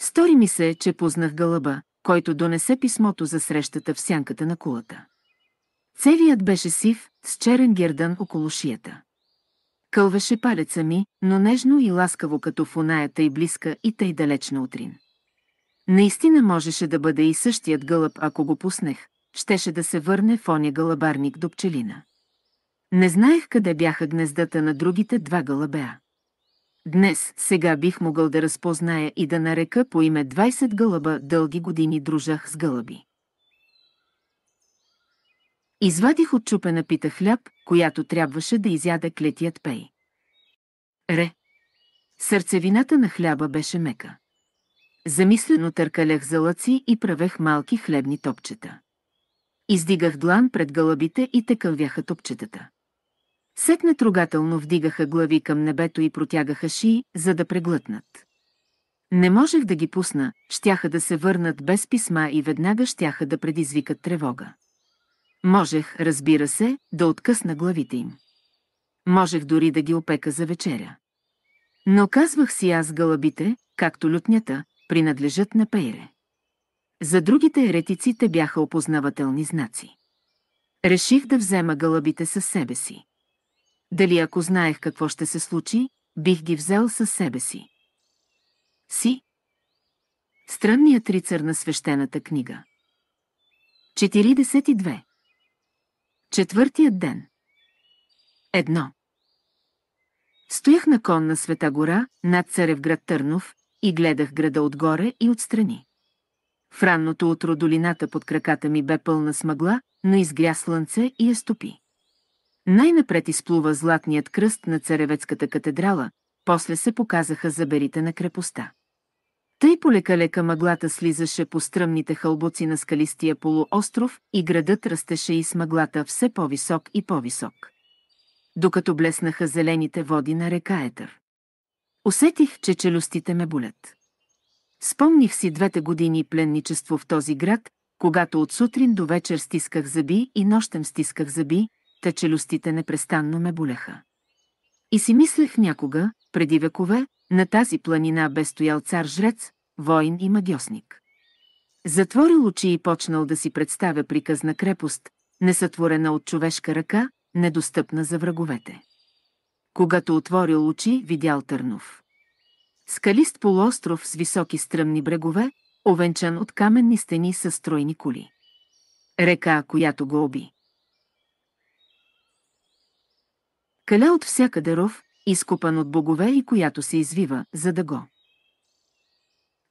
[SPEAKER 1] Стори ми се, че познах гълъба, който донесе писмото за срещата в сянката на кулата. Целият беше сив, с черен гердан около шията. Кълвеше палеца ми, но нежно и ласкаво като в оная тъй близка и тъй далечна утрин. Наистина можеше да бъде и същият гълъб, ако го пуснех, щеше да се върне в оня гълъбарник до пчелина. Не знаех къде бяха гнездата на другите два гълъбеа. Днес, сега бих могъл да разпозная и да нарека по име 20 гълъба, дълги години дружах с гълъби. Извадих от чупена пита хляб, която трябваше да изяда клетият пей. Ре. Сърцевината на хляба беше мека. Замислено търкалях залъци и правех малки хлебни топчета. Издигах длан пред гълъбите и те кълвяха топчетата. Сетне трогателно вдигаха глави към небето и протягаха шии, за да преглътнат. Не можех да ги пусна, щяха да се върнат без писма и веднага щяха да предизвикат тревога. Можех, разбира се, да откъсна главите им. Можех дори да ги опека за вечеря. Но казвах си аз гълъбите, както лютнята, принадлежат на пейре. За другите еретици те бяха опознавателни знаци. Реших да взема гълъбите със себе си. Дали ако знаех какво ще се случи, бих ги взел със себе си. Си. Странният рицар на свещената книга. 42. Четвъртият ден. Едно. Стоях на кон на Света гора, над Царевград Търнов, и гледах града отгоре и отстрани. В ранното утро долината под краката ми бе пълна с мъгла, но изгря слънце и я стопи. Най-напред изплува златният кръст на Царевецката катедрала, после се показаха заберите на крепостта. Тъй полека-лека мъглата слизаше по стръмните хълбоци на скалистия полуостров и градът растеше и с мъглата все по-висок и по-висок. Докато блеснаха зелените води на река Етър. Усетих, че челюстите ме болят. Спомних си двете години пленничество в този град, когато от сутрин до вечер стисках зъби и нощем стисках зъби, та челюстите непрестанно ме болеха. И си мислех някога, преди векове, на тази планина бе стоял цар-жрец, воин и магиосник. Затворил очи и почнал да си представя приказна крепост, несътворена от човешка ръка, недостъпна за враговете. Когато отворил очи, видял Търнов. Скалист полуостров с високи стръмни брегове, овенчан от каменни стени с стройни коли. Река, която го оби. Каля от всяка ров, изкупан от богове и която се извива, за да го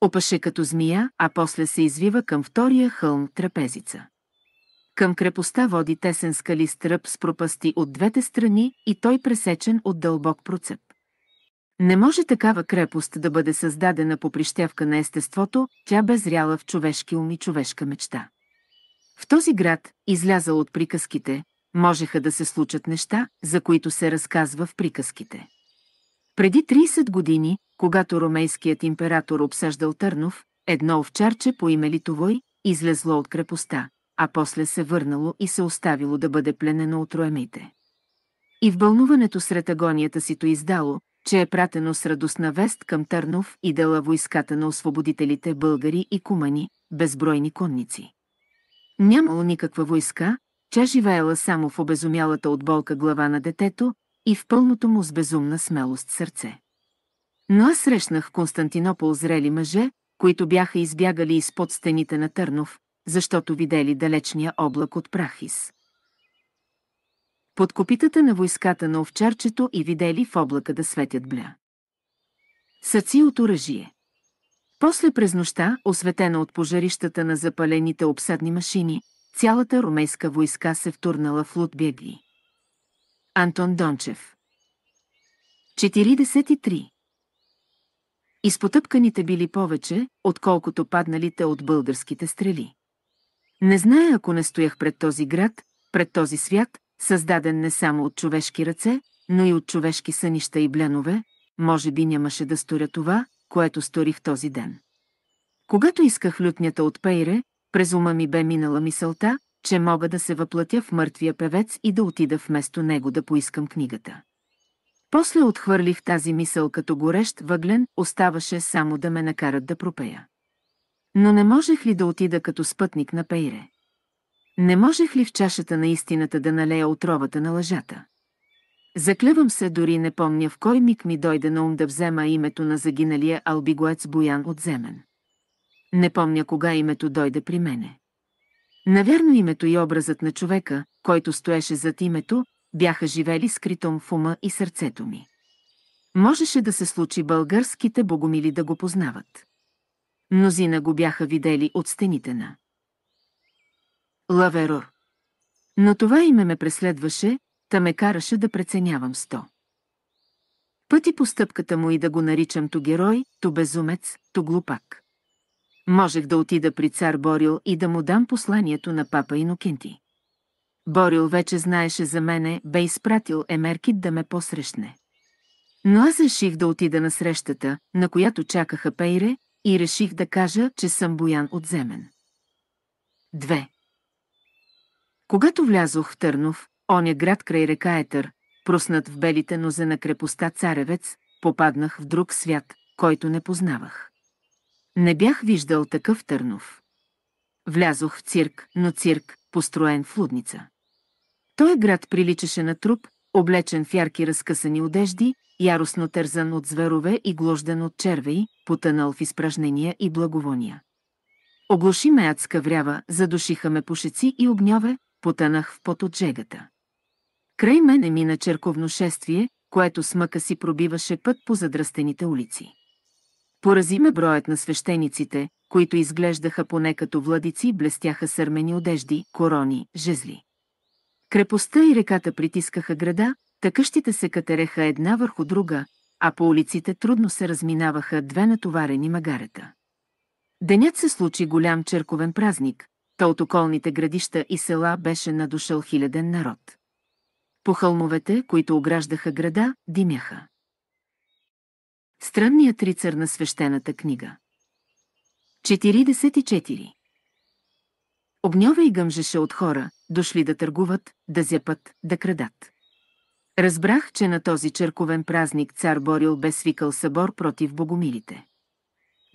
[SPEAKER 1] опаше като змия, а после се извива към втория хълм трапезица. Към крепостта води тесен скалист ръб с пропасти от двете страни и той пресечен от дълбок процеп. Не може такава крепост да бъде създадена по прищявка на естеството, тя бе зряла в човешки ум и човешка мечта. В този град, излязал от приказките, можеха да се случат неща, за които се разказва в приказките. Преди 30 години, когато ромейският император обсъждал Търнов, едно овчарче по име Литовой излезло от крепостта, а после се върнало и се оставило да бъде пленено от роемите. И в бълнуването сред агонията си то издало, че е пратено с радостна вест към Търнов и дала войската на освободителите българи и кумани, безбройни конници. Нямало никаква войска, тя живеела само в обезумялата от болка глава на детето и в пълното му с безумна смелост сърце. Но аз срещнах в Константинопол зрели мъже, които бяха избягали изпод стените на Търнов, защото видели далечния облак от прахис. Под копитата на войската на овчарчето и видели в облака да светят бля. Съци от оръжие. После през нощта, осветена от пожарищата на запалените обсадни машини, Цялата румейска войска се втурнала в Лутбегли. Антон Дончев 43. Изпотъпканите били повече, отколкото падналите от българските стрели. Не зная, ако не стоях пред този град, пред този свят, създаден не само от човешки ръце, но и от човешки сънища и бленове, може би нямаше да сторя това, което сторих този ден. Когато исках лютнята от Пейре, през ума ми бе минала мисълта, че мога да се въплатя в мъртвия певец и да отида вместо него да поискам книгата. После отхвърлих тази мисъл като горещ въглен, оставаше само да ме накарат да пропея. Но не можех ли да отида като спътник на Пейре? Не можех ли в чашата на истината да налея отровата на лъжата? Заклевам се, дори не помня в кой миг ми дойде на ум да взема името на загиналия албигоец Боян от Земен. Не помня кога името дойде при мене. Навярно името и образът на човека, който стоеше зад името, бяха живели скритом в ума и сърцето ми. Можеше да се случи българските богомили да го познават. Мнозина го бяха видели от стените на Лаверор. Но това име ме преследваше, та ме караше да преценявам сто. Пъти постъпката му и да го наричам то герой, то безумец, то глупак можех да отида при цар Борил и да му дам посланието на папа Инокенти. Борил вече знаеше за мене, бе изпратил Емеркит да ме посрещне. Но аз реших да отида на срещата, на която чакаха Пейре, и реших да кажа, че съм Боян от Земен. 2. Когато влязох в Търнов, оня град край река Етър, проснат в белите нозе на крепостта Царевец, попаднах в друг свят, който не познавах. Не бях виждал такъв Търнов. Влязох в цирк, но цирк, построен в Лудница. Той град приличаше на труп, облечен в ярки разкъсани одежди, яростно тързан от зверове и гложден от червеи, потънал в изпражнения и благовония. Оглуши ме адска врява, задушиха ме пушеци и огньове, потънах в пот от жегата. Край мене мина черковно шествие, което смъка си пробиваше път по задръстените улици. Порази ме броят на свещениците, които изглеждаха поне като владици, блестяха сърмени одежди, корони, жезли. Крепостта и реката притискаха града, тъкъщите се катереха една върху друга, а по улиците трудно се разминаваха две натоварени магарета. Денят се случи голям черковен празник, то от околните градища и села беше надушъл хиляден народ. По хълмовете, които ограждаха града, димяха. Странният рицар на свещената книга. 44. Огньове и гъмжеше от хора, дошли да търгуват, да зяпат, да крадат. Разбрах, че на този черковен празник цар Борил бе свикал събор против богомилите.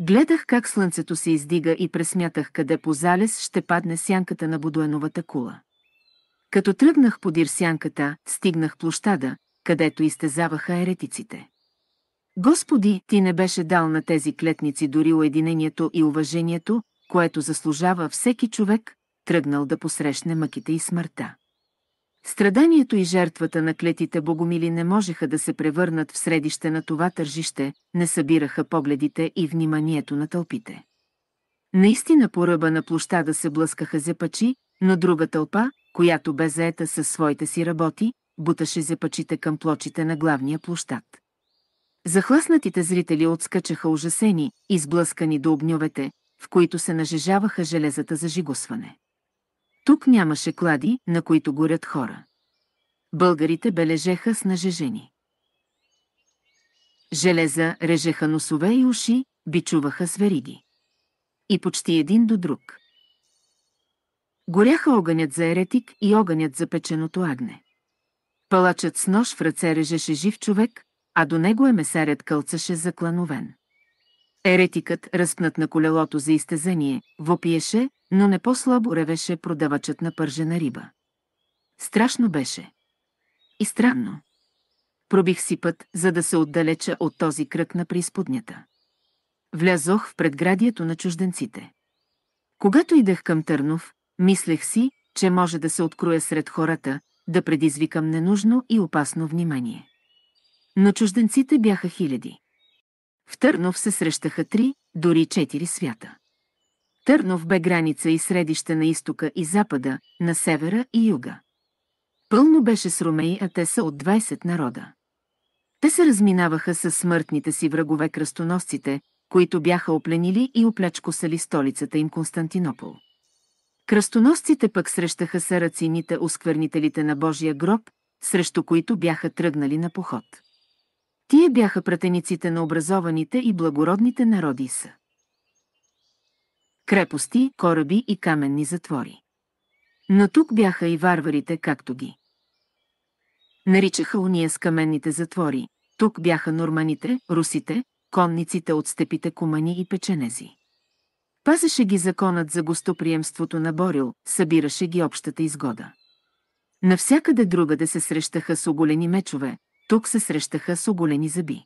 [SPEAKER 1] Гледах как слънцето се издига и пресмятах къде по залез ще падне сянката на Будуеновата кула. Като тръгнах подир сянката, стигнах площада, където изтезаваха еретиците. Господи, ти не беше дал на тези клетници дори уединението и уважението, което заслужава всеки човек, тръгнал да посрещне мъките и смъртта. Страданието и жертвата на клетите богомили не можеха да се превърнат в средище на това тържище, не събираха погледите и вниманието на тълпите. Наистина по ръба на площада се блъскаха зепачи, но друга тълпа, която бе заета със своите си работи, буташе зепачите към плочите на главния площад. Захласнатите зрители отскачаха ужасени, изблъскани до огньовете, в които се нажежаваха железата за жигосване. Тук нямаше клади, на които горят хора. Българите бележеха с нажежени. Железа режеха носове и уши, бичуваха с вериги. И почти един до друг. Горяха огънят за еретик и огънят за печеното агне. Палачът с нож в ръце режеше жив човек, а до него е месарят кълцаше заклановен. Еретикът, разпнат на колелото за изтезание, вопиеше, но не по-слабо ревеше продавачът на пържена риба. Страшно беше. И странно. Пробих си път, за да се отдалеча от този кръг на преизподнята. Влязох в предградието на чужденците. Когато идех към Търнов, мислех си, че може да се откроя сред хората, да предизвикам ненужно и опасно внимание но чужденците бяха хиляди. В Търнов се срещаха три, дори четири свята. Търнов бе граница и средище на изтока и запада, на севера и юга. Пълно беше с ромеи, а те са от 20 народа. Те се разминаваха с смъртните си врагове кръстоносците, които бяха опленили и оплячкосали столицата им Константинопол. Кръстоносците пък срещаха сарацините осквернителите на Божия гроб, срещу които бяха тръгнали на поход. Тие бяха пратениците на образованите и благородните народи са. Крепости, кораби и каменни затвори. Но тук бяха и варварите, както ги. Наричаха уния с каменните затвори. Тук бяха норманите, русите, конниците от степите кумани и печенези. Пазеше ги законът за гостоприемството на Борил, събираше ги общата изгода. Навсякъде другаде се срещаха с оголени мечове, тук се срещаха с оголени зъби.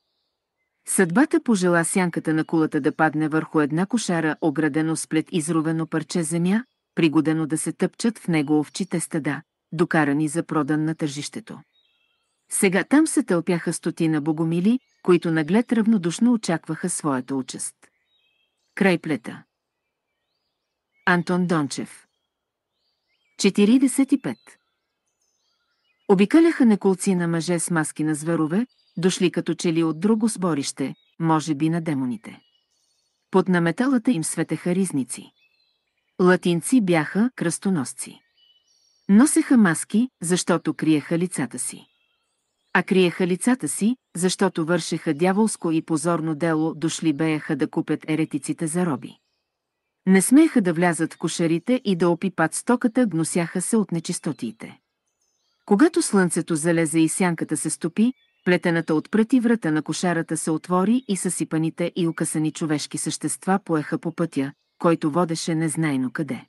[SPEAKER 1] Съдбата пожела сянката на кулата да падне върху една кошара, оградено с изровено парче земя, пригодено да се тъпчат в него овчите стада, докарани за продан на тържището. Сега там се тълпяха стотина богомили, които наглед равнодушно очакваха своята участ. Край плета. Антон Дончев 45. Обикаляха неколци на мъже с маски на зверове, дошли като чели от друго сборище, може би на демоните. Под наметалата им светеха ризници. Латинци бяха кръстоносци. Носеха маски, защото криеха лицата си. А криеха лицата си, защото вършеха дяволско и позорно дело, дошли беяха да купят еретиците за роби. Не смееха да влязат в кошарите и да опипат стоката, гносяха се от нечистотиите. Когато слънцето залезе и сянката се стопи, плетената от врата на кошарата се отвори и съсипаните и окъсани човешки същества поеха по пътя, който водеше незнайно къде.